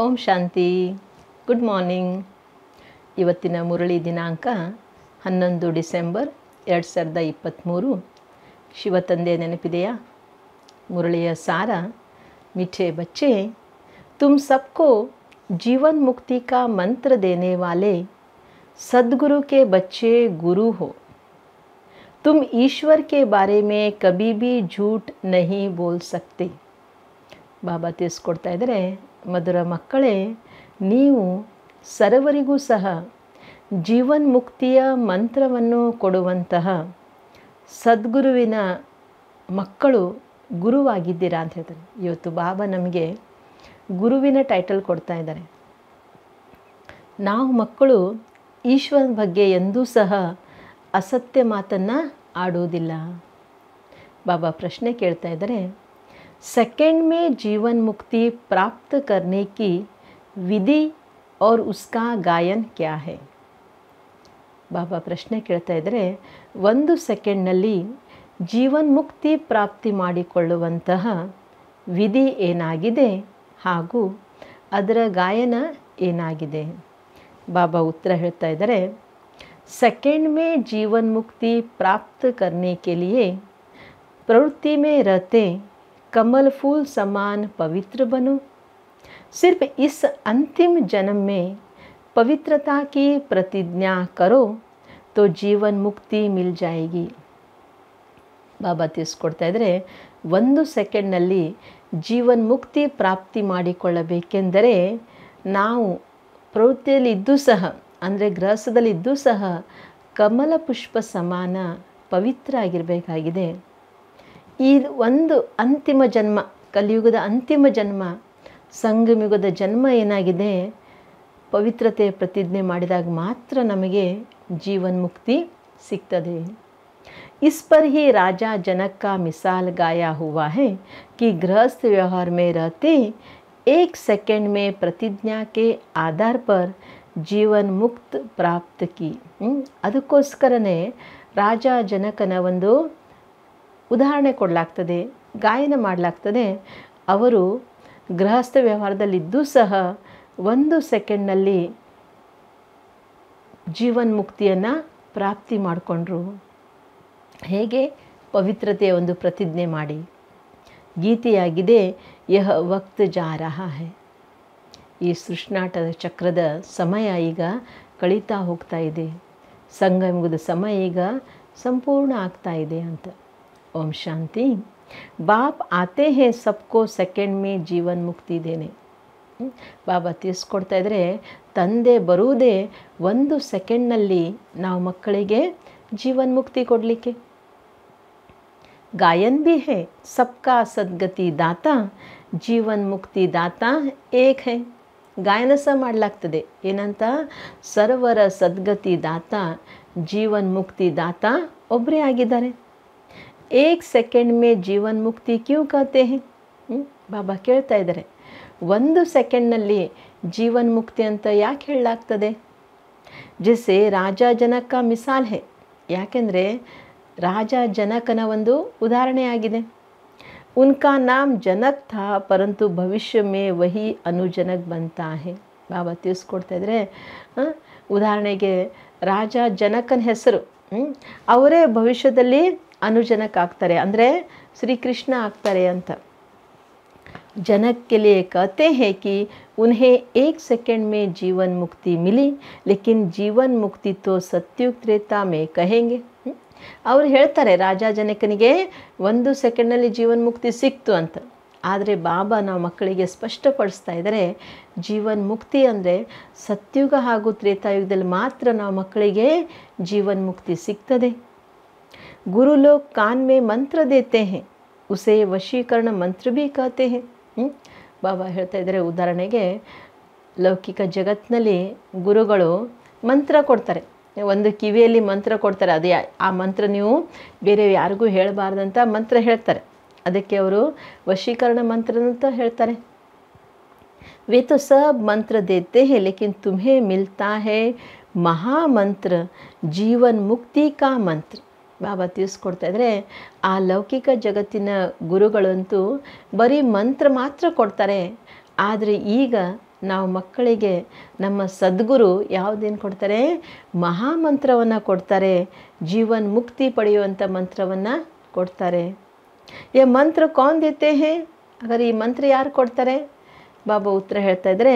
ओम शांति good morning इवती मुरि दिनांक हन डिसेबर एर सविद इपत्मू ते नेपिया मुर सार मिठे बच्चे तुम सबको जीवन मुक्ति का मंत्र देने वाले सदगुरु के बच्चे गुरु हो तुम ईश्वर के बारे में कभी भी झूठ नहीं बोल सकते बाबा तेज को ಮಧುರ ಮಕ್ಕಳೇ ನೀವು ಸರ್ವರಿಗೂ ಸಹ ಜೀವನ್ಮುಕ್ತಿಯ ಮಂತ್ರವನ್ನು ಕೊಡುವಂತಹ ಸದ್ಗುರುವಿನ ಮಕ್ಕಳು ಗುರುವಾಗಿದ್ದೀರಾ ಅಂತ ಹೇಳ್ತಾರೆ ಇವತ್ತು ಬಾಬಾ ನಮಗೆ ಗುರುವಿನ ಟೈಟಲ್ ಕೊಡ್ತಾ ಇದ್ದಾರೆ ನಾವು ಮಕ್ಕಳು ಈಶ್ವರನ ಬಗ್ಗೆ ಎಂದೂ ಸಹ ಅಸತ್ಯ ಮಾತನ್ನು ಆಡುವುದಿಲ್ಲ ಬಾಬಾ ಪ್ರಶ್ನೆ ಕೇಳ್ತಾ ಇದ್ದಾರೆ सेकंड में जीवन मुक्ति प्राप्त करने की ವಿಧಿ और उसका ಗಾಯನ್ ಕ್ಯಾ ಬಾಬಾ ಪ್ರಶ್ನೆ ಕೇಳ್ತಾ ಇದ್ದರೆ ಒಂದು ಸೆಕೆಂಡ್ನಲ್ಲಿ ಜೀವನ್ ಮುಕ್ತಿ ಪ್ರಾಪ್ತಿ ಮಾಡಿಕೊಳ್ಳುವಂತಹ ವಿಧಿ ಏನಾಗಿದೆ ಹಾಗೂ ಅದರ ಗಾಯನ ಏನಾಗಿದೆ ಬಾಬಾ ಉತ್ತರ ಹೇಳ್ತಾ ಇದ್ದಾರೆ ಸೆಕೆಂಡ್ ಮೇ ಜೀವನ್ ಮುಕ್ತಿ ಪ್ರಾಪ್ತ ಕರ್ನೆ ಕೆ ಪ್ರವೃತ್ತಿ ಮೇ रहते कमल फूल समान पवित्र बनो सिर्फ इस अंतिम जन्म में पवित्रता की प्रतिज्ञा करो तो जीवन मुक्ति मिल जाएगी ಬಾಬಾ ತಿಳಿಸ್ಕೊಡ್ತಾ ಇದ್ದರೆ ಒಂದು ಸೆಕೆಂಡ್ನಲ್ಲಿ ಜೀವನ್ ಮುಕ್ತಿ ಪ್ರಾಪ್ತಿ ಮಾಡಿಕೊಳ್ಳಬೇಕೆಂದರೆ ನಾವು ಪ್ರವೃತ್ತಿಯಲ್ಲಿದ್ದೂ ಸಹ ಅಂದರೆ ಗೃಹಸ್ಥದಲ್ಲಿದ್ದೂ ಸಹ ಕಮಲ ಪುಷ್ಪ ಸಮಾನ ಪವಿತ್ರ ಆಗಿರಬೇಕಾಗಿದೆ ಈ ಒಂದು ಅಂತಿಮ ಜನ್ಮ ಕಲಿಯುಗದ ಅಂತಿಮ ಜನ್ಮ ಸಂಗಮಯುಗದ ಜನ್ಮ ಏನಾಗಿದೆ ಪವಿತ್ರತೆ ಪ್ರತಿಜ್ಞೆ ಮಾಡಿದಾಗ ಮಾತ್ರ ನಮಗೆ ಜೀವನ್ಮುಕ್ತಿ ಸಿಗ್ತದೆ ಇಸ್ಪರ್ಹಿ ರಾಜ ಜನಕ್ಕ ಮಿಸಾಲ್ ಗಾಯ ಹೂವಾ ಹೇ ಕಿ ಗೃಹಸ್ಥ ವ್ಯವಹಾರ ಮೇ गृहस्थ ಏಕ್ ಸೆಕೆಂಡ್ ಮೇ ಪ್ರತಿಜ್ಞಾ सेकंड ಆಧಾರ್ ಪರ್ के आधार ಜೀವನ್ ಮುಕ್ತ ಪ್ರಾಪ್ತಕಿ ಅದಕ್ಕೋಸ್ಕರನೇ ರಾಜ ಜನಕನ ಒಂದು ಉದಾಹರಣೆ ಕೊಡಲಾಗ್ತದೆ ಗಾಯನ ಮಾಡಲಾಗ್ತದೆ ಅವರು ಗೃಹಸ್ಥ ವ್ಯವಹಾರದಲ್ಲಿದ್ದೂ ಸಹ ಒಂದು ಸೆಕೆಂಡ್ನಲ್ಲಿ ಜೀವನ್ಮುಕ್ತಿಯನ್ನು ಪ್ರಾಪ್ತಿ ಮಾಡಿಕೊಂಡ್ರು ಹೇಗೆ ಪವಿತ್ರತೆಯ ಒಂದು ಪ್ರತಿಜ್ಞೆ ಮಾಡಿ ಗೀತೆಯಾಗಿದೆ ಯಹ ವಕ್ತ ಜಾರಹ ಹೇ ಈ ಸೃಷ್ಣಾಟದ ಚಕ್ರದ ಸಮಯ ಈಗ ಕಳೀತಾ ಹೋಗ್ತಾ ಇದೆ ಸಂಗಮದ ಸಮಯ ಈಗ ಸಂಪೂರ್ಣ ಆಗ್ತಾ ಇದೆ ಅಂತ ओम शांति ಬಾಪ್ ಆತೆ ಹೇ ಸಬ್ಕೋ ಸೆಕೆಂಡ್ ಮೇ ಜೀವನ್ ಮುಕ್ತಿದೇನೆ ಬಾಬಾ ತಿಳಿಸ್ಕೊಡ್ತಾ ಇದ್ರೆ ತಂದೆ ಬರುವುದೇ ಒಂದು ಸೆಕೆಂಡ್ನಲ್ಲಿ ನಾವು ಮಕ್ಕಳಿಗೆ ಜೀವನ್ ಮುಕ್ತಿ ಕೊಡಲಿಕ್ಕೆ ಗಾಯನ್ ಬಿ ಹೇ ಸಬ್ಕಾ ಸದ್ಗತಿ ದಾತ ಜೀವನ್ ಮುಕ್ತಿ ದಾತ ಏಕ್ ಹೇ ಗಾಯನ ಸಹ ಮಾಡಲಾಗ್ತದೆ ಏನಂತ ಸರ್ವರ ಸದ್ಗತಿ ದಾತ ಜೀವನ್ ಮುಕ್ತಿ ದಾತ ಒಬ್ಬರೇ ಆಗಿದ್ದಾರೆ ಏಕ್ ಸೆಕೆಂಡ್ ಮೇ ಜೀವನ್ ಮುಕ್ತಿ ಕ್ಯೂ ಕತೆ ಹ್ಞೂ ಬಾಬಾ ಕೇಳ್ತಾ ಇದ್ದಾರೆ ಒಂದು ಸೆಕೆಂಡ್ನಲ್ಲಿ ಜೀವನ್ ಮುಕ್ತಿ ಅಂತ ಯಾಕೆ ಹೇಳಲಾಗ್ತದೆ ಜಿಸೆ ರಾಜ ಜನಕ ಮಿಸಾಲ್ ಹೇ ಯಾಕೆಂದರೆ ರಾಜ ಜನಕನ ಒಂದು ಉದಾಹರಣೆಯಾಗಿದೆ ಉನ್ಕಾ ನಾಮ್ ಜನಕ್ ಥಾ ಪರಂತು ಭವಿಷ್ಯ ಮೇ ವಹಿ ಅನುಜನಕ್ ಬಂತಾ ಹೇ ಬಾಬಾ ತಿಳಿಸ್ಕೊಡ್ತಾ ಇದ್ರೆ ಉದಾಹರಣೆಗೆ ರಾಜ ಜನಕನ ಹೆಸರು ಅವರೇ ಭವಿಷ್ಯದಲ್ಲಿ ಅನುಜನಕ್ಕೆ ಆಗ್ತಾರೆ ಅಂದರೆ ಶ್ರೀಕೃಷ್ಣ ಆಗ್ತಾರೆ ಅಂತ ಜನಕ್ಕೆ ಲೇ ಹೇಗೆ ಹೇ ಕಿ ಸೆಕೆಂಡ್ ಮೇ ಸೆಕೆಂಡ್ ಮೇ ಮಿಲಿ ಲೇಕಿನ್ मुक्ति ಲೇಕಿನ್ लेकिन ಮುಕ್ತಿ ತೋ तो ಮೇ ಕಹೆಂಗೆ ಅವ್ರು ಹೇಳ್ತಾರೆ ರಾಜ ಜನಕನಿಗೆ ಒಂದು ಸೆಕೆಂಡ್ನಲ್ಲಿ ಜೀವನ್ ಮುಕ್ತಿ ಸಿಕ್ತು ಅಂತ ಆದರೆ ಬಾಬಾ ನಾವು ಮಕ್ಕಳಿಗೆ ಸ್ಪಷ್ಟಪಡಿಸ್ತಾ ಇದ್ದಾರೆ ಜೀವನ್ ಮುಕ್ತಿ ಅಂದರೆ ಸತ್ಯುಗ ಹಾಗೂ ತ್ರೇತಾಯುಗದಲ್ಲಿ ಮಾತ್ರ ನಾವು ಮಕ್ಕಳಿಗೆ ಜೀವನ್ ಮುಕ್ತಿ ಸಿಗ್ತದೆ गुरु लोग कान में मंत्र देते हैं उसे ವಶೀಕರಣ ಮಂತ್ರ ಭೀ हैं ಬಾಬಾ ಹೇಳ್ತಾ ಇದ್ದಾರೆ ಉದಾಹರಣೆಗೆ ಲೌಕಿಕ ಜಗತ್ತಿನಲ್ಲಿ ಗುರುಗಳು ಮಂತ್ರ ಕೊಡ್ತಾರೆ ಒಂದು ಕಿವಿಯಲ್ಲಿ ಮಂತ್ರ ಕೊಡ್ತಾರೆ ಅದು ಆ ಮಂತ್ರ ನೀವು ಬೇರೆ ಯಾರಿಗೂ ಹೇಳಬಾರ್ದಂತ ಮಂತ್ರ ಹೇಳ್ತಾರೆ ಅದಕ್ಕೆ ಅವರು ವಶೀಕರಣ ಮಂತ್ರ ಅಂತ ಹೇಳ್ತಾರೆ ವೇತು तो ಮಂತ್ರ ದೇತೆ देते हैं लेकिन तुम्हें मिलता है महामंत्र जीवन मुक्ति का ಬಾಬಾ ತಿಳಿಸ್ಕೊಡ್ತಾಯಿದ್ರೆ ಆ ಲೌಕಿಕ ಜಗತ್ತಿನ ಗುರುಗಳಂತೂ ಬರೀ ಮಂತ್ರ ಮಾತ್ರ ಕೊಡ್ತಾರೆ ಆದರೆ ಈಗ ನಾವು ಮಕ್ಕಳಿಗೆ ನಮ್ಮ ಸದ್ಗುರು ಯಾವುದೇನು ಕೊಡ್ತಾರೆ ಮಹಾಮಂತ್ರವನ್ನು ಕೊಡ್ತಾರೆ ಜೀವನ್ ಮುಕ್ತಿ ಪಡೆಯುವಂಥ ಮಂತ್ರವನ್ನು ಕೊಡ್ತಾರೆ ಏ ಮಂತ್ರ ಕೌನ್ ದೇತೆ ಹೇ ಹಾಗಾದ್ರೆ ಈ ಮಂತ್ರ ಯಾರು ಕೊಡ್ತಾರೆ ಬಾಬಾ ಉತ್ತರ ಹೇಳ್ತಾ ಇದ್ರೆ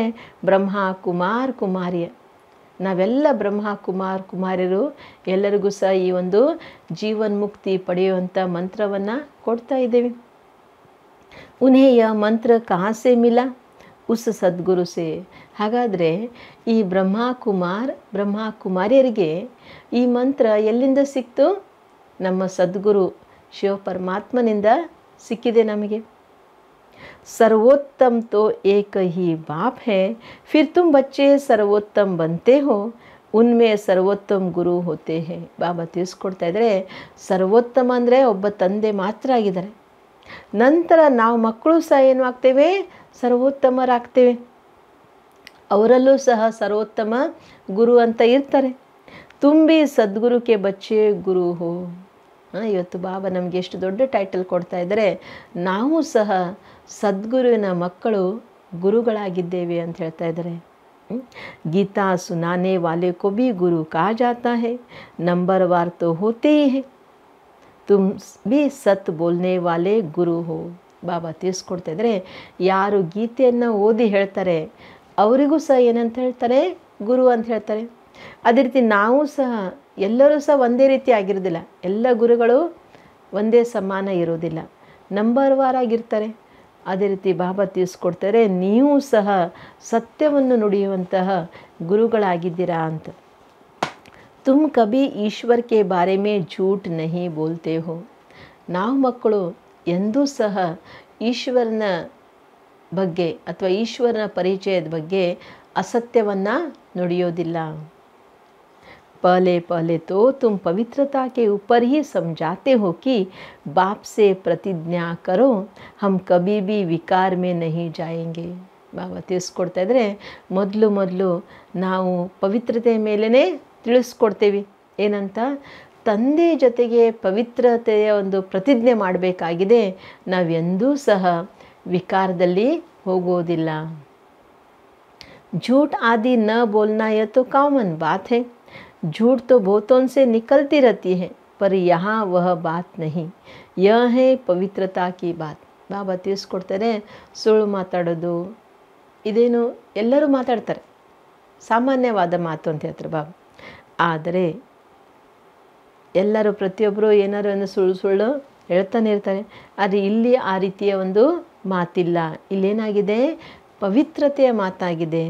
ಬ್ರಹ್ಮ ಕುಮಾರ್ ಕುಮಾರಿಯ ನಾವೆಲ್ಲ ಬ್ರಹ್ಮ ಕುಮಾರ್ ಕುಮಾರರು ಎಲ್ಲರಿಗೂ ಸಹ ಈ ಒಂದು ಜೀವನ್ಮುಕ್ತಿ ಪಡೆಯುವಂಥ ಮಂತ್ರವನ್ನು ಕೊಡ್ತಾ ಇದ್ದೇವೆ ಉನೇಯ ಮಂತ್ರ ಕಾಸೆ ಮಿಲ ಉಸ ಸೇ ಹಾಗಾದರೆ ಈ ಬ್ರಹ್ಮ ಕುಮಾರ್ ಬ್ರಹ್ಮ ಕುಮಾರಿಯರಿಗೆ ಈ ಮಂತ್ರ ಎಲ್ಲಿಂದ ಸಿಕ್ತು ನಮ್ಮ ಸದ್ಗುರು ಶಿವಪರಮಾತ್ಮನಿಂದ ಸಿಕ್ಕಿದೆ ನಮಗೆ सर्वोत्तम ತೋ एक ही बाप ಫಿರ್ फिर तुम बच्चे सर्वोत्तम बनते हो ಉನ್ಮೆ ಸರ್ವೋತ್ತಮ ಗುರು ಹೋತೆ ಹೇ ಬಾಬಾ ತಿಳಿಸ್ಕೊಡ್ತಾ ಇದ್ದಾರೆ ಸರ್ವೋತ್ತಮ ಅಂದ್ರೆ ಒಬ್ಬ ತಂದೆ ಮಾತ್ರ ಆಗಿದ್ದಾರೆ ನಂತರ ನಾವು ಮಕ್ಕಳು ಸಹ ಏನು ಆಗ್ತೇವೆ ಸರ್ವೋತ್ತಮರಾಗ್ತೇವೆ ಅವರಲ್ಲೂ ಸಹ ಸರ್ವೋತ್ತಮ ಗುರು ಅಂತ ಇರ್ತಾರೆ ತುಂಬಿ ಸದ್ಗುರುಕ್ಕೆ ಬಚ್ಚೆ ಗುರು ಹೋ ಇವತ್ತು ಬಾಬಾ ನಮಗೆ ಎಷ್ಟು ದೊಡ್ಡ ಟೈಟಲ್ ಕೊಡ್ತಾ ಇದ್ರೆ ನಾವು ಸಹ ಸದ್ಗುರುವಿನ ಮಕ್ಕಳು ಗುರುಗಳಾಗಿದ್ದೇವೆ ಅಂತ ಹೇಳ್ತಾ ಇದ್ದಾರೆ ಗೀತಾ ಸುನಾನೆ ವಾಲೆ ಕೋ ಬಿ ಗುರು ಕಾ ಜಾತಾ ಹೇ ನಂಬರ್ ವಾರ್ ತೋ ಹೋತೆ ಹೇ ತುಮ್ ಬಿ ಸತ್ ಬೋಲ್ನೆ ವಾಲೆ ಗುರು ಹೋ ಬಾಬಾ ತಿಳಿಸ್ಕೊಡ್ತಾ ಇದ್ದಾರೆ ಯಾರು ಗೀತೆಯನ್ನು ಓದಿ ಹೇಳ್ತಾರೆ ಅವರಿಗೂ ಸಹ ಏನಂತ ಹೇಳ್ತಾರೆ ಗುರು ಅಂತ ಹೇಳ್ತಾರೆ ಅದೇ ರೀತಿ ನಾವು ಸಹ ಎಲ್ಲರೂ ಸಹ ಒಂದೇ ರೀತಿ ಆಗಿರೋದಿಲ್ಲ ಎಲ್ಲ ಗುರುಗಳು ಒಂದೇ ಸಮಾನ ಇರೋದಿಲ್ಲ ನಂಬರ್ ವಾರಾಗಿರ್ತಾರೆ ಅದೇ ರೀತಿ ಬಾಬಾ ತಿಳಿಸ್ಕೊಡ್ತಾರೆ ನೀವು ಸಹ ಸತ್ಯವನ್ನು ನುಡಿಯುವಂತಹ ಗುರುಗಳಾಗಿದ್ದೀರಾ ಅಂತ ತುಮ್ ಈಶ್ವರ್ ಈಶ್ವರ್ಗೆ ಬಾರೆ ಮೇ ಝೂಟ್ ನಹಿ ಬೋಲ್ತೆ ಹೋ ನಾವು ಮಕ್ಕಳು ಎಂದೂ ಸಹ ಈಶ್ವರನ ಬಗ್ಗೆ ಅಥವಾ ಈಶ್ವರನ ಪರಿಚಯದ ಬಗ್ಗೆ ಅಸತ್ಯವನ್ನು ನುಡಿಯೋದಿಲ್ಲ पहले पहले तो तुम पवित्रता के ऊपर ही समझाते हो कि बाप से प्रतिज्ञा करो हम कभी भी विकार में नहीं जाएंगे ಬಾಬಾ ತಿಳಿಸ್ಕೊಡ್ತಾ ಇದ್ದರೆ ಮೊದಲು ಮೊದಲು ನಾವು ಪವಿತ್ರತೆ ಮೇಲೇ ತಿಳಿಸ್ಕೊಡ್ತೇವೆ ಏನಂತ ತಂದೆ ಜೊತೆಗೆ ಪವಿತ್ರತೆಯ ಒಂದು ಪ್ರತಿಜ್ಞೆ ಮಾಡಬೇಕಾಗಿದೆ ನಾವೆಂದೂ ಸಹ ವಿಕಾರದಲ್ಲಿ ಹೋಗೋದಿಲ್ಲ ಜೂಟ್ ಆದಿ ನ ಬೋಲ್ನಾ यह ಕಾಮನ್ ಬಾತ್ ಹೇ झूठ तो बोतों से निकलती रहती है पर यहाँ वह बात नहीं यह है ಪವಿತ್ರತಾ ಕಿ ಬಾತ್ ಬಾಬಾ ತಿಳಿಸ್ಕೊಡ್ತಾರೆ ಸುಳ್ಳು ಮಾತಾಡೋದು ಇದೇನು ಎಲ್ಲರೂ ಮಾತಾಡ್ತಾರೆ ಸಾಮಾನ್ಯವಾದ ಮಾತು ಅಂತ ಹೇಳ್ತಾರೆ ಬಾಬಾ ಆದರೆ ಎಲ್ಲರೂ ಪ್ರತಿಯೊಬ್ಬರು ಏನಾರು ಒಂದು ಸುಳ್ಳು ಸುಳ್ಳು ಹೇಳ್ತಾನೆ ಇರ್ತಾರೆ ಆದರೆ ಇಲ್ಲಿ ಆ ರೀತಿಯ ಒಂದು ಮಾತಿಲ್ಲ ಇಲ್ಲೇನಾಗಿದೆ ಪವಿತ್ರತೆಯ ಮಾತಾಗಿದೆ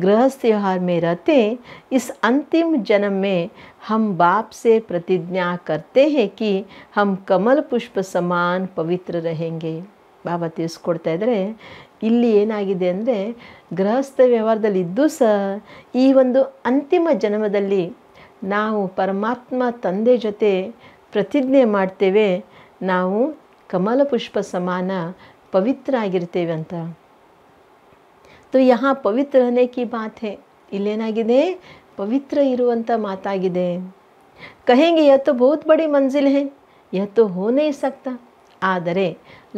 गृहस्थ त्यौहार में रहते इस अंतिम जन्म में हम बाप से प्रतिज्ञा करते हैं कि हम ಕಮಲ ಪುಷ್ಪ ಸಮಾನ ಪವಿತ್ರ ರೆಹೆಂಗೆ ಬಾಬಾ ತಿಳಿಸ್ಕೊಡ್ತಾ ಇದ್ದಾರೆ ಇಲ್ಲಿ ಏನಾಗಿದೆ ಅಂದರೆ ಗೃಹಸ್ಥ ವ್ಯವಹಾರದಲ್ಲಿ ಸಹ ಈ ಒಂದು ಅಂತಿಮ ಜನ್ಮದಲ್ಲಿ ನಾವು ಪರಮಾತ್ಮ ತಂದೆ ಜೊತೆ ಪ್ರತಿಜ್ಞೆ ಮಾಡ್ತೇವೆ ನಾವು ಕಮಲ ಪುಷ್ಪ ಸಮಾನ ಪವಿತ್ರ ಆಗಿರ್ತೇವೆ ಅಂತ तो यहाँ ಪವಿತ್ರ ಕಿ ಮಾತೇ ಇಲ್ಲೇನಾಗಿದೆ ಪವಿತ್ರ ಇರುವಂಥ ಮಾತಾಗಿದೆ ಕಹೆಂಗೆ ಯತ್ತು ಬಹುತ್ ಬಡಿ ಮಂಜಿಲ್ ಹೇ ಯತ್ತು ಹೋನೇ ಸಕ್ತ ಆದರೆ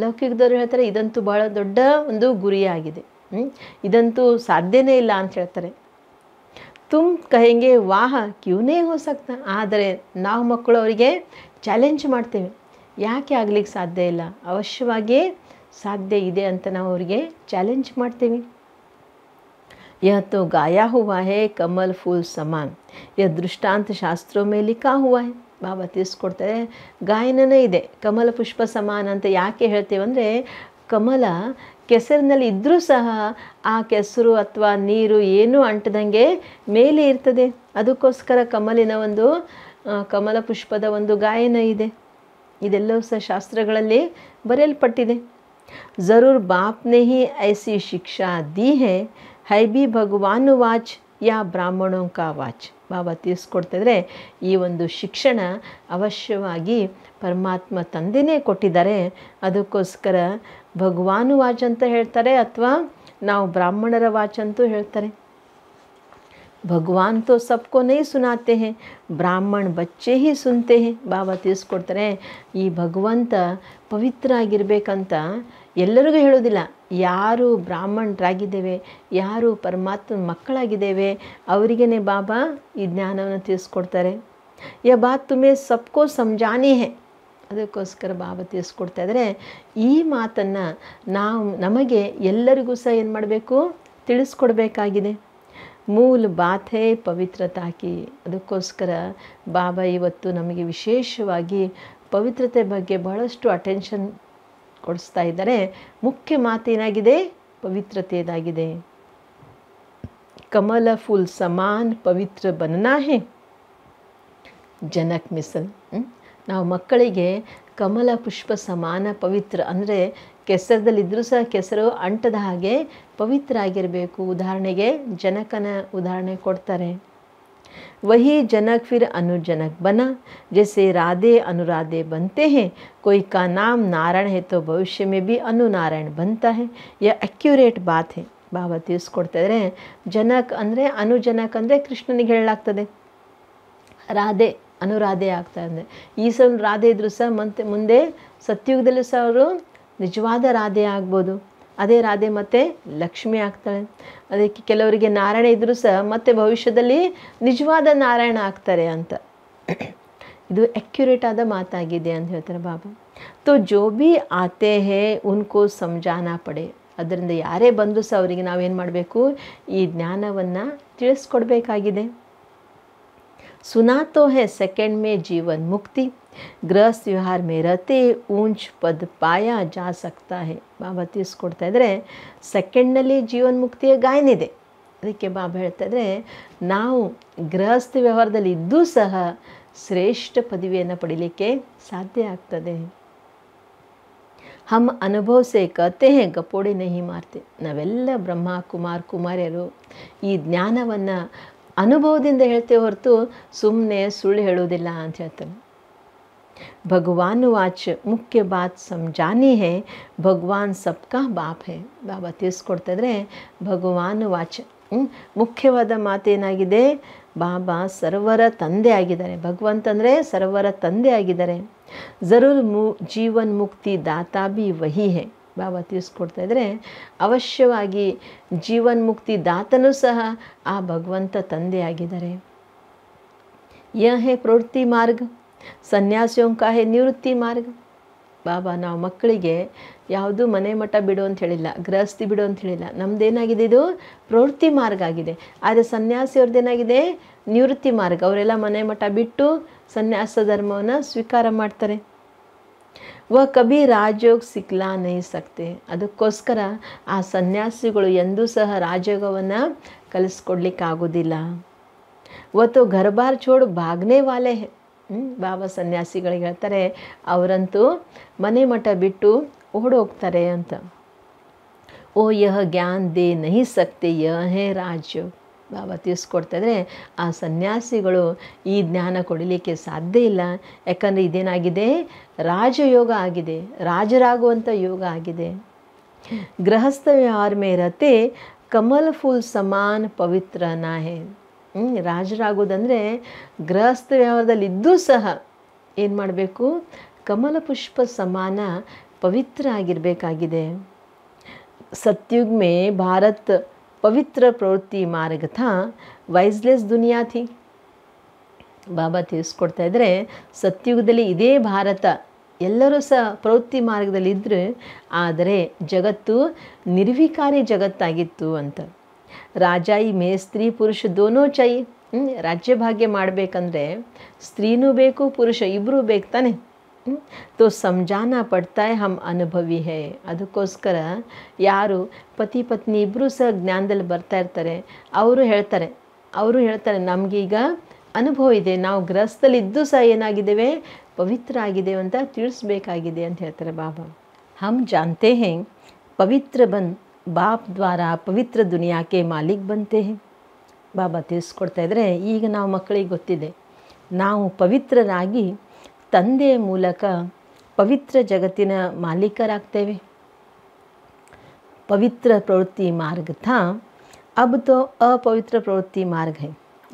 ಲೌಕಿಕದವ್ರು ಹೇಳ್ತಾರೆ ಇದಂತೂ ಭಾಳ ದೊಡ್ಡ ಒಂದು ಗುರಿಯಾಗಿದೆ ಇದಂತೂ ಸಾಧ್ಯನೇ ಇಲ್ಲ ಅಂತ ಹೇಳ್ತಾರೆ ತುಮ್ ಕಹೆಂಗೆ ವಾಹ ಕ್ಯೂನೇ ಹೋ ಸಕ್ತ ಆದರೆ ನಾವು ಮಕ್ಕಳು ಅವರಿಗೆ ಚಾಲೆಂಜ್ ಮಾಡ್ತೇವೆ ಯಾಕೆ ಆಗ್ಲಿಕ್ಕೆ ಸಾಧ್ಯ ಇಲ್ಲ ಅವಶ್ಯವಾಗಿ ಸಾಧ್ಯ ಇದೆ ಅಂತ ನಾವು ಅವರಿಗೆ ಚಾಲೆಂಜ್ ಮಾಡ್ತೀವಿ यह ಗಾಯಾ गाया हुआ है कमल ಸಮಾನ समान यह दृष्टांत शास्त्रों में लिखा हुआ है ಬಾಬಾ ತಿಳಿಸ್ಕೊಡ್ತಾರೆ ಗಾಯನನೇ ಇದೆ ಕಮಲ ಪುಷ್ಪ ಸಮಾನ ಅಂತ ಯಾಕೆ ಹೇಳ್ತೀವಂದರೆ ಕಮಲ ಕೆಸರಿನಲ್ಲಿ ಇದ್ದರೂ ಸಹ ಆ ಕೆಸರು ಅಥವಾ ನೀರು ಏನೂ ಅಂಟದಂಗೆ ಮೇಲೆ ಇರ್ತದೆ ಅದಕ್ಕೋಸ್ಕರ ಕಮಲಿನ ಒಂದು ಕಮಲ ಪುಷ್ಪದ ಒಂದು ಗಾಯನ ಇದೆ ಇದೆಲ್ಲವೂ ಸಹ ಶಾಸ್ತ್ರಗಳಲ್ಲಿ ಬರೆಯಲ್ಪಟ್ಟಿದೆ ಜರೂರ್ बाप ने ही ऐसी शिक्षा दी ಹೈ ಬಿ ಭಗವಾನು ವಾಚ್ ಯಾ ಕಾ ವಾಚ್ ಬಾಬಾ ತಿಳಿಸ್ಕೊಡ್ತಿದ್ರೆ ಈ ಒಂದು ಶಿಕ್ಷಣ ಅವಶ್ಯವಾಗಿ ಪರಮಾತ್ಮ ತಂದೆಯೇ ಕೊಟ್ಟಿದ್ದಾರೆ ಅದಕ್ಕೋಸ್ಕರ ಭಗವಾನು ವಾಚ್ ಅಂತ ಹೇಳ್ತಾರೆ ಅಥವಾ ನಾವು ಬ್ರಾಹ್ಮಣರ ವಾಚ್ ಅಂತೂ ಹೇಳ್ತಾರೆ ಭಗವಾನ್ ತೋ सबको नहीं सुनाते हैं ಬ್ರಾಹ್ಮಣ ಬಚ್ಚೆ ಹಿ ಹೇ ಬಾಬಾ ತಿಳಿಸ್ಕೊಡ್ತಾರೆ ಈ ಭಗವಂತ ಪವಿತ್ರ ಆಗಿರಬೇಕಂತ ಎಲ್ಲರಿಗೂ ಹೇಳೋದಿಲ್ಲ ಯಾರು ಬ್ರಾಹ್ಮಣರಾಗಿದ್ದೇವೆ ಯಾರು ಪರಮಾತ್ಮನ ಮಕ್ಕಳಾಗಿದ್ದೇವೆ ಅವರಿಗೇ ಬಾಬಾ ಈ ಜ್ಞಾನವನ್ನು ತಿಳಿಸ್ಕೊಡ್ತಾರೆ ಯ ಬಾ ತುಮೇ ಸಬ್ಕೋ ಸಮಜಾನಿ ಹೇ ಅದಕ್ಕೋಸ್ಕರ ಬಾಬಾ ತಿಳಿಸ್ಕೊಡ್ತಾ ಇದ್ದಾರೆ ಈ ಮಾತನ್ನು ನಾವು ನಮಗೆ ಎಲ್ಲರಿಗೂ ಸಹ ಏನು ಮಾಡಬೇಕು ತಿಳಿಸ್ಕೊಡ್ಬೇಕಾಗಿದೆ ಮೂಲ ಬಾಥೆ ಪವಿತ್ರತಾಕಿ ಅದಕ್ಕೋಸ್ಕರ ಬಾಬಾ ಇವತ್ತು ನಮಗೆ ವಿಶೇಷವಾಗಿ ಪವಿತ್ರತೆ ಬಗ್ಗೆ ಬಹಳಷ್ಟು ಅಟೆನ್ಷನ್ ಕೊಡಿಸ್ತಾ ಇದ್ದಾರೆ ಮುಖ್ಯ ಮಾತೇನಾಗಿದೆ ಪವಿತ್ರತೆಯದಾಗಿದೆ ಕಮಲ ಫುಲ್ ಸಮಾನ್ ಪವಿತ್ರ ಬನನಾಹೆ ಹೇ ಜನಕ್ ಮಿಸಲ್ ನಾವು ಮಕ್ಕಳಿಗೆ ಕಮಲ ಪುಷ್ಪ ಸಮಾನ ಪವಿತ್ರ ಅಂದರೆ ಕೆಸರದಲ್ಲಿದ್ದರೂ ಸಹ ಕೆಸರು ಅಂಟದ ಹಾಗೆ ಪವಿತ್ರ ಆಗಿರಬೇಕು ಉದಾಹರಣೆಗೆ ಜನಕನ ಉದಾಹರಣೆ ಕೊಡ್ತಾರೆ वही जनक फिर अनुजनक बना जैसे राधे अनुराधे बनते हैं कोई का नाम नारायण है तो भविष्य में भी अनुनारायण बनता है यह एक्यूरेट बात है ಭಾವ ತಿಳಿಸ್ಕೊಡ್ತಾಯಿದ್ರೆ ಜನಕ್ ಅಂದರೆ ಅನುಜನಕ್ ಅಂದರೆ ಕೃಷ್ಣನಿಗೆ ಹೇಳಲಾಗ್ತದೆ ರಾಧೆ ಅನುರಾಧೆ ಆಗ್ತಾ ಅಂದರೆ ಈ ಸಲ ರಾಧೆ ಇದ್ದರೂ ಸಹ ಮತ್ತೆ ಮುಂದೆ ಸತ್ಯುಗದಲ್ಲೂ ಸಹ ಅವರು ನಿಜವಾದ ರಾಧೆ ಆಗ್ಬೋದು ಅದೇ ರಾಧೆ ಮತ್ತೆ ಲಕ್ಷ್ಮಿ ಆಗ್ತಾಳೆ ಅದಕ್ಕೆ ಕೆಲವರಿಗೆ ನಾರಾಯಣ ಇದ್ದರೂ ಸಹ ಮತ್ತೆ ಭವಿಷ್ಯದಲ್ಲಿ ನಿಜವಾದ ನಾರಾಯಣ ಆಗ್ತಾರೆ ಅಂತ ಇದು ಅಕ್ಯುರೇಟ್ ಆದ ಮಾತಾಗಿದೆ ಅಂತ ಹೇಳ್ತಾರೆ ಬಾಬಾ ತೋ ಜೋ ಬಿ ಆತೆ ಹೇ ಉನ್ಕೋ ಸಂಜಾನ ಪಡೆ ಅದರಿಂದ ಯಾರೇ ಬಂದರೂ ಸಹ ಅವರಿಗೆ ನಾವೇನು ಮಾಡಬೇಕು ಈ ಜ್ಞಾನವನ್ನು ತಿಳಿಸ್ಕೊಡ್ಬೇಕಾಗಿದೆ ಸುನಾತೋ ಹೇ ಸೆಕೆಂಡ್ ಮೇ ಜೀವನ್ ಮುಕ್ತಿ ಗೃಹಸ್ಥ ವ್ಯವಹಾರ ಮೇರತೆ ಊಂಚ್ ಪದ ಪಾಯ ಜಾ ಸಕ್ತಾ ಹೇ ಬಾಬಾ ತಿಳಿಸ್ಕೊಡ್ತಾ ಇದ್ದರೆ ಸೆಕೆಂಡ್ನಲ್ಲಿ ಮುಕ್ತಿಯ ಗಾಯನಿದೆ ಅದಕ್ಕೆ ಬಾಬಾ ಹೇಳ್ತಾ ಇದ್ದರೆ ನಾವು ಗೃಹಸ್ಥ ವ್ಯವಹಾರದಲ್ಲಿ ಇದ್ದೂ ಸಹ ಶ್ರೇಷ್ಠ ಪದವಿಯನ್ನು ಪಡೀಲಿಕ್ಕೆ ಸಾಧ್ಯ ಆಗ್ತದೆ ಹಮ್ ಸೇ ಕತೆ ಗಪೋಡೆ ನಹಿ ಮಾರ್ತೆ ನಾವೆಲ್ಲ ಬ್ರಹ್ಮ ಕುಮಾರ್ ಕುಮಾರ್ಯರು ಈ ಜ್ಞಾನವನ್ನು ಅನುಭವದಿಂದ ಹೇಳ್ತೇವೆ ಹೊರತು ಸುಮ್ಮನೆ ಸುಳ್ಳು ಹೇಳುವುದಿಲ್ಲ ಅಂತ ಹೇಳ್ತಾನೆ भगवान वाच ಮುಖ್ಯ ಬಾತ್ ಸಮಜಾನಿ ಹೇ ಭಗವಾನ್ ಸಬ್ಕಾ ಬಾಪ್ ಹೇ ಬಾಬಾ ತಿಳಿಸ್ಕೊಡ್ತಿದ್ರೆ ಭಗವಾನ್ ವಾಚ್ ಮುಖ್ಯವಾದ ಮಾತೇನಾಗಿದೆ ಬಾಬಾ ಸರ್ವರ ತಂದೆ ಆಗಿದ್ದಾರೆ ಅಂದ್ರೆ ಸರ್ವರ ತಂದೆ ಆಗಿದ್ದಾರೆ ಜರೂರ್ ಮು ಜೀವನ್ ಮುಕ್ತಿ ದಾತಾ ಬಿ ವಹಿ ಹೇ ಬಾಬಾ ತಿಳಿಸ್ಕೊಡ್ತಾ ಇದ್ದರೆ ಅವಶ್ಯವಾಗಿ ಜೀವನ್ ಮುಕ್ತಿ ದಾತನೂ ಸಹ ಆ ಭಗವಂತ ತಂದೆ ಆಗಿದ್ದಾರೆ ಯಹೇ ಪ್ರವೃತ್ತಿ ಮಾರ್ಗ ಸನ್ಯಾಸಿಯೋಂ ಕಾಹೆ ನಿವೃತ್ತಿ ಮಾರ್ಗ ಬಾಬಾ ನಾವು ಮಕ್ಕಳಿಗೆ ಯಾವುದು ಮನೆ ಮಠ ಬಿಡು ಅಂತ ಹೇಳಿಲ್ಲ ಗೃಹಸ್ಥಿ ಬಿಡು ಅಂತ ಹೇಳಿಲ್ಲ ನಮ್ದೇನಾಗಿದೆ ಇದು ಪ್ರವೃತ್ತಿ ಮಾರ್ಗ ಆಗಿದೆ ಆದರೆ ಸನ್ಯಾಸಿಯವ್ರದ್ದೇನಾಗಿದೆ ನಿವೃತ್ತಿ ಮಾರ್ಗ ಅವರೆಲ್ಲ ಮನೆ ಮಠ ಬಿಟ್ಟು ಸನ್ಯಾಸ ಧರ್ಮವನ್ನು ಸ್ವೀಕಾರ ಮಾಡ್ತಾರೆ ವ ಕಬಿ ರಾಜಯೋಗ ಸಿಕ್ಲಾ ನಯಿಸಕ್ತೆ ಅದಕ್ಕೋಸ್ಕರ ಆ ಸನ್ಯಾಸಿಗಳು ಎಂದೂ ಸಹ ರಾಜಯೋಗವನ್ನು ಕಲಿಸ್ಕೊಡ್ಲಿಕ್ಕಾಗೋದಿಲ್ಲ ಒತ್ತು ಗರ್ಭಾರ್ ಚೋಡು ಬಾಗ್ನೇ ವಾಲೆ ಬಾಬಾ ಸನ್ಯಾಸಿಗಳಿಗೆ ಹೇಳ್ತಾರೆ ಅವರಂತೂ ಮನೆ ಮಠ ಬಿಟ್ಟು ಓಡೋಗ್ತಾರೆ ಅಂತ ಓ ಯಹ ಜ್ಞಾನ ದೇ ನಹಿ ಯ ಹೇ ರಾಜು ಬಾಬಾ ತಿಳಿಸ್ಕೊಡ್ತಾಯಿದ್ರೆ ಆ ಸನ್ಯಾಸಿಗಳು ಈ ಜ್ಞಾನ ಕೊಡಲಿಕ್ಕೆ ಸಾಧ್ಯ ಇಲ್ಲ ಯಾಕಂದರೆ ಇದೇನಾಗಿದೆ ರಾಜಯೋಗ ಆಗಿದೆ ರಾಜರಾಗುವಂಥ ಯೋಗ ಆಗಿದೆ ಗೃಹಸ್ಥ ವ್ಯವಹಾರ ಮೇರತೆ ಕಮಲ್ ಫುಲ್ ಸಮಾನ್ ಪವಿತ್ರ ನಾಹೆ ರಾಜರಾಗೋದಂದರೆ ಗೃಹಸ್ಥ ವ್ಯವಹಾರದಲ್ಲಿದ್ದೂ ಸಹ ಏನು ಮಾಡಬೇಕು ಕಮಲಪುಷ್ಪ ಸಮಾನ ಪವಿತ್ರ ಆಗಿರಬೇಕಾಗಿದೆ ಸತ್ಯುಗ್ಮೆ ಭಾರತ್ ಪವಿತ್ರ ಪ್ರವೃತ್ತಿ ಮಾರ್ಗಥ ವೈಸ್ಲೆಸ್ ದುನಿಯಾತಿ ಬಾಬಾ ತಿಳಿಸ್ಕೊಡ್ತಾ ಇದ್ದರೆ ಸತ್ಯುಗದಲ್ಲಿ ಇದೇ ಭಾರತ ಎಲ್ಲರೂ ಸಹ ಪ್ರವೃತ್ತಿ ಮಾರ್ಗದಲ್ಲಿದ್ದರೆ ಆದರೆ ಜಗತ್ತು ನಿರ್ವಿಕಾರಿ ಜಗತ್ತಾಗಿತ್ತು ಅಂತ ರಾಜಾಯಿ ಮೇ ಸ್ತ್ರೀ ಪುರುಷ ದೋನೋ ಚೈ ರಾಜ್ಯ ಭಾಗ್ಯ ಮಾಡಬೇಕಂದ್ರೆ ಸ್ತ್ರೀನೂ ಬೇಕು ಪುರುಷ ಇಬ್ಬರೂ ಬೇಕು ತಾನೆ ತೋ ಸಂಜಾನ ಪಡ್ತಾಯ ಹಮ್ ಅನುಭವಿ ಹೇ ಅದಕ್ಕೋಸ್ಕರ ಯಾರು ಪತಿ ಪತ್ನಿ ಇಬ್ಬರೂ ಸಹ ಜ್ಞಾನದಲ್ಲಿ ಬರ್ತಾ ಇರ್ತಾರೆ ಅವರು ಹೇಳ್ತಾರೆ ಅವರು ಹೇಳ್ತಾರೆ ನಮಗೀಗ ಅನುಭವ ಇದೆ ನಾವು ಗ್ರಹಸ್ಥಲಿದ್ದು ಸಹ ಏನಾಗಿದ್ದೇವೆ ಪವಿತ್ರ ಆಗಿದ್ದೇವೆ ಅಂತ ತಿಳಿಸ್ಬೇಕಾಗಿದೆ ಅಂತ ಹೇಳ್ತಾರೆ ಬಾಬಾ ಹಮ್ ಜಾನ್ತೆ ಹೇ ಪವಿತ್ರ ಬಂದು ಬಾಪ್ ದ್ವಾರ ಪವಿತ್ರ ದುನಿಯಾಕೆ ಮಾಲೀಕ್ ಬಂತೆ ಬಾಬಾ ತಿಳಿಸ್ಕೊಡ್ತಾ ಇದ್ದರೆ ಈಗ ನಾವು ಮಕ್ಕಳಿಗೆ ಗೊತ್ತಿದೆ ನಾವು ಪವಿತ್ರರಾಗಿ ತಂದೆಯ ಮೂಲಕ ಪವಿತ್ರ ಜಗತ್ತಿನ ಮಾಲೀಕರಾಗ್ತೇವೆ ಪವಿತ್ರ ಪ್ರವೃತ್ತಿ ಮಾರ್ಗ ಥಾ ಅಬ್ ತೋ ಅಪವಿತ್ರ ಪ್ರವೃತ್ತಿ ಮಾರ್ಗ ಹೇ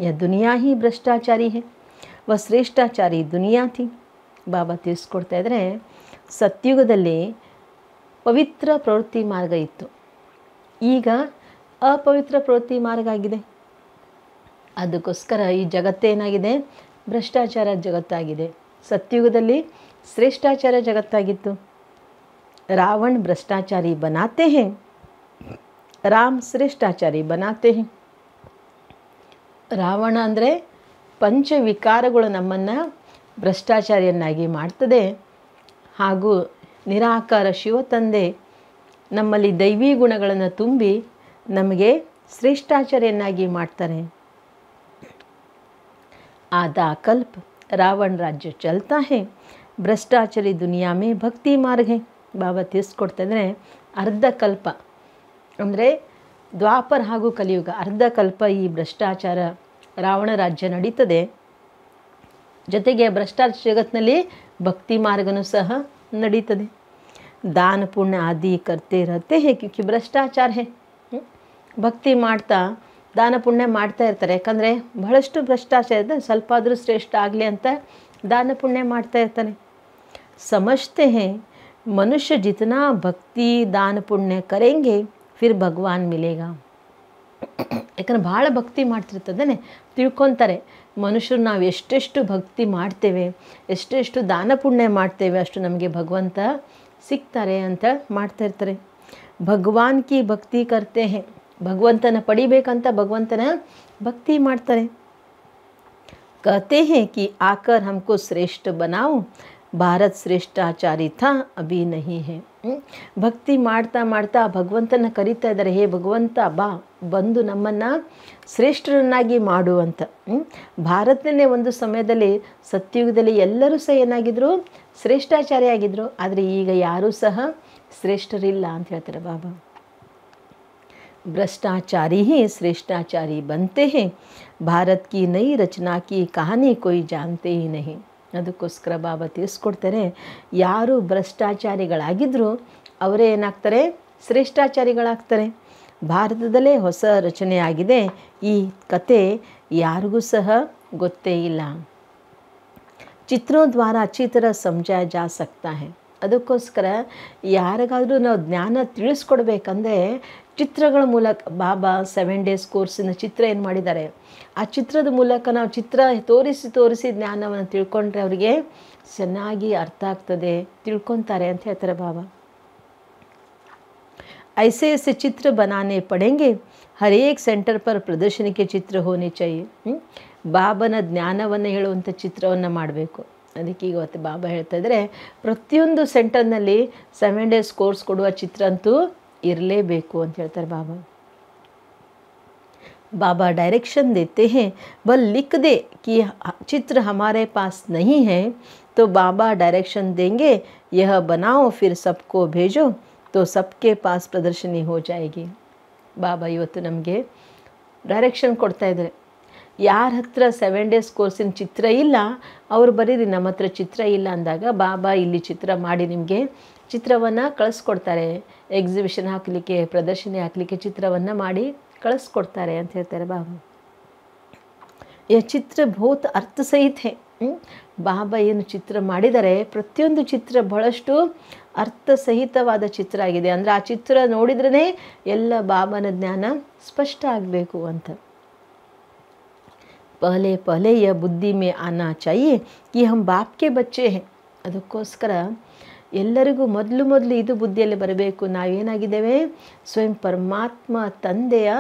ಯ ದುನಿಯಾ ಹಿ ಭ್ರಷ್ಟಾಚಾರಿ ಹೇ ವ ಶ್ರೇಷ್ಠಾಚಾರಿ ದುನಿಯಾ ಥಿ ಬಾಬಾ ತಿಳಿಸ್ಕೊಡ್ತಾ ಇದ್ದರೆ ಸತ್ಯುಗದಲ್ಲಿ ಪವಿತ್ರ ಪ್ರವೃತ್ತಿ ಮಾರ್ಗ ಇತ್ತು ಈಗ ಅಪವಿತ್ರ ಪ್ರವೃತ್ತಿ ಮಾರ್ಗ ಆಗಿದೆ ಅದಕ್ಕೋಸ್ಕರ ಈ ಜಗತ್ತೇನಾಗಿದೆ ಭ್ರಷ್ಟಾಚಾರ ಜಗತ್ತಾಗಿದೆ ಸತ್ಯುಗದಲ್ಲಿ ಶ್ರೇಷ್ಠಾಚಾರ ಜಗತ್ತಾಗಿತ್ತು ರಾವಣ್ ಭ್ರಷ್ಟಾಚಾರಿ ಬನಾತೆ ಹೇ ರಾಮ್ ಶ್ರೇಷ್ಠಾಚಾರಿ ಬನಾತೆ ಹೇ ರಾವಣ ಅಂದರೆ ಪಂಚವಿಕಾರಗಳು ನಮ್ಮನ್ನು ಭ್ರಷ್ಟಾಚಾರಿಯನ್ನಾಗಿ ಮಾಡ್ತದೆ ಹಾಗೂ ನಿರಾಕಾರ ಶಿವ ತಂದೆ ನಮ್ಮಲ್ಲಿ ದೈವಿ ಗುಣಗಳನ್ನು ತುಂಬಿ ನಮಗೆ ಶ್ರೇಷ್ಠಾಚಾರ್ಯನಾಗಿ ಮಾಡ್ತಾರೆ ಆದ ಕಲ್ಪ ರಾವಣ ರಾಜ್ಯ ಚಲ್ತಾ ಹೇ ಭ್ರಷ್ಟಾಚಾರಿ ದುನಿಯಾ ಮೇ ಭಕ್ತಿ ಮಾರ್ಗ ಬಾಬಾ ತಿಳಿಸ್ಕೊಡ್ತಂದರೆ ಅರ್ಧ ಕಲ್ಪ ಅಂದರೆ ದ್ವಾಪರ್ ಹಾಗೂ ಕಲಿಯುಗ ಅರ್ಧ ಕಲ್ಪ ಈ ಭ್ರಷ್ಟಾಚಾರ ರಾವಣ ರಾಜ್ಯ ನಡೀತದೆ ಜೊತೆಗೆ ಭ್ರಷ್ಟಾಚಾರ ಜಗತ್ತಿನಲ್ಲಿ ಭಕ್ತಿ ಮಾರ್ಗನೂ ಸಹ ನಡೀತದೆ दान पुण्य आदि करते रहते हैं क्योंकि भ्रष्टाचार है हम्म? भक्ति माता दान पुण्य माता याकंद्रे बहुत भ्रष्टाचार स्वल्पाद श्रेष्ठ आगे अंत दान पुण्य माता समझते हैं मनुष्य जितना भक्ति दान पुण्य करेंगे फिर भगवान मिलेगा या भाला भक्ति माती तक मनुष्य नावेष्टु भक्ति दान पुण्य माते अस्ु नमें भगवंता ಸಿಗ್ತಾರೆ ಅಂತ ಇರ್ತಾರೆ ಭಗವಾನ್ ಕಿ ಭಕ್ತಿ ಕರ್ತೆ ಹೇ ಭಗವಂತನ ಪಡಿಬೇಕಂತ ಭಗವಂತನ ಭಕ್ತಿ ಮಾಡ್ತಾರೆ ಕತೆ ಹೇ ಕಿ ಆಕರ್ हमको ಶ್ರೇಷ್ಠ बनाओ ಭಾರತ್ ಶ್ರೇಷ್ಠಾಚಾರಿತ ಅಭಿ ನಹಿ ಹೇ ಭಕ್ತಿ ಮಾಡ್ತಾ ಮಾಡ್ತಾ ಭಗವಂತನ ಕರಿತಾ ಇದ್ದಾರೆ ಹೇ ಭಗವಂತ ಬಾ ಬಂದು ನಮ್ಮನ್ನ ಶ್ರೇಷ್ಠರನ್ನಾಗಿ ಮಾಡು ಅಂತ ಭಾರತನೇ ಒಂದು ಸಮಯದಲ್ಲಿ ಸತ್ಯುಗದಲ್ಲಿ ಎಲ್ಲರೂ ಸಹ ಏನಾಗಿದ್ರು ಶ್ರೇಷ್ಠಾಚಾರ್ಯ ಆದರೆ ಈಗ ಯಾರೂ ಸಹ ಶ್ರೇಷ್ಠರಿಲ್ಲ ಅಂತ ಹೇಳ್ತಾರೆ ಬಾಬಾ ಭ್ರಷ್ಟಾಚಾರಿ ಹಿ ಶ್ರೇಷ್ಠಾಚಾರಿ बनते हैं भारत की नई रचना की कहानी कोई जानते ही ಅದಕ್ಕೋಸ್ಕರ ಬಾಬಾ ತಿಳಿಸ್ಕೊಡ್ತಾರೆ ಯಾರು ಭ್ರಷ್ಟಾಚಾರಿಗಳಾಗಿದ್ದರೂ ಅವರೇ ಏನಾಗ್ತಾರೆ ಶ್ರೇಷ್ಠಾಚಾರಿಗಳಾಗ್ತಾರೆ ಭಾರತದಲ್ಲೇ ಹೊಸ ರಚನೆ ಆಗಿದೆ ಈ ಕತೆ ಯಾರಿಗೂ ಸಹ ಗೊತ್ತೇ ಇಲ್ಲ ಚಿತ್ರೋ ದ್ವಾರ ಅಚ್ಚಿ ಥರ ಸಮಜಾಯ ಜಾ ಅದಕ್ಕೋಸ್ಕರ ಯಾರಿಗಾದರೂ ನಾವು ಜ್ಞಾನ ತಿಳಿಸ್ಕೊಡ್ಬೇಕಂದ್ರೆ ಚಿತ್ರಗಳ ಮೂಲಕ ಬಾಬಾ ಸೆವೆನ್ ಡೇಸ್ ಕೋರ್ಸಿನ ಚಿತ್ರ ಏನು ಮಾಡಿದ್ದಾರೆ ಆ ಚಿತ್ರದ ಮೂಲಕ ನಾವು ಚಿತ್ರ ತೋರಿಸಿ ತೋರಿಸಿ ಜ್ಞಾನವನ್ನು ತಿಳ್ಕೊಂಡ್ರೆ ಅವರಿಗೆ ಚೆನ್ನಾಗಿ ಅರ್ಥ ಆಗ್ತದೆ ತಿಳ್ಕೊತಾರೆ ಅಂತ ಹೇಳ್ತಾರೆ ಬಾಬಾ ಐಸೆ ऐसे ಚಿತ್ರ ಬನಾನೆ ಪಡೆಂಗೆ ಹರೇಕ್ ಸೆಂಟರ್ ಪರ್ ಪ್ರದರ್ಶನಕ್ಕೆ ಚಿತ್ರ के ಚೈ होने ಬಾಬನ ಜ್ಞಾನವನ್ನು ಹೇಳುವಂಥ ಚಿತ್ರವನ್ನು ಮಾಡಬೇಕು ಅದಕ್ಕೆ ಈಗ ಇವತ್ತು ಬಾಬಾ ಹೇಳ್ತಾ ಇದ್ದರೆ ಪ್ರತಿಯೊಂದು ಸೆಂಟರ್ನಲ್ಲಿ ಸೆವೆನ್ ಡೇಸ್ ಕೋರ್ಸ್ ಕೊಡುವ ಚಿತ್ರ ಅಂತೂ ಇರಲೇಬೇಕು ಅಂತ ಹೇಳ್ತಾರೆ ಬಾಬಾ ಬಾಬಾ ಡೈರೆಕ್ಷನ್ ದೇತೆ ಹೇ ಬಲ್ लिख ಚಿತ್ರ कि ಪಾಸ್ हमारे पास नहीं है तो बाबा डायरेक्शन देंगे यह बनाओ फिर सबको भेजो तो सबके ಬಾಬಾ ಇವತ್ತು ನಮಗೆ ಡೈರೆಕ್ಷನ್ ಕೊಡ್ತಾ ಇದ್ದಾರೆ ಯಾರ ಹತ್ರ ಸೆವೆನ್ ಡೇಸ್ ಕೋರ್ಸಿನ ಚಿತ್ರ ಇಲ್ಲ ಅವರು ಬರೀರಿ ನಮ್ಮ ಹತ್ರ ಚಿತ್ರ ಇಲ್ಲ ಅಂದಾಗ ಬಾಬಾ ಇಲ್ಲಿ ಚಿತ್ರ ಮಾಡಿ ನಿಮಗೆ ಚಿತ್ರವನ್ನು ಕಳಿಸ್ಕೊಡ್ತಾರೆ ಎಕ್ಸಿಬಿಷನ್ ಹಾಕಲಿಕ್ಕೆ ಪ್ರದರ್ಶನ ಹಾಕಲಿಕ್ಕೆ ಚಿತ್ರವನ್ನು ಮಾಡಿ ಕಳಿಸ್ಕೊಡ್ತಾರೆ ಅಂತ ಹೇಳ್ತಾರೆ ಬಾಬಾ ಯ ಚಿತ್ರ ಬಹುತ್ ಅರ್ಥ ಸಹಿತ ಬಾಬಾ ಏನು ಚಿತ್ರ ಮಾಡಿದರೆ ಪ್ರತಿಯೊಂದು ಚಿತ್ರ ಬಹಳಷ್ಟು ಅರ್ಥಸಹಿತವಾದ ಚಿತ್ರ ಆಗಿದೆ ಅಂದರೆ ಆ ಚಿತ್ರ ನೋಡಿದ್ರೇ ಎಲ್ಲ ಬಾಬನ ಜ್ಞಾನ ಸ್ಪಷ್ಟ ಆಗಬೇಕು ಅಂತ ಪಹಲೆ ಪಹಲೆಯ ಬುದ್ಧಿ ಮೇ ಆನಾ ಚಾಯಿ ಈ ಹಮ್ ಬಾಪ್ ಕೆ ಬಚ್ಚೆ ಹೇ ಅದಕ್ಕೋಸ್ಕರ ಎಲ್ಲರಿಗೂ ಮೊದಲು ಮೊದಲು ಇದು ಬುದ್ಧಿಯಲ್ಲಿ ಬರಬೇಕು ನಾವೇನಾಗಿದ್ದೇವೆ ಸ್ವಯಂ ಪರಮಾತ್ಮ ತಂದೆಯ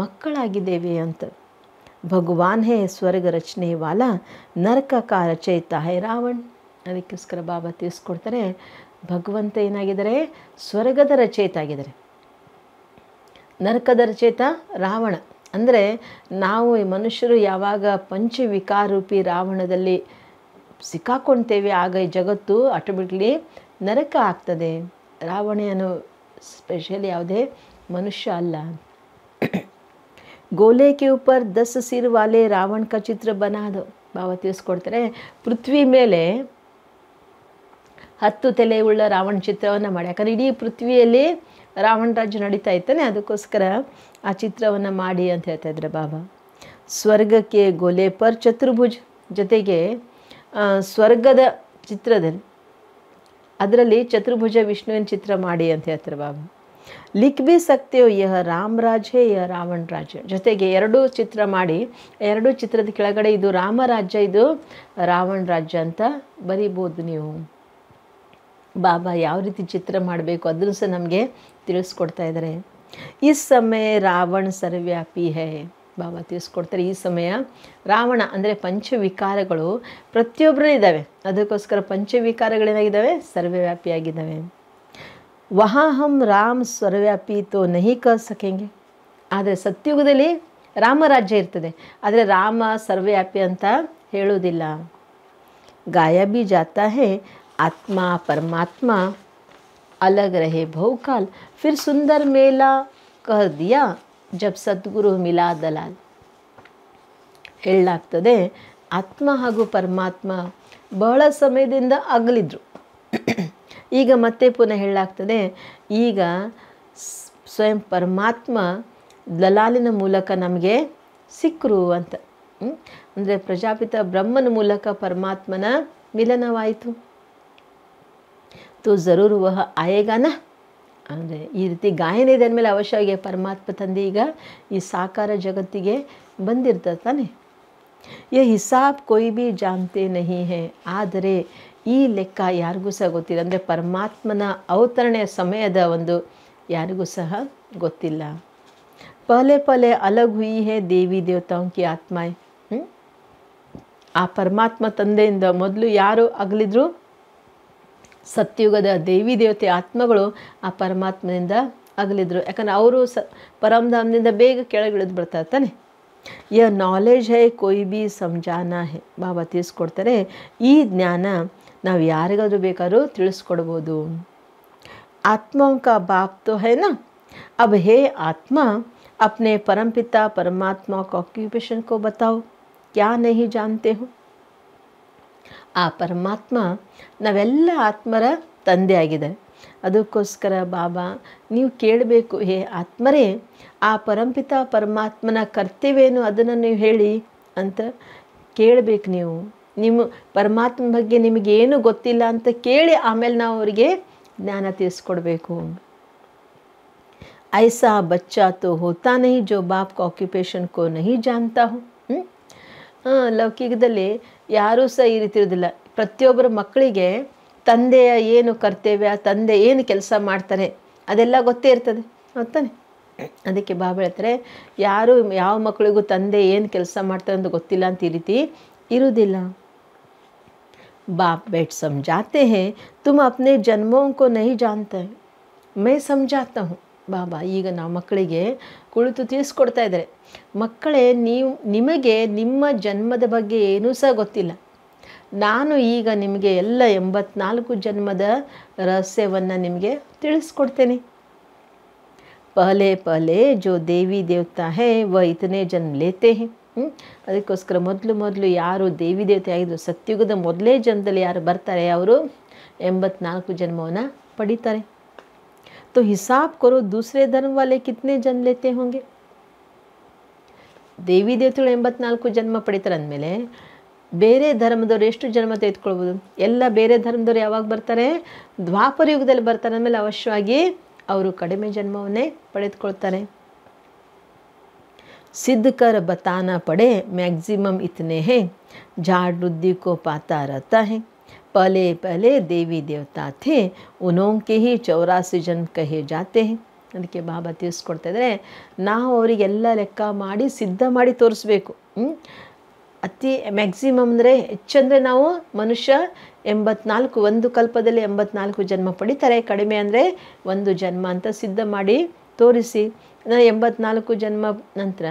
ಮಕ್ಕಳಾಗಿದ್ದೇವೆ ಅಂತ ಭಗವಾನ್ ಹೇ ಸ್ವರ್ಗ ರಚನೆ ವಾಲ ನರಕ ಕಾ ರಚಯಿತ ಹೇ ರಾವಣ್ ಅದಕ್ಕೋಸ್ಕರ ಬಾಬಾ ತಿಳಿಸ್ಕೊಡ್ತಾರೆ ಭಗವಂತ ಏನಾಗಿದ್ದಾರೆ ಸ್ವರ್ಗದ ರಚಯಿತ ಆಗಿದ್ದಾರೆ ನರಕದ ರಚಯಿತ ರಾವಣ ಅಂದರೆ ನಾವು ಈ ಮನುಷ್ಯರು ಯಾವಾಗ ಪಂಚವಿಕಾರೂಪಿ ರಾವಣದಲ್ಲಿ ಸಿಕ್ಕಾಕೊಳ್ತೇವೆ ಆಗ ಈ ಜಗತ್ತು ಆಟೋಮೆಟಿಕ್ಲಿ ನರಕ ಆಗ್ತದೆ ರಾವಣನು ಸ್ಪೆಷಲಿ ಯಾವುದೇ ಮನುಷ್ಯ ಅಲ್ಲ ಗೋಲೆ ಉಪರ್ ದಸ್ ಸಿರ್ ವಾಲೆ ರಾವಣ ಕ ಚಿತ್ರ ಬನಾದು ಭಾವ ತಿಳಿಸ್ಕೊಡ್ತಾರೆ ಪೃಥ್ವಿ ಮೇಲೆ ಹತ್ತು ತಲೆ ಉಳ್ಳ ರಾವಣ ಚಿತ್ರವನ್ನು ಮಾಡಿ ಯಾಕಂದರೆ ಇಡೀ ಪೃಥ್ವಿಯಲ್ಲಿ ರಾವಣ ರಾಜ್ಯ ನಡೀತಾ ಇರ್ತಾನೆ ಅದಕ್ಕೋಸ್ಕರ ಆ ಚಿತ್ರವನ್ನು ಮಾಡಿ ಅಂತ ಹೇಳ್ತಾ ಇದ್ರೆ ಬಾಬಾ ಸ್ವರ್ಗಕ್ಕೆ ಗೊಲೆ ಪರ್ ಚತುರ್ಭುಜ್ ಜೊತೆಗೆ ಸ್ವರ್ಗದ ಚಿತ್ರದಲ್ಲಿ ಅದರಲ್ಲಿ ಚತುರ್ಭುಜ ವಿಷ್ಣುವಿನ ಚಿತ್ರ ಮಾಡಿ ಅಂತ ಹೇಳ್ತಾರೆ ಬಾಬಾ ಲಿಖ್ ಬಿ ಸಕ್ತೇವ್ ಯಹ ರಾಮರಾಜೇ ಯ ರಾವಣ ರಾಜ ಜೊತೆಗೆ ಎರಡೂ ಚಿತ್ರ ಮಾಡಿ ಎರಡೂ ಚಿತ್ರದ ಕೆಳಗಡೆ ಇದು ರಾಮರಾಜ್ಯ ಇದು ರಾವಣ ರಾಜ್ಯ ಅಂತ ಬರೀಬೋದು ನೀವು ಬಾಬಾ ಯಾವ ರೀತಿ ಚಿತ್ರ ಮಾಡಬೇಕು ಅದನ್ನು ಸಹ ನಮಗೆ ತಿಳಿಸ್ಕೊಡ್ತಾ ಇದ್ದಾರೆ ಈ ಸಮಯ ರಾವಣ ಸರ್ವ್ಯಾಪಿ ಹೇ ಬಾಬಾ ತಿಳಿಸ್ಕೊಡ್ತಾರೆ ಈ ಸಮಯ ರಾವಣ ಅಂದರೆ ಪಂಚವಿಕಾರಗಳು ಪ್ರತಿಯೊಬ್ಬರೂ ಇದ್ದಾವೆ ಅದಕ್ಕೋಸ್ಕರ ಪಂಚವಿಕಾರಗಳೇನಾಗಿದ್ದಾವೆ ಸರ್ವವ್ಯಾಪಿಯಾಗಿದ್ದಾವೆ ವಹಾಹಂ ರಾಮ್ ಸರ್ವ್ಯಾಪಿ ತೋ ನಹಿ ಕ ಸಕೆಂಗೆ ಆದರೆ ಸತ್ಯುಗದಲ್ಲಿ ರಾಮರಾಜ್ಯ ಇರ್ತದೆ ಆದರೆ ರಾಮ ಸರ್ವ್ಯಾಪಿ ಅಂತ ಹೇಳೋದಿಲ್ಲ ಗಾಯಬಿ ಬಿ ಜಾತ ಹೇ ಆತ್ಮ ಪರಮಾತ್ಮ अलग रहे बहुकाल फिर सुंदर मेला कर दिया ಜಬ್ ಸದ್ಗುರು ಮಿಲಾ ದಲಾಲ್ ಹೇಳಲಾಗ್ತದೆ ಆತ್ಮ ಹಾಗೂ ಪರಮಾತ್ಮ ಬಹಳ ಸಮಯದಿಂದ ಅಗಲಿದ್ರು ಈಗ ಮತ್ತೆ ಪುನಃ ಹೇಳಲಾಗ್ತದೆ ಈಗ ಸ್ವಯಂ ಪರಮಾತ್ಮ ದಲಾಲಿನ ಮೂಲಕ ನಮಗೆ ಸಿಕ್ಕರು ಅಂತ ಅಂದರೆ ಪ್ರಜಾಪಿತ ಬ್ರಹ್ಮನ ಮೂಲಕ ಪರಮಾತ್ಮನ ಮಿಲನವಾಯಿತು तो ज़रूर ವಹ ಆಯೇಗಾನ ಅಂದರೆ ಈ ರೀತಿ ಗಾಯನ ಇದೆ ಅಂದಮೇಲೆ ಅವಶ್ಯವಾಗಿ ಪರಮಾತ್ಮ ತಂದೆ ಈಗ ಈ ಸಾಕಾರ ಜಗತ್ತಿಗೆ ಬಂದಿರ್ತದೆ ತಾನೆ ಏ ಹಿಸಾಬ್ ಕೊಯ್ ಬಿ ಜಾಮ್ತೆ ನಹಿ ಹೇ ಆದರೆ ಈ ಲೆಕ್ಕ ಯಾರಿಗೂ ಸಹ ಗೊತ್ತಿಲ್ಲ ಅಂದರೆ ಪರಮಾತ್ಮನ ಅವತರಣೆಯ ಸಮಯದ ಒಂದು ಯಾರಿಗೂ ಸಹ ಗೊತ್ತಿಲ್ಲ ಪಲೆ ಪಲೆ ಅಲಗ್ ಹುಯಿ ಹೇ ದೇವಿ ದೇವತಾಂಕಿ ಆತ್ಮಾಯ್ ಆ ಪರಮಾತ್ಮ ತಂದೆಯಿಂದ ಮೊದಲು ಯಾರು ಅಗಲಿದ್ರು ಸತ್ಯುಗದ ದೇವಿ ದೇವತೆ ಆತ್ಮಗಳು ಆ ಪರಮಾತ್ಮನಿಂದ ಅಗಲಿದ್ರು ಯಾಕಂದ್ರೆ ಅವರು ಸ ಪರಮಧಾಮದಿಂದ ಬೇಗ ಕೆಳಗಿಳಿದು ಬರ್ತಾರೆ ತಾನೆ ಯ ನಾಲೆಜ್ ಹೈ ಕೊಯ್ ಬಿ ಸಂಜಾನ ಬಾಬಾ ತಿಳಿಸ್ಕೊಡ್ತಾರೆ ಈ ಜ್ಞಾನ ನಾವು ಯಾರಿಗಾದ್ರೂ ಬೇಕಾದ್ರೂ ತಿಳಿಸ್ಕೊಡ್ಬೋದು ಆತ್ಮ ಕಾ ಬಾಪ್ ತೋ ಹೈನಾ ಅಬ್ ಹೇ ಆತ್ಮ ಅಪ್ನೆ ಪರಂಪಿತ ಪರಮಾತ್ಮ ಆಕ್ಯುಪೇಷನ್ ಕೋ को ಕ್ಯಾ क्या नहीं जानते ಆ ಪರಮಾತ್ಮ ನಾವೆಲ್ಲ ಆತ್ಮರ ತಂದೆ ಆಗಿದೆ ಅದಕ್ಕೋಸ್ಕರ ಬಾಬಾ ನೀವು ಕೇಳಬೇಕು ಹೇ ಆತ್ಮರೇ ಆ ಪರಂಪಿತ ಪರಮಾತ್ಮನ ಕರ್ತವ್ಯವೇನು ಅದನ್ನು ನೀವು ಹೇಳಿ ಅಂತ ಕೇಳಬೇಕು ನೀವು ನಿಮ್ಮ ಪರಮಾತ್ಮ ಬಗ್ಗೆ ನಿಮಗೇನು ಗೊತ್ತಿಲ್ಲ ಅಂತ ಕೇಳಿ ಆಮೇಲೆ ನಾವು ಅವರಿಗೆ ಜ್ಞಾನ ತಿಳಿಸ್ಕೊಡ್ಬೇಕು ಐಸಾ ಬಚ್ಚಾ ತೋ ಹೋತಾ ನಹಿ ಜೋ ಬಾಪ್ ಆಕ್ಯುಪೇಷನ್ ಕೋ ನಹಿ ಜಾನ್ತಾ ಹೋ ಲೌಕಿಕದಲ್ಲಿ ಯಾರೂ ಸಹ ಈ ರೀತಿ ಇರೋದಿಲ್ಲ ಪ್ರತಿಯೊಬ್ಬರ ಮಕ್ಕಳಿಗೆ ತಂದೆಯ ಏನು ಕರ್ತವ್ಯ ತಂದೆ ಏನು ಕೆಲಸ ಮಾಡ್ತಾರೆ ಅದೆಲ್ಲ ಗೊತ್ತೇ ಇರ್ತದೆ ಗೊತ್ತಾನೆ ಅದಕ್ಕೆ ಬಾಬಾ ಹೇಳ್ತಾರೆ ಯಾರು ಯಾವ ಮಕ್ಕಳಿಗೂ ತಂದೆ ಏನು ಕೆಲಸ ಮಾಡ್ತಾರೆ ಅಂತ ಗೊತ್ತಿಲ್ಲ ಅಂತ ಈ ರೀತಿ ಇರುವುದಿಲ್ಲ ಬಾಪ್ ಬೇಟ್ ಸಮಜಾತೆ ಹೇ तुम अपने जन्मों ನೈ नहीं जानते ಸಮಜಾತ समझाता ಬಾಬಾ ಈಗ ನಾವು ಮಕ್ಕಳಿಗೆ ಕುಳಿತು ತಿಳಿಸ್ಕೊಡ್ತಾ ಇದ್ದಾರೆ ಮಕ್ಕಳೇ ನೀವು ನಿಮಗೆ ನಿಮ್ಮ ಜನ್ಮದ ಬಗ್ಗೆ ಏನೂ ಸಹ ಗೊತ್ತಿಲ್ಲ ನಾನು ಈಗ ನಿಮಗೆ ಎಲ್ಲ ಎಂಬತ್ನಾಲ್ಕು ಜನ್ಮದ ರಹಸ್ಯವನ್ನು ನಿಮಗೆ ತಿಳಿಸ್ಕೊಡ್ತೇನೆ ಪಹಲೆ ಪಹಲೆ ಜೋ ದೇವಿ ದೇವತಾ ಹೇ ವ ಇತನೇ ಜನ್ಮ ಲೇತೆ ಹೇ ಅದಕ್ಕೋಸ್ಕರ ಮೊದಲು ಮೊದಲು ಯಾರು ದೇವಿ ದೇವತೆ ಆಗಿದ್ದು ಸತ್ಯುಗದ ಮೊದಲೇ ಜನ್ಮದಲ್ಲಿ ಯಾರು ಬರ್ತಾರೆ ಅವರು ಎಂಬತ್ನಾಲ್ಕು ಜನ್ಮವನ್ನು ಪಡಿತಾರೆ तो हिसाब करो दूसरे धर्म वाले कितने जन्म लेते होंगे ದೇವಿ ದೇವತೆಗಳು ಎಂಬತ್ನಾಲ್ಕು ಜನ್ಮ ಪಡಿತಾರೆ ಅಂದಮೇಲೆ ಬೇರೆ ಧರ್ಮದವ್ರು ಎಷ್ಟು ಜನ್ಮ ತೆಗೆದುಕೊಳ್ಬೋದು ಎಲ್ಲ ಬೇರೆ ಧರ್ಮದವ್ರು ಯಾವಾಗ ಬರ್ತಾರೆ ದ್ವಾಪರ ಯುಗದಲ್ಲಿ ಬರ್ತಾರೆ ಅಂದಮೇಲೆ ಅವಶ್ಯವಾಗಿ ಅವರು ಕಡಿಮೆ ಜನ್ಮವನ್ನೇ ಪಡೆದುಕೊಳ್ತಾರೆ सिद्ध कर बताना पड़े मैक्सिमम इतने हैं झाड़ रुद्धि को पाता रहता है पहले पहले देवी देवता थे उनोंके ही चौरासी जन कहे जाते हैं ಅದಕ್ಕೆ ಬಾಬಾ ಇದ್ದರೆ ನಾವು ಅವರಿಗೆಲ್ಲ ಲೆಕ್ಕ ಮಾಡಿ ಸಿದ್ಧ ಮಾಡಿ ತೋರಿಸ್ಬೇಕು ಅತಿ ಮ್ಯಾಕ್ಸಿಮಮ್ ಅಂದರೆ ಹೆಚ್ಚಂದರೆ ನಾವು ಮನುಷ್ಯ ಎಂಬತ್ನಾಲ್ಕು ಒಂದು ಕಲ್ಪದಲ್ಲಿ ಎಂಬತ್ನಾಲ್ಕು ಜನ್ಮ ಪಡಿತಾರೆ ಕಡಿಮೆ ಅಂದರೆ ಒಂದು ಜನ್ಮ ಅಂತ ಸಿದ್ಧ ಮಾಡಿ ತೋರಿಸಿ ಎಂಬತ್ನಾಲ್ಕು ಜನ್ಮ ನಂತರ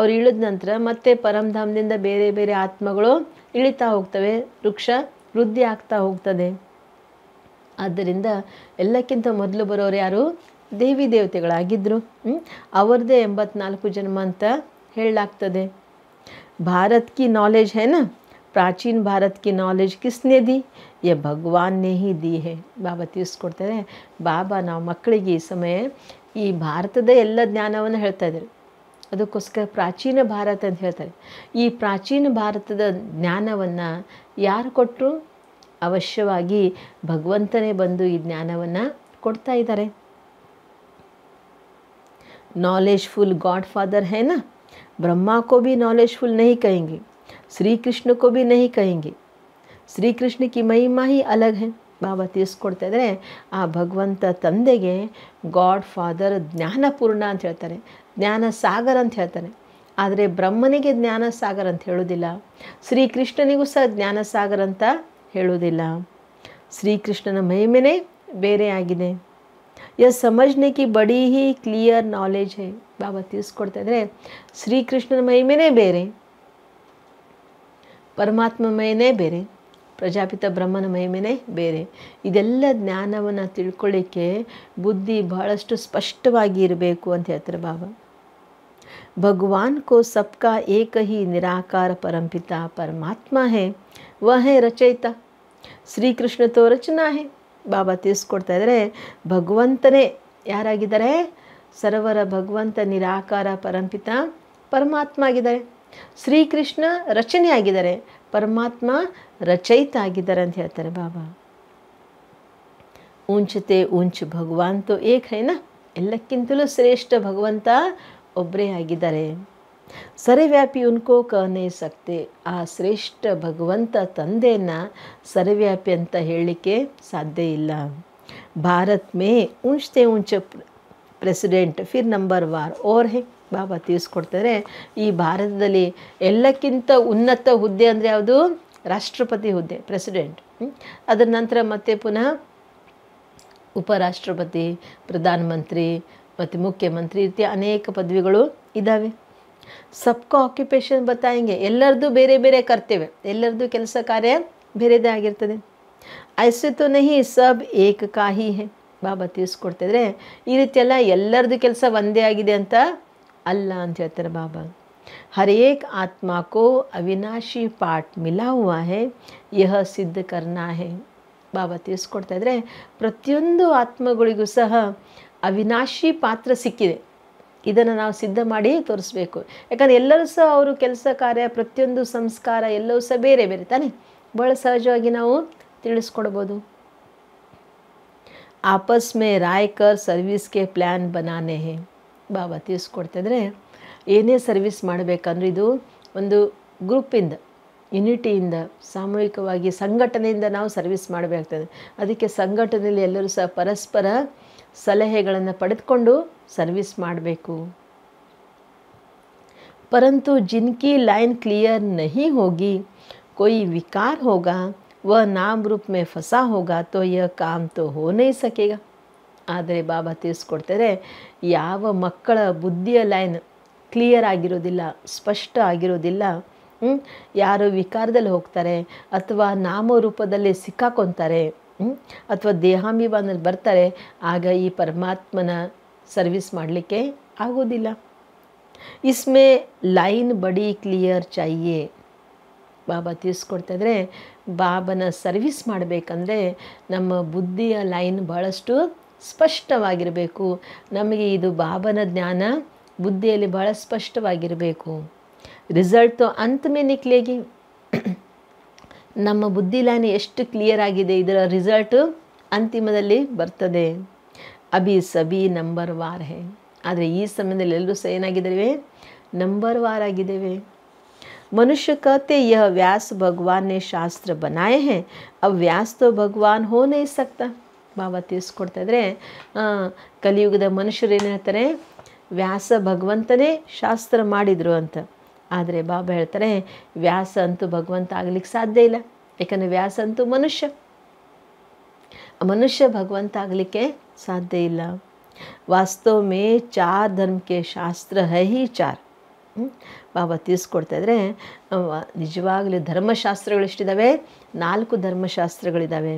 ಅವ್ರು ಇಳಿದ ನಂತರ ಮತ್ತೆ ಪರಮಧಾಮದಿಂದ ಬೇರೆ ಬೇರೆ ಆತ್ಮಗಳು ಇಳಿತಾ ಹೋಗ್ತವೆ ವೃಕ್ಷ ವೃದ್ಧಿ ಆಗ್ತಾ ಹೋಗ್ತದೆ ಆದ್ದರಿಂದ ಎಲ್ಲಕ್ಕಿಂತ ಮೊದಲು ಬರೋರು ಯಾರು ದೇವಿ ದೇವತೆಗಳಾಗಿದ್ದರು ಅವ್ರದ್ದೇ ಎಂಬತ್ನಾಲ್ಕು ಜನ್ಮ ಅಂತ ಹೇಳಲಾಗ್ತದೆ ಭಾರತ್ ಕಿ ನಾಲೇಜ್ है ಪ್ರಾಚೀನ ಭಾರತ್ ಕಿ ನಾಲೆಜ್ ಕಿಸ್ನೇ ದಿ ಎ ಭಗವಾನ್ನೇ ಹಿ ದಿ ಹೇ ಬಾಬಾ ತಿಳಿಸ್ಕೊಡ್ತಾರೆ ಬಾಬಾ ನಾವು ಮಕ್ಕಳಿಗೆ ಈ ಸಮಯ ಈ ಭಾರತದ ಎಲ್ಲ ಜ್ಞಾನವನ್ನು ಹೇಳ್ತಾ ಇದ್ದಾರೆ ಅದಕ್ಕೋಸ್ಕರ ಪ್ರಾಚೀನ ಭಾರತ ಅಂತ ಹೇಳ್ತಾರೆ ಈ ಪ್ರಾಚೀನ ಭಾರತದ ಜ್ಞಾನವನ್ನು ಯಾರು ಕೊಟ್ಟರು ಅವಶ್ಯವಾಗಿ ಭಗವಂತನೇ ಬಂದು ಈ ಜ್ಞಾನವನ್ನು ಕೊಡ್ತಾ ಇದ್ದಾರೆ ನಾಲೆಜ್ಫುಲ್ ಫುಲ್ ಫಾದರ್ है ना ब्रह्मा को भी नॉलेजफुल नहीं कहेंगे श्री कृष्ण को भी नहीं कहेंगे श्री कृष्ण की महिमा ही अलग ಬಾಬಾ ತಿಳಿಸ್ಕೊಡ್ತಾ ಇದ್ದಾರೆ ಆ ಭಗವಂತ ತಂದೆಗೆ ಗಾಡ್ ಫಾದರ್ ಜ್ಞಾನಪೂರ್ಣ ಅಂತ ಹೇಳ್ತಾರೆ ಜ್ಞಾನ ಸಾಗರ ಅಂತ ಹೇಳ್ತಾರೆ ಆದರೆ ಬ್ರಹ್ಮನಿಗೆ ಜ್ಞಾನ ಸಾಗರ ಅಂತ ಹೇಳೋದಿಲ್ಲ ಶ್ರೀಕೃಷ್ಣನಿಗೂ ಸಹ ಜ್ಞಾನ ಸಾಗರ ಅಂತ ಹೇಳೋದಿಲ್ಲ ಶ್ರೀಕೃಷ್ಣನ ಮಹಿಮನೆ ಬೇರೆ ಆಗಿದೆ ಯೆ समजने की बड़ी ही क्लियर नॉलेज है 바바티우스್ ಕೊಡ್ತಿದ್ರೆ ಶ್ರೀಕೃಷ್ಣನ ಮಹಿಮನೆ ಬೇರೆ ಪರಮಾತ್ಮನ ಮಹಿಮನೆ ಬೇರೆ ಪ್ರಜಾಪಿತ ಬ್ರಹ್ಮನ ಮಹಿಮನೆ ಬೇರೆ ಇದೆಲ್ಲ ಜ್ಞಾನವನ್ನ ತಿಳ್ಕೊಳ್ಳಕ್ಕೆ ಬುದ್ಧಿ ಬಹಳಷ್ಟು ಸ್ಪಷ್ಟವಾಗಿ ಇರಬೇಕು ಅಂತ ಹೇಳ್ತಾರೆ ಬಾಬಾ ભગવાન کو सबका एक ही निराकार परमपिता परमात्मा है वह है रचयिता ಶ್ರೀಕೃಷ್ಣ ತೋರಚನ ರಚನಾ ಬಾಬಾ ತಿಳಿಸ್ಕೊಡ್ತಾ ಇದ್ದಾರೆ ಭಗವಂತನೇ ಯಾರಾಗಿದ್ದಾರೆ ಸರ್ವರ ಭಗವಂತ ನಿರಾಕಾರ ಪರಂಪಿತ ಪರಮಾತ್ಮ ಆಗಿದ್ದಾರೆ ಶ್ರೀಕೃಷ್ಣ ರಚನೆ ಆಗಿದ್ದಾರೆ ಪರಮಾತ್ಮ ರಚಯಿತ ಆಗಿದ್ದಾರೆ ಅಂತ ಹೇಳ್ತಾರೆ ಬಾಬಾ ಉಂಚತೆ ಉಂಚು ತೋ ಏಕ ಏನಾ ಎಲ್ಲಕ್ಕಿಂತಲೂ ಶ್ರೇಷ್ಠ ಭಗವಂತ ಒಬ್ಬರೇ ಆಗಿದ್ದಾರೆ ಸರ್ವವ್ಯಾಪಿ ಉನ್ಕೋ ಕಹನೆ ಸಕ್ತೆ ಆ ಶ್ರೇಷ್ಠ ಭಗವಂತ ತಂದೆಯನ್ನು ಸರ್ವವ್ಯಾಪಿ ಅಂತ ಹೇಳಲಿಕ್ಕೆ ಸಾಧ್ಯ ಇಲ್ಲ ಭಾರತ್ ಮೇ ಉಂಚೆ ಉಂಚ ಪ್ರೆಸಿಡೆಂಟ್ ಫಿರ್ ನಂಬರ್ ವಾರ್ ಓರ್ ಹೇ ಬಾಬಾ ತಿಳಿಸ್ಕೊಡ್ತಾರೆ ಈ ಭಾರತದಲ್ಲಿ ಎಲ್ಲಕ್ಕಿಂತ ಉನ್ನತ ಹುದ್ದೆ ಅಂದರೆ ಯಾವುದು ರಾಷ್ಟ್ರಪತಿ ಹುದ್ದೆ ಪ್ರೆಸಿಡೆಂಟ್ ಅದರ ನಂತರ ಮತ್ತೆ ಪುನಃ ಉಪರಾಷ್ಟ್ರಪತಿ ಪ್ರಧಾನಮಂತ್ರಿ ಮತ್ತು ಮುಖ್ಯಮಂತ್ರಿ ರೀತಿಯ ಅನೇಕ ಪದವಿಗಳು ಇದ್ದಾವೆ ಸಬ್ಕೋ ಆಕ್ಯುಪೇಷನ್ ಬತ್ತಾಯಂಗೆ ಎಲ್ಲರದ್ದು ಬೇರೆ ಬೇರೆ ಕರ್ತೇವೆ ಎಲ್ಲರದು ಕೆಲಸ ಕಾರ್ಯ ಬೇರೆದೇ ಆಗಿರ್ತದೆ ಐಸೆ ತೋ ನಹಿ ಸಬ್ ಏಕ ಕಾಹಿ ಹೇ ಬಾಬಾ ತಿಳಿಸ್ಕೊಡ್ತಿದ್ರೆ ಈ ರೀತಿಯೆಲ್ಲ ಎಲ್ಲರದ್ದು ಕೆಲಸ ಒಂದೇ ಆಗಿದೆ ಅಂತ ಅಲ್ಲ ಅಂತ ಹೇಳ್ತಾರೆ ಬಾಬಾ ಹರೇಕ್ ಕೋ ಅವಿನಾಶಿ ಪಾಠ ಮಿಲಾ ಹುವಾ ಹೇ ಯಹ ಸಿದ್ಧ ಕರ್ನಾ ಹೇ ಬಾಬಾ ತಿಳಿಸ್ಕೊಡ್ತಾ ಇದ್ರೆ ಪ್ರತಿಯೊಂದು ಆತ್ಮಗಳಿಗೂ ಸಹ ಅವಿನಾಶಿ ಪಾತ್ರ ಸಿಕ್ಕಿದೆ ಇದನ್ನು ನಾವು ಸಿದ್ಧ ಮಾಡಿ ತೋರಿಸ್ಬೇಕು ಯಾಕಂದರೆ ಎಲ್ಲರೂ ಸಹ ಅವರು ಕೆಲಸ ಕಾರ್ಯ ಪ್ರತಿಯೊಂದು ಸಂಸ್ಕಾರ ಎಲ್ಲವೂ ಸಹ ಬೇರೆ ಬೇರೆ ತಾನೇ ಭಾಳ ಸಹಜವಾಗಿ ನಾವು ತಿಳಿಸ್ಕೊಡ್ಬೋದು ಆಪಸ್ ಮೇ ರಾಯ್ಕರ್ ಸರ್ವಿಸ್ಗೆ ಪ್ಲ್ಯಾನ್ ಬನಾನೆ ಹೇ ಬಾಬಾ ತಿಳಿಸ್ಕೊಡ್ತಿದ್ರೆ ಏನೇ ಸರ್ವಿಸ್ ಮಾಡಬೇಕಂದ್ರೆ ಇದು ಒಂದು ಗ್ರೂಪಿಂದ ಯುನಿಟಿಯಿಂದ ಸಾಮೂಹಿಕವಾಗಿ ಸಂಘಟನೆಯಿಂದ ನಾವು ಸರ್ವಿಸ್ ಮಾಡಬೇಕಾಗ್ತದೆ ಅದಕ್ಕೆ ಸಂಘಟನೆಯಲ್ಲಿ ಎಲ್ಲರೂ ಸಹ ಪರಸ್ಪರ ಸಲಹೆಗಳನ್ನು ಪಡೆದುಕೊಂಡು ಸರ್ವಿಸ್ ಮಾಡಬೇಕು ಪರಂತು ಜಿನ್ಕಿ ಲೈನ್ ಕ್ಲಿಯರ್ ನಹಿ ಹೋಗಿ कोई ವಿಕಾರ होगा ವ नाम रूप में फंसा होगा तो यह काम तो हो नहीं सकेगा ಆದರೆ ಬಾಬಾ ತಿಳಿಸ್ಕೊಡ್ತಾರೆ ಯಾವ ಮಕ್ಕಳ ಬುದ್ಧಿಯ ಲೈನ್ ಕ್ಲಿಯರ್ ಆಗಿರೋದಿಲ್ಲ ಸ್ಪಷ್ಟ ಆಗಿರೋದಿಲ್ಲ ಯಾರು ವಿಕಾರದಲ್ಲಿ ಹೋಗ್ತಾರೆ ಅಥವಾ ನಾಮ ರೂಪದಲ್ಲಿ ಸಿಕ್ಕಾಕೊತಾರೆ ಅಥವಾ ದೇಹಾಭಿಮಾನದಲ್ಲಿ ಬರ್ತಾರೆ ಆಗ ಈ ಪರಮಾತ್ಮನ ಸರ್ವಿಸ್ ಮಾಡಲಿಕ್ಕೆ ಆಗೋದಿಲ್ಲ ಇಸ್ಮೇ ಲೈನ್ ಬಡಿ ಕ್ಲಿಯರ್ चाहिए ಬಾಬಾ ತಿಳಿಸ್ಕೊಡ್ತಾಯಿದ್ರೆ ಬಾಬನ ಸರ್ವಿಸ್ ಮಾಡಬೇಕಂದ್ರೆ ನಮ್ಮ ಬುದ್ಧಿಯ ಲೈನ್ ಭಾಳಷ್ಟು ಸ್ಪಷ್ಟವಾಗಿರಬೇಕು ನಮಗೆ ಇದು ಬಾಬನ ಜ್ಞಾನ ಬುದ್ಧಿಯಲ್ಲಿ ಭಾಳ ಸ್ಪಷ್ಟವಾಗಿರಬೇಕು ರಿಸಲ್ಟ್ ಅಂತಮೇ ನಿಕ್ಲೇಗಿ ನಮ್ಮ ಬುದ್ಧಿ ಲೈನ್ ಎಷ್ಟು ಕ್ಲಿಯರ್ ಆಗಿದೆ ಇದರ ರಿಸಲ್ಟು ಅಂತಿಮದಲ್ಲಿ ಬರ್ತದೆ ಅಬಿ ಸಬಿ ನಂಬರ್ ವಾರ್ ಹೇ ಆದರೆ ಈ ಸಮಯದಲ್ಲಿ ಎಲ್ಲರೂ ಸಹ ಏನಾಗಿದ್ದೇವೆ ನಂಬರ್ ವಾರ್ ಆಗಿದ್ದೇವೆ ಮನುಷ್ಯ ಕತೆ ಯಹ ವ್ಯಾಸ ಭಗವಾನ್ ನೇ ಶಾಸ್ತ್ರ बनाए हैं अब व्यास तो भगवान हो नहीं सकता ಬಾಬಾ ತಿಳಿಸ್ಕೊಡ್ತಾ ಇದ್ರೆ ಕಲಿಯುಗದ ಮನುಷ್ಯರು ಏನು ಹೇಳ್ತಾರೆ ವ್ಯಾಸ ಭಗವಂತನೇ ಶಾಸ್ತ್ರ ಮಾಡಿದರು ಅಂತ ಆದರೆ ಬಾಬಾ ಹೇಳ್ತಾರೆ ವ್ಯಾಸ ಅಂತೂ ಭಗವಂತ ಆಗಲಿಕ್ಕೆ ಸಾಧ್ಯ ಇಲ್ಲ ಯಾಕಂದರೆ ವ್ಯಾಸ ಅಂತೂ ಮನುಷ್ಯ ಮನುಷ್ಯ ಭಗವಂತ ಆಗಲಿಕ್ಕೆ ಸಾಧ್ಯ ಇಲ್ಲ ವಾಸ್ತವ ಮೇ ಚಾರ್ ಧರ್ಮಕ್ಕೆ ಶಾಸ್ತ್ರ ಹೈ ಚಾರ್ ಚಾರ್ ಬಾಬಾ ತಿಳಿಸ್ಕೊಡ್ತಾ ಇದ್ರೆ ನಿಜವಾಗಲೂ ಧರ್ಮಶಾಸ್ತ್ರಗಳೆಷ್ಟಿದ್ದಾವೆ ನಾಲ್ಕು ಧರ್ಮಶಾಸ್ತ್ರಗಳಿದ್ದಾವೆ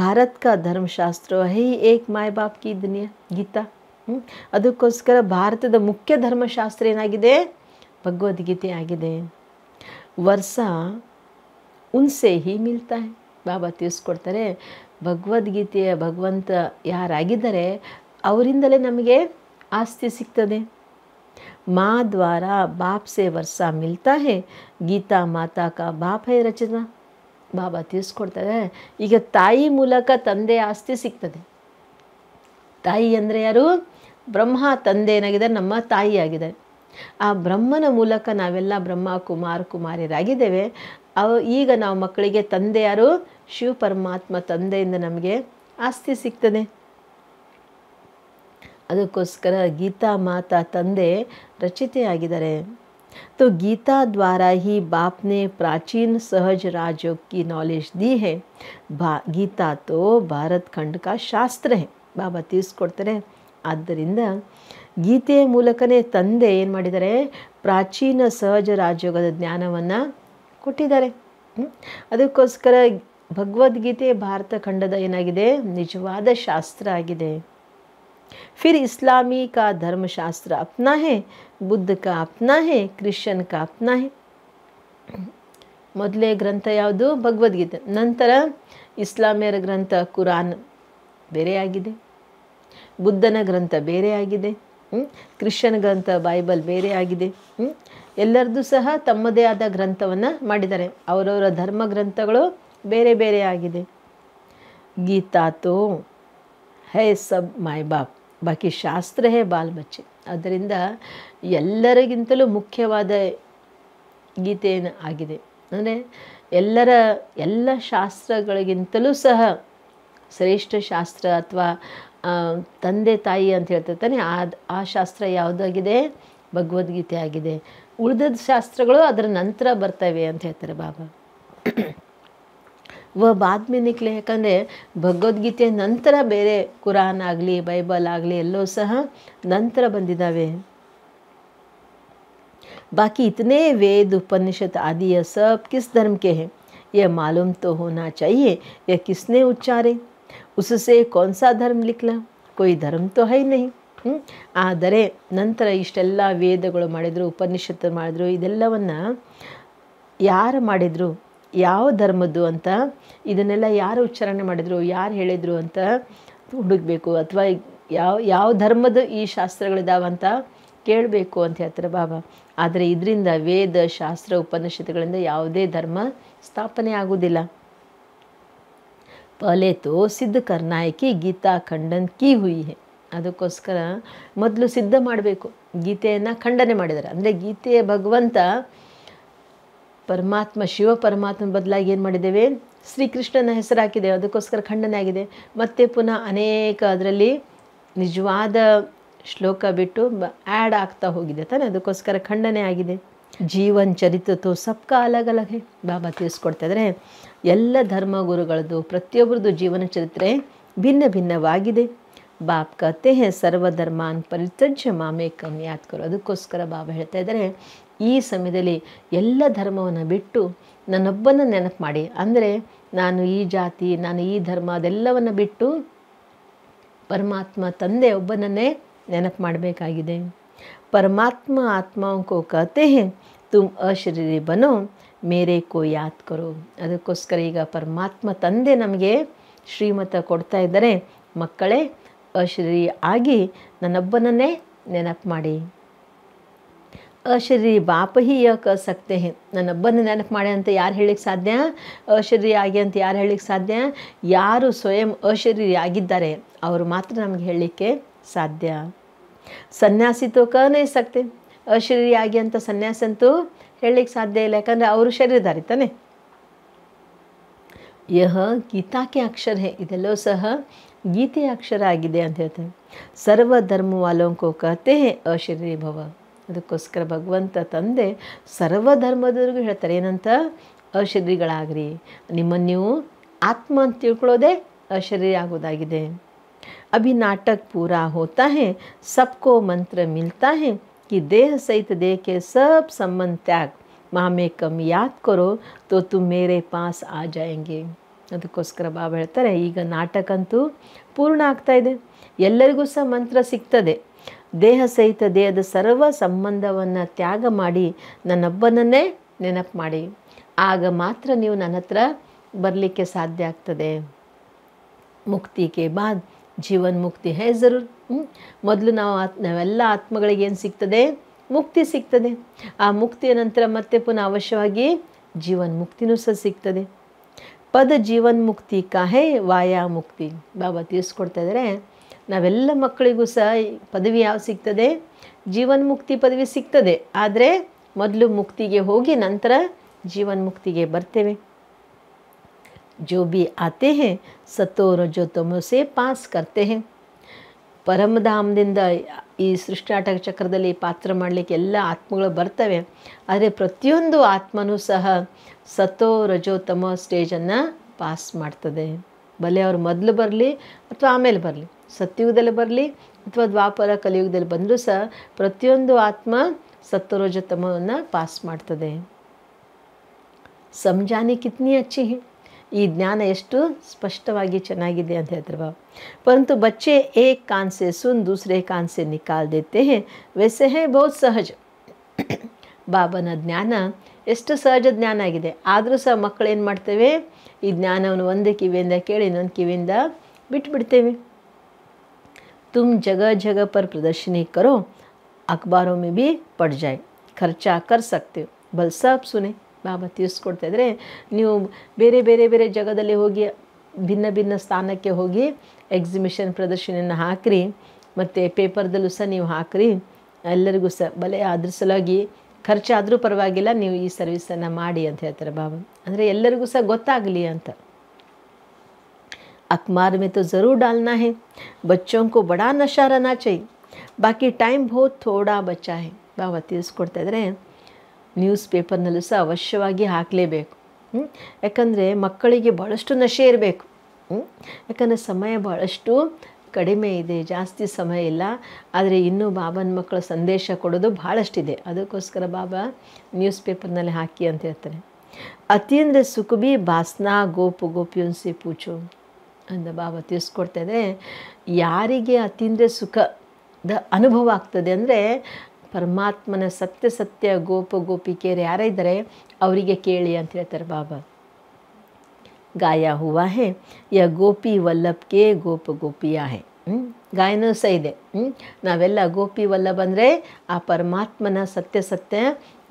ಭಾರತ್ ಧರ್ಮಶಾಸ್ತ್ರ ಹೈ ಏಕ್ ಮಾಯ್ ಬಾಪ್ ಕಿ ದುನಿಯಾ ಗೀತಾ ಅದಕ್ಕೋಸ್ಕರ ಭಾರತದ ಮುಖ್ಯ ಧರ್ಮಶಾಸ್ತ್ರ ಏನಾಗಿದೆ ಭಗವದ್ಗೀತೆ ಆಗಿದೆ ವರ್ಷ ಉನ್ಸೆ ಹೀ ಮಿಲ್ತಾ ಬಾಬಾ ತಿಳಿಸ್ಕೊಡ್ತಾರೆ ಭಗವದ್ಗೀತೆಯ ಭಗವಂತ ಯಾರಾಗಿದ್ದಾರೆ ಅವರಿಂದಲೇ ನಮಗೆ ಆಸ್ತಿ ಸಿಗ್ತದೆ ಮಾ ದ್ವಾರ ಬಾಪ್ಸೆ ವರ್ಷ ಮಿಲ್ತಾ ಹೇ ಗೀತಾ ಮಾತಾ ಕ ಬಾಪ್ ಹೇ ರಚನಾ ಬಾಬಾ ತಿಳಿಸ್ಕೊಡ್ತಾರೆ ಈಗ ತಾಯಿ ಮೂಲಕ ತಂದೆ ಆಸ್ತಿ ಸಿಗ್ತದೆ ತಾಯಿ ಅಂದರೆ ಯಾರು ಬ್ರಹ್ಮ ತಂದೆ ಏನಾಗಿದೆ ನಮ್ಮ ತಾಯಿಯಾಗಿದೆ ಆ ಬ್ರಹ್ಮನ ಮೂಲಕ ನಾವೆಲ್ಲ ಬ್ರಹ್ಮ ಕುಮಾರ್ ಕುಮಾರಿಯರಾಗಿದ್ದೇವೆ ಅವ ಈಗ ನಾವು ಮಕ್ಕಳಿಗೆ ತಂದೆಯಾರು ಶಿವ ಪರಮಾತ್ಮ ತಂದೆಯಿಂದ ನಮಗೆ ಆಸ್ತಿ ಸಿಗ್ತದೆ ಅದಕ್ಕೋಸ್ಕರ ಗೀತಾ ಮಾತಾ ತಂದೆ ರಚಿತೆಯಾಗಿದ್ದಾರೆ ತೋ ಗೀತಾ ದ್ವಾರ ही बाप ने ಸಹಜ सहज ನಾಲೆಜ್ की नॉलेज दी ಗೀತಾ ತೋ ಭಾರತ್ ಖಂಡಕ ಶಾಸ್ತ್ರ ಹೇ ಬಾಬಾ ತಿಳಿಸ್ಕೊಡ್ತಾರೆ ಆದ್ದರಿಂದ ಗೀತೆಯ ಮೂಲಕನೇ ತಂದೆ ಏನು ಮಾಡಿದ್ದಾರೆ ಪ್ರಾಚೀನ ಸಹಜ ರಾಜಯೋಗದ ಜ್ಞಾನವನ್ನು ಕೊಟ್ಟಿದ್ದಾರೆ ಅದಕ್ಕೋಸ್ಕರ ಭಗವದ್ಗೀತೆ ಭಾರತ ಖಂಡದ ಏನಾಗಿದೆ ನಿಜವಾದ ಶಾಸ್ತ್ರ ಆಗಿದೆ ಫಿರ್ ಇಸ್ಲಾಮಿ ಕಾ ಧರ್ಮಶಾಸ್ತ್ರ ಅಪ್ನಾ ಹೇ ಬುದ್ಧ ಕಾ ಅಪ್ನಾ ಹೇ ಕ್ರಿಶ್ಚನ್ ಕಾ ಅಪ್ನಾ ಹೇ ಮೊದಲೇ ಗ್ರಂಥ ಯಾವುದು ಭಗವದ್ಗೀತೆ ನಂತರ ಇಸ್ಲಾಮಿಯರ ಗ್ರಂಥ ಕುರಾನ್ ಬೇರೆಯಾಗಿದೆ ಬುದ್ಧನ ಗ್ರಂಥ ಬೇರೆ ಆಗಿದೆ ಕ್ರಿಶ್ಚನ್ ಗ್ರಂಥ ಬೈಬಲ್ ಬೇರೆ ಆಗಿದೆ ಎಲ್ಲರದ್ದು ಸಹ ತಮ್ಮದೇ ಆದ ಗ್ರಂಥವನ್ನು ಮಾಡಿದ್ದಾರೆ ಅವರವರ ಧರ್ಮ ಗ್ರಂಥಗಳು ಬೇರೆ ಬೇರೆ ಆಗಿದೆ ಗೀತಾ ತೋ ಹೇ ಸಬ್ ಮೈ ಬಾಪ್ ಬಾಕಿ ಶಾಸ್ತ್ರ ಹೇ ಬಾಲ್ ಬಚ್ಚೆ ಅದರಿಂದ ಎಲ್ಲರಿಗಿಂತಲೂ ಮುಖ್ಯವಾದ ಗೀತೆಯನ್ನು ಆಗಿದೆ ಅಂದರೆ ಎಲ್ಲರ ಎಲ್ಲ ಶಾಸ್ತ್ರಗಳಿಗಿಂತಲೂ ಸಹ ಶ್ರೇಷ್ಠ ಶಾಸ್ತ್ರ ಅಥವಾ ತಂದೆ ತಾಯಿ ಅಂತ ಹೇಳ್ತಿರ್ತಾನೆ ಆ ಆ ಶಾಸ್ತ್ರ ಯಾವುದಾಗಿದೆ ಭಗವದ್ಗೀತೆ ಆಗಿದೆ ಉಳಿದ ಶಾಸ್ತ್ರಗಳು ಅದರ ನಂತರ ಬರ್ತವೆ ಅಂತ ಹೇಳ್ತಾರೆ ಬಾಬಾ ವ ಬಾದ್ ನಿಕ್ಲೆ ಯಾಕಂದರೆ ಭಗವದ್ಗೀತೆ ನಂತರ ಬೇರೆ ಕುರಾನ್ ಆಗಲಿ ಬೈಬಲ್ ಆಗಲಿ ಎಲ್ಲೋ ಸಹ ನಂತರ ಬಂದಿದ್ದಾವೆ ಬಾಕಿ ಇತನೇ ವೇದ ಉಪನಿಷತ್ ಆದಿಯ ಸಬ್ ಕಿಸ್ ಧರ್ಮಕ್ಕೆ धर्म के हैं यह मालूम तो होना ಉಚ್ಚಾರೆ यह किसने ಧರ್ಮ उससे कौन ಧರ್ಮ ತೋ ಹೈ कोई ಆದರೆ ನಂತರ ಇಷ್ಟೆಲ್ಲ ವೇದಗಳು ಮಾಡಿದರು ಉಪನಿಷತ್ತು ಮಾಡಿದರು ಇದೆಲ್ಲವನ್ನು ಯಾರು ಮಾಡಿದರು ಯಾವ ಧರ್ಮದ್ದು ಅಂತ ಇದನ್ನೆಲ್ಲ ಯಾರು ಉಚ್ಚಾರಣೆ ಮಾಡಿದ್ರು ಯಾರು ಹೇಳಿದ್ರು ಅಂತ ಹುಡುಕ್ಬೇಕು ಅಥವಾ ಯಾವ ಯಾವ ಧರ್ಮದ ಈ ಶಾಸ್ತ್ರಗಳಿದಾವಂತ ಕೇಳಬೇಕು ಅಂತ ಹೇಳ್ತಾರೆ ಬಾಬಾ ಆದರೆ ಇದರಿಂದ ವೇದ ಶಾಸ್ತ್ರ ಉಪನಿಷತ್ತುಗಳಿಂದ ಯಾವುದೇ ಧರ್ಮ ಸ್ಥಾಪನೆ ಆಗುವುದಿಲ್ಲ ಪಲೆ ತೋ ಸಿದ್ಧ ಕರ್ನಾಯಕಿ ಗೀತಾ ಖಂಡನ್ ಕಿ ಹುಯಿ ಅದಕ್ಕೋಸ್ಕರ ಮೊದಲು ಸಿದ್ಧ ಮಾಡಬೇಕು ಗೀತೆಯನ್ನು ಖಂಡನೆ ಮಾಡಿದ್ದಾರೆ ಅಂದರೆ ಗೀತೆಯ ಭಗವಂತ ಪರಮಾತ್ಮ ಶಿವ ಪರಮಾತ್ಮನ ಬದಲಾಗಿ ಏನು ಮಾಡಿದ್ದೇವೆ ಶ್ರೀಕೃಷ್ಣನ ಹೆಸರು ಹಾಕಿದೆ ಅದಕ್ಕೋಸ್ಕರ ಖಂಡನೆ ಆಗಿದೆ ಮತ್ತೆ ಪುನಃ ಅನೇಕ ಅದರಲ್ಲಿ ನಿಜವಾದ ಶ್ಲೋಕ ಬಿಟ್ಟು ಆ್ಯಡ್ ಆಗ್ತಾ ಹೋಗಿದೆ ತಾನೇ ಅದಕ್ಕೋಸ್ಕರ ಖಂಡನೆ ಆಗಿದೆ ಜೀವನ್ ತೋ ಸಬ್ಕ ಅಲಗ್ ಅಲಗ್ ಬಾಬಾ ತಿಳಿಸ್ಕೊಡ್ತಾ ಇದ್ರೆ ಎಲ್ಲ ಧರ್ಮ ಗುರುಗಳದ್ದು ಪ್ರತಿಯೊಬ್ಬರದ್ದು ಜೀವನ ಚರಿತ್ರೆ ಭಿನ್ನ ಭಿನ್ನವಾಗಿದೆ ಬಾಪ್ ಕತೆ ಸರ್ವಧರ್ಮಾನ್ ಪರಿತಜ್ಯ ಮಾಮೇಕಂ ಯಾತ್ಕರು ಅದಕ್ಕೋಸ್ಕರ ಬಾಬಾ ಹೇಳ್ತಾ ಇದ್ದಾರೆ ಈ ಸಮಯದಲ್ಲಿ ಎಲ್ಲ ಧರ್ಮವನ್ನು ಬಿಟ್ಟು ನನ್ನೊಬ್ಬನ ನೆನಪು ಮಾಡಿ ಅಂದರೆ ನಾನು ಈ ಜಾತಿ ನಾನು ಈ ಧರ್ಮ ಅದೆಲ್ಲವನ್ನು ಬಿಟ್ಟು ಪರಮಾತ್ಮ ತಂದೆ ಒಬ್ಬನನ್ನೇ ನೆನಪು ಮಾಡಬೇಕಾಗಿದೆ ಪರಮಾತ್ಮ ಆತ್ಮಕೋ ಕತೆ ತುಮ್ ಅಶರೀರಿ ಬನೋ ಮೇರೆ ಕೋ ಯಾತ್ ಕರೋ ಅದಕ್ಕೋಸ್ಕರ ಈಗ ಪರಮಾತ್ಮ ತಂದೆ ನಮಗೆ ಶ್ರೀಮತ ಕೊಡ್ತಾ ಇದ್ದರೆ ಮಕ್ಕಳೇ ಅಶರೀರಿ ಆಗಿ ನನ್ನೊಬ್ಬನನ್ನೇ ನೆನಪು ಮಾಡಿ ಅಶರೀರಿ ಬಾಪ ಹಿ ಯಕ ಸಕ್ತೆ ಹೇ ನನ್ನ ಹಬ್ಬನ ನೆನಪು ಮಾಡೆ ಅಂತ ಯಾರು ಹೇಳಿಕ್ಕೆ ಸಾಧ್ಯ ಅಶರೀರಿ ಆಗಿ ಅಂತ ಯಾರು ಹೇಳಿಕ್ಕೆ ಸಾಧ್ಯ ಯಾರು ಸ್ವಯಂ ಅಶರೀರಿ ಆಗಿದ್ದಾರೆ ಅವರು ಮಾತ್ರ ನಮಗೆ ಹೇಳಲಿಕ್ಕೆ ಸಾಧ್ಯ ಸನ್ಯಾಸಿ ತೋಕನೇ ಸಕ್ತೆ ಅಶರೀರಿ ಆಗಿ ಅಂತ ಸನ್ಯಾಸಿ ಅಂತೂ ಹೇಳಲಿಕ್ಕೆ ಸಾಧ್ಯ ಇಲ್ಲ ಯಾಕಂದರೆ ಅವರು ಶರೀರಧಾರಿ ತಾನೆ ಯಹ ಗೀತಾಕ್ಕೆ ಅಕ್ಷರ ಹೇ ಇದೆಲ್ಲವೂ ಸಹ ಗೀತೆಯ ಅಕ್ಷರ ಆಗಿದೆ ಅಂತ ಹೇಳ್ತಾರೆ ಸರ್ವಧರ್ಮವಾಲೋಂಕೋ ಕತೆ ಅಶರೀರಿ ಭವ ಅದಕ್ಕೋಸ್ಕರ ಭಗವಂತ ತಂದೆ ಸರ್ವಧರ್ಮದವ್ರಿಗೂ ಹೇಳ್ತಾರೆ ಏನಂತ ಅಶರೀರಿಗಳಾಗ್ರಿ ನಿಮ್ಮನ್ನು ನೀವು ಆತ್ಮ ಅಂತ ತಿಳ್ಕೊಳ್ಳೋದೇ ಅಶರೀರಿ ಆಗೋದಾಗಿದೆ ಅಭಿ ನಾಟಕ ಪೂರಾ ಹೋತಾ ಹೇ ಸಬ್ಕೋ ಮಂತ್ರ ಮಿಲ್ತಾ ಹೇ ಕಿ ದೇಹ ಸಹಿತ ದೇಹಕ್ಕೆ ಸಬ್ ಸಂಬಂಧ ತ್ಯಾಗ ಕಮ್ ಯಾದ್ ಕೊರೋ ತೋ ತು ಮೇರೆ ಪಾಸ್ ಆ ಜಾಯಂಗೆ ಅದಕ್ಕೋಸ್ಕರ ಬಾಬಾ ಹೇಳ್ತಾರೆ ಈಗ ನಾಟಕ ಅಂತೂ ಪೂರ್ಣ ಆಗ್ತಾ ಇದೆ ಎಲ್ಲರಿಗೂ ಸಹ ಮಂತ್ರ ಸಿಗ್ತದೆ ದೇಹ ಸಹಿತ ದೇಹದ ಸರ್ವ ಸಂಬಂಧವನ್ನು ತ್ಯಾಗ ಮಾಡಿ ನನ್ನೊಬ್ಬನನ್ನೇ ನೆನಪು ಮಾಡಿ ಆಗ ಮಾತ್ರ ನೀವು ನನ್ನ ಹತ್ರ ಬರಲಿಕ್ಕೆ ಸಾಧ್ಯ ಆಗ್ತದೆ ಮುಕ್ತಿ ಕೆ ಬಾದ್ ಜೀವನ್ ಮುಕ್ತಿ ಹೇ ಜರೂರ್ ಮೊದಲು ನಾವು ಆತ್ ನಾವೆಲ್ಲ ಆತ್ಮಗಳಿಗೇನು ಸಿಗ್ತದೆ ಮುಕ್ತಿ ಸಿಗ್ತದೆ ಆ ಮುಕ್ತಿಯ ನಂತರ ಮತ್ತೆ ಪುನಃ ಅವಶ್ಯವಾಗಿ ಜೀವನ್ ಮುಕ್ತಿನೂ ಸಹ ಸಿಗ್ತದೆ ಪದ ಜೀವನ್ ಮುಕ್ತಿ ಕಾಹೆ ವಾಯಾ ಮುಕ್ತಿ ಬಾಬಾ ತಿಳಿಸ್ಕೊಡ್ತಾ ಇದ್ದಾರೆ ನಾವೆಲ್ಲ ಮಕ್ಕಳಿಗೂ ಸಹ ಪದವಿ ಯಾವ ಸಿಗ್ತದೆ ಜೀವನ್ ಮುಕ್ತಿ ಪದವಿ ಸಿಗ್ತದೆ ಆದರೆ ಮೊದಲು ಮುಕ್ತಿಗೆ ಹೋಗಿ ನಂತರ ಜೀವನ್ ಮುಕ್ತಿಗೆ ಬರ್ತೇವೆ ಜೋ ಬಿ आते हैं सतो ಸೇ ಪಾಸ್ से ಪರಮಧಾಮದಿಂದ ಈ ಸೃಷ್ಟಾಟಕ ಚಕ್ರದಲ್ಲಿ ಪಾತ್ರ ಮಾಡಲಿಕ್ಕೆ ಎಲ್ಲ ಆತ್ಮಗಳು ಬರ್ತವೆ ಆದರೆ ಪ್ರತಿಯೊಂದು ಆತ್ಮನೂ ಸಹ ಸತ್ತೋ ರಜೋತ್ತಮ ಸ್ಟೇಜನ್ನು ಪಾಸ್ ಮಾಡ್ತದೆ ಬಲೆ ಅವ್ರು ಮೊದಲು ಬರಲಿ ಅಥವಾ ಆಮೇಲೆ ಬರಲಿ ಸತ್ಯುಗದಲ್ಲಿ ಬರಲಿ ಅಥವಾ ದ್ವಾಪರ ಕಲಿಯುಗದಲ್ಲಿ ಬಂದರೂ ಸಹ ಪ್ರತಿಯೊಂದು ಆತ್ಮ ಸತ್ವರೋಜತಮವನ್ನು ಪಾಸ್ ಮಾಡ್ತದೆ ಸಂಜಾನಿ ಕಿತ್ನಿ ಅಚ್ಚಿ ಈ ಜ್ಞಾನ ಎಷ್ಟು ಸ್ಪಷ್ಟವಾಗಿ ಚೆನ್ನಾಗಿದೆ ಅಂತ ಹೇಳ್ತಾರವ ಪರಂತು ಬಚ್ಚೆ ಏಕ್ ಕಾನ್ಸೆ ಸುನ್ ದೂಸರೆ ಕಾನ್ಸೆ ನಿಕಾಲ್ ದೇತೆ ವೆಸೆ ಹೇ ಬಹುತ್ ಸಹಜ ಬಾಬನ ಜ್ಞಾನ ಎಷ್ಟು ಸಹಜ ಜ್ಞಾನ ಆಗಿದೆ ಆದರೂ ಸಹ ಮಕ್ಕಳೇನು ಮಾಡ್ತೇವೆ ಈ ಜ್ಞಾನವನ್ನು ಒಂದು ಕಿವಿಯಿಂದ ಕೇಳಿ ಇನ್ನೊಂದು ಕಿವಿಯಿಂದ ಬಿಟ್ಬಿಡ್ತೇವೆ तुम जगह जगह पर प्रदर्शनी करो अखबारों में भी पड़ जाए ಖರ್ಚಾ ಕರ್ಸಕ್ತಿ ಬಲ್ ಸಬ್ ಸುನೆ ಬಾಬಾ ತಿಳಿಸ್ಕೊಡ್ತಾ ಇದ್ದರೆ ನೀವು ಬೇರೆ ಬೇರೆ ಬೇರೆ ಜಾಗದಲ್ಲಿ ಹೋಗಿ ಭಿನ್ನ ಭಿನ್ನ ಸ್ಥಾನಕ್ಕೆ ಹೋಗಿ ಎಕ್ಸಿಬಿಷನ್ ಪ್ರದರ್ಶನೆಯನ್ನು ಹಾಕಿರಿ ಮತ್ತು ಪೇಪರ್ದಲ್ಲೂ ಸಹ ನೀವು ಹಾಕಿರಿ ಎಲ್ಲರಿಗೂ ಸಹ ಬಲೆ ಅದ್ರ ಸಲುವಾಗಿ ಖರ್ಚಾದರೂ ಪರವಾಗಿಲ್ಲ ನೀವು ಈ ಸರ್ವಿಸನ್ನು ಮಾಡಿ ಅಂತ ಹೇಳ್ತಾರೆ ಬಾಬಾ ಅಂದರೆ ಎಲ್ಲರಿಗೂ ಸಹ ಗೊತ್ತಾಗಲಿ ಅಂತ अखबार में तो ज़रूर डालना है ಬಡಾ ನಶಾರನ ಚೈ ಬಾಕಿ ಟೈಮ್ ಬಹು ಥೋಡಾ ಬಚ್ಚಾ ಹೇ ನಾವು ತಿಳಿಸ್ಕೊಡ್ತಾ ಇದ್ದರೆ ನ್ಯೂಸ್ ಪೇಪರ್ನಲ್ಲೂ ಸಹ ಅವಶ್ಯವಾಗಿ ಹಾಕಲೇಬೇಕು ಯಾಕಂದರೆ ಮಕ್ಕಳಿಗೆ ಭಾಳಷ್ಟು ನಶೆ ಇರಬೇಕು ಯಾಕಂದರೆ ಸಮಯ ಭಾಳಷ್ಟು ಕಡಿಮೆ ಇದೆ ಜಾಸ್ತಿ ಸಮಯ ಇಲ್ಲ ಆದರೆ ಇನ್ನೂ ಬಾಬನ ಮಕ್ಕಳ ಸಂದೇಶ ಕೊಡೋದು ಭಾಳಷ್ಟಿದೆ ಅದಕ್ಕೋಸ್ಕರ ಬಾಬಾ ನ್ಯೂಸ್ ಪೇಪರ್ನಲ್ಲಿ ಹಾಕಿ ಅಂತ ಹೇಳ್ತಾರೆ ಅತಿ ಅಂದರೆ ಸುಖಬಿ ಬಾಸ್ನಾ ಗೋಪು ಗೋಪಿಯೊನ್ಸಿ ಪೂಚು ಅಂದ ಬಾಬಾ ತಿಳಿಸ್ಕೊಡ್ತಾ ಇದ್ದರೆ ಯಾರಿಗೆ ಆ ಸುಖದ ಅನುಭವ ಆಗ್ತದೆ ಅಂದರೆ ಪರಮಾತ್ಮನ ಸತ್ಯ ಸತ್ಯ ಗೋಪ ಗೋಪಿಕೆಯರು ಯಾರೇ ಇದ್ದಾರೆ ಅವರಿಗೆ ಕೇಳಿ ಅಂತ ಹೇಳ್ತಾರೆ ಬಾಬಾ ಗಾಯ ಹೂವ ಹೇ ಯ ಗೋಪಿ ವಲ್ಲಭ್ಗೆ ಗೋಪ ಗೋಪಿಯ ಹೇ ಗಾಯನೂ ಸಹ ಇದೆ ನಾವೆಲ್ಲ ಗೋಪಿ ವಲ್ಲಭ ಅಂದರೆ ಆ ಪರಮಾತ್ಮನ ಸತ್ಯ ಸತ್ಯ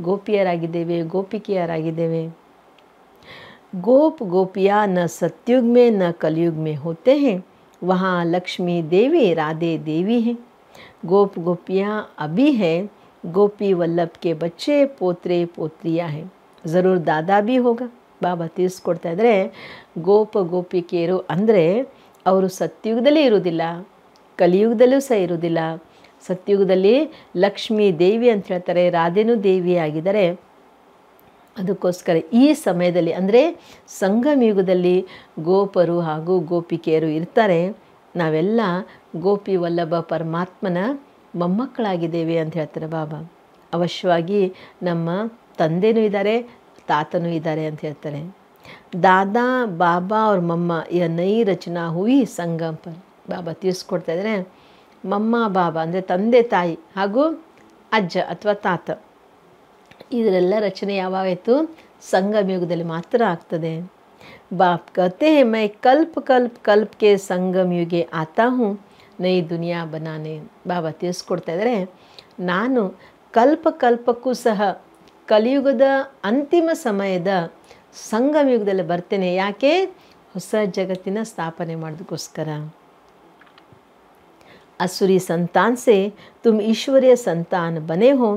ಗೋಪಿಯರಾಗಿದ್ದೇವೆ ಗೋಪಿಕೆಯರಾಗಿದ್ದೇವೆ गोप गोपिया न सत्युग में न कलयुग में होते हैं वहाँ लक्ष्मी देवी राधे देवी हैं गोप गोपियाँ अभी हैं गोपी वल्लभ के बच्चे पोत्रे पोत्रियाँ हैं ज़रूर ದಾದಾ ಬಿ ಹೋಗ ಬಾಬಾ ತಿಳಿಸ್ಕೊಡ್ತಾ ಇದ್ದರೆ ಗೋಪ ಗೋಪಿಕೆಯರು ಅಂದರೆ ಅವರು ಸತ್ಯುಗದಲ್ಲಿ ಇರುವುದಿಲ್ಲ ಕಲಿಯುಗದಲ್ಲೂ ಸಹ ಇರುವುದಿಲ್ಲ ಸತ್ಯುಗದಲ್ಲಿ ಲಕ್ಷ್ಮೀ ದೇವಿ ಅಂತ ಹೇಳ್ತಾರೆ ರಾಧೆನೂ ದೇವಿ ಆಗಿದ್ದಾರೆ ಅದಕ್ಕೋಸ್ಕರ ಈ ಸಮಯದಲ್ಲಿ ಅಂದರೆ ಯುಗದಲ್ಲಿ ಗೋಪರು ಹಾಗೂ ಗೋಪಿಕೆಯರು ಇರ್ತಾರೆ ನಾವೆಲ್ಲ ಗೋಪಿ ವಲ್ಲಭ ಪರಮಾತ್ಮನ ಮೊಮ್ಮಕ್ಕಳಾಗಿದ್ದೇವೆ ಅಂತ ಹೇಳ್ತಾರೆ ಬಾಬಾ ಅವಶ್ಯವಾಗಿ ನಮ್ಮ ತಂದೆನೂ ಇದ್ದಾರೆ ತಾತನೂ ಇದ್ದಾರೆ ಅಂತ ಹೇಳ್ತಾರೆ ದಾದಾ ಬಾಬಾ ಅವ್ರ ಮಮ್ಮ ಈ ನೈ ರಚನಾ ಹೂಯಿ ಪರ್ ಬಾಬಾ ತಿಳಿಸ್ಕೊಡ್ತಾ ಇದ್ದಾರೆ ಮಮ್ಮ ಬಾಬಾ ಅಂದರೆ ತಂದೆ ತಾಯಿ ಹಾಗೂ ಅಜ್ಜ ಅಥವಾ ತಾತ ಇದರೆಲ್ಲ ರಚನೆ ಯಾವಾಗಾಯಿತು ಯುಗದಲ್ಲಿ ಮಾತ್ರ ಆಗ್ತದೆ ಬಾಪ್ ಕತೆ ಮೈ ಕಲ್ಪ್ ಕಲ್ಪ್ कल्प ಸಂಗಮ ಸಂಗಮ ಯುಗೆ ಹೂ ನೈ ದುನಿಯಾ ಬನಾನೆ ಬಾಬಾ ತಿಳಿಸ್ಕೊಡ್ತಾ ಇದ್ದಾರೆ ನಾನು ಕಲ್ಪ ಕಲ್ಪಕ್ಕೂ ಸಹ ಕಲಿಯುಗದ ಅಂತಿಮ ಸಮಯದ ಸಂಗಮ ಯುಗದಲ್ಲಿ ಬರ್ತೇನೆ ಯಾಕೆ ಹೊಸ ಜಗತ್ತಿನ ಸ್ಥಾಪನೆ ಮಾಡೋದಕ್ಕೋಸ್ಕರ असुरी संतान से तुम ಈಶ್ವರ್ಯ ಸಂತಾನ ಬನೆ ಹೋ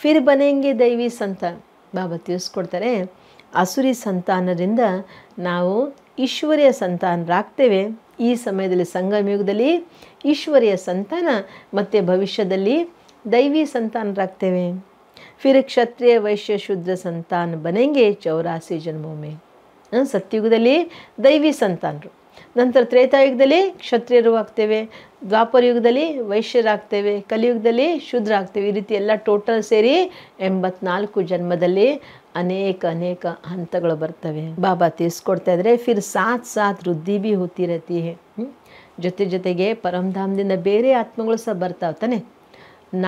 ಫಿರ್ ಬನೆಂಗೆ ದೈವಿ ಸಂತ ಬಾಬಾ ತಿಳಿಸ್ಕೊಡ್ತಾರೆ ಅಸುರಿ ಸಂತಾನದಿಂದ ನಾವು ಈಶ್ವರ್ಯ ಸಂತಾನರಾಗ್ತೇವೆ ಈ ಸಮಯದಲ್ಲಿ ಸಂಗಮಯುಗದಲ್ಲಿ ಈಶ್ವರ್ಯ ಸಂತಾನ ಮತ್ತು ಭವಿಷ್ಯದಲ್ಲಿ ದೈವಿ ಸಂತಾನರಾಗ್ತೇವೆ ಫಿರ್ ಕ್ಷತ್ರಿಯ ವೈಶ್ಯ ಶುದ್ಧ ಸಂತಾನ ಬನೆಂಗೆ ಚೌರಾಸಿ ಜನ್ಮೊಮ್ಮೆ ಸತ್ಯುಗದಲ್ಲಿ ದೈವಿ ಸಂತಾನರು ನಂತರ ತ್ರೇತಾಯುಗದಲ್ಲಿ ಕ್ಷತ್ರಿಯರು ಆಗ್ತೇವೆ ದ್ವಾಪರ ಯುಗದಲ್ಲಿ ವೈಶ್ಯರಾಗ್ತೇವೆ ಕಲಿಯುಗದಲ್ಲಿ ಶುದ್ರ ಆಗ್ತೇವೆ ಈ ರೀತಿ ಎಲ್ಲ ಟೋಟಲ್ ಸೇರಿ ಎಂಬತ್ನಾಲ್ಕು ಜನ್ಮದಲ್ಲಿ ಅನೇಕ ಅನೇಕ ಹಂತಗಳು ಬರ್ತವೆ ಬಾಬಾ ತೀರ್ಸ್ಕೊಡ್ತಾ ಇದ್ರೆ ಫಿರ್ ಸಾತ್ ಸಾತ್ ವೃದ್ಧಿ ಬಿ ಹುತ್ತಿರತಿ ಜೊತೆ ಜೊತೆಗೆ ಪರಮಧಾಮದಿಂದ ಬೇರೆ ಆತ್ಮಗಳು ಸಹ ಬರ್ತಾವೆ ತಾನೆ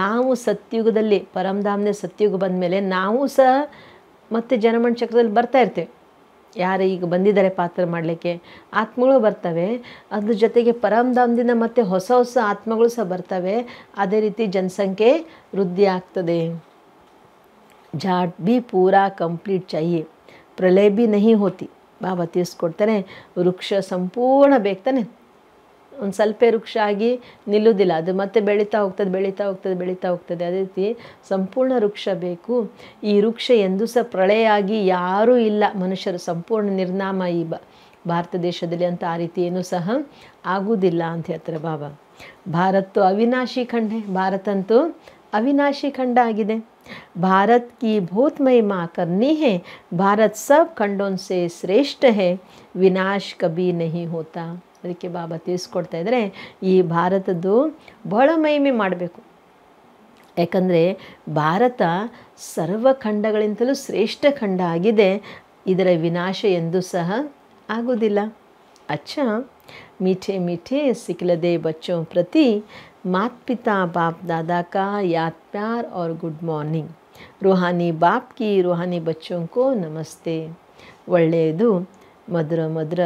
ನಾವು ಸತ್ಯುಗದಲ್ಲಿ ಪರಮಧಾಮದ ಸತ್ಯುಗ ಬಂದ ಮೇಲೆ ನಾವು ಸಹ ಮತ್ತೆ ಜನಮಣ ಚಕ್ರದಲ್ಲಿ ಬರ್ತಾ ಇರ್ತೇವೆ ಯಾರು ಈಗ ಬಂದಿದ್ದಾರೆ ಪಾತ್ರ ಮಾಡಲಿಕ್ಕೆ ಆತ್ಮಗಳು ಬರ್ತವೆ ಅದ್ರ ಜೊತೆಗೆ ಪರಮಧಾಮದಿಂದ ಮತ್ತೆ ಹೊಸ ಹೊಸ ಆತ್ಮಗಳು ಸಹ ಬರ್ತವೆ ಅದೇ ರೀತಿ ಜನಸಂಖ್ಯೆ ವೃದ್ಧಿ ಆಗ್ತದೆ ಜಾಟ್ ಬಿ ಪೂರಾ ಕಂಪ್ಲೀಟ್ ಚಾಯಿ ಪ್ರಲಯ ಬಿ ನಹಿ ಹೋತಿ ಬಾಬಾ ತಿಳಿಸ್ಕೊಡ್ತಾನೆ ವೃಕ್ಷ ಸಂಪೂರ್ಣ ಬೇಕು ತಾನೆ ಒಂದು ಸ್ವಲ್ಪ ವೃಕ್ಷ ಆಗಿ ನಿಲ್ಲುವುದಿಲ್ಲ ಅದು ಮತ್ತೆ ಬೆಳೀತಾ ಹೋಗ್ತದೆ ಬೆಳೀತಾ ಹೋಗ್ತದೆ ಬೆಳೀತಾ ಹೋಗ್ತದೆ ಅದೇ ರೀತಿ ಸಂಪೂರ್ಣ ವೃಕ್ಷ ಬೇಕು ಈ ವೃಕ್ಷ ಎಂದು ಸಹ ಪ್ರಳಯ ಆಗಿ ಯಾರೂ ಇಲ್ಲ ಮನುಷ್ಯರು ಸಂಪೂರ್ಣ ನಿರ್ನಾಮ ಈ ಬ ಭಾರತ ದೇಶದಲ್ಲಿ ಅಂತ ಆ ರೀತಿ ಏನೂ ಸಹ ಆಗುವುದಿಲ್ಲ ಅಂತ ಹೇಳ್ತಾರೆ ಬಾಬಾ ಭಾರತ್ತು ಅವಿನಾಶಿ ಖಂಡೆ ಭಾರತಂತೂ ಅವಿನಾಶಿ ಖಂಡ ಆಗಿದೆ ಭಾರತ್ ಕಿ ಭೂತಮಯ ಮಾ ಹೇ ಭಾರತ್ ಸಬ್ ಖಂಡೋನ್ ಶ್ರೇಷ್ಠ ಹೇ ವಿನಾಶ್ ಕಬಿ ನಹಿ ಹೋತಾ ಅದಕ್ಕೆ ಬಾಬಾ ತಿಳಿಸ್ಕೊಡ್ತಾ ಇದ್ದರೆ ಈ ಭಾರತದ್ದು ಬಹಳ ಮಹಿಮೆ ಮಾಡಬೇಕು ಯಾಕಂದರೆ ಭಾರತ ಸರ್ವ ಖಂಡಗಳಿಂತಲೂ ಶ್ರೇಷ್ಠ ಖಂಡ ಆಗಿದೆ ಇದರ ವಿನಾಶ ಎಂದೂ ಸಹ ಆಗೋದಿಲ್ಲ ಅಚ್ಚ ಮೀಠೆ ಮೀಠೆ ಸಿಕ್ಕಲದೆ ಬಚ್ಚೋ ಪ್ರತಿ ಮಾತ್ ಪಿತಾ ಬಾಪ್ ದಾದಾ ಕಾ ಯಾತ್ ಪ್ಯಾರ್ और ಗುಡ್ ಮಾರ್ನಿಂಗ್ ರೋಹಾನಿ बाप की ಬಚ್ಚೋಂಕೋ बच्चों को ಒಳ್ಳೆಯದು ಮಧುರ ಮಧುರ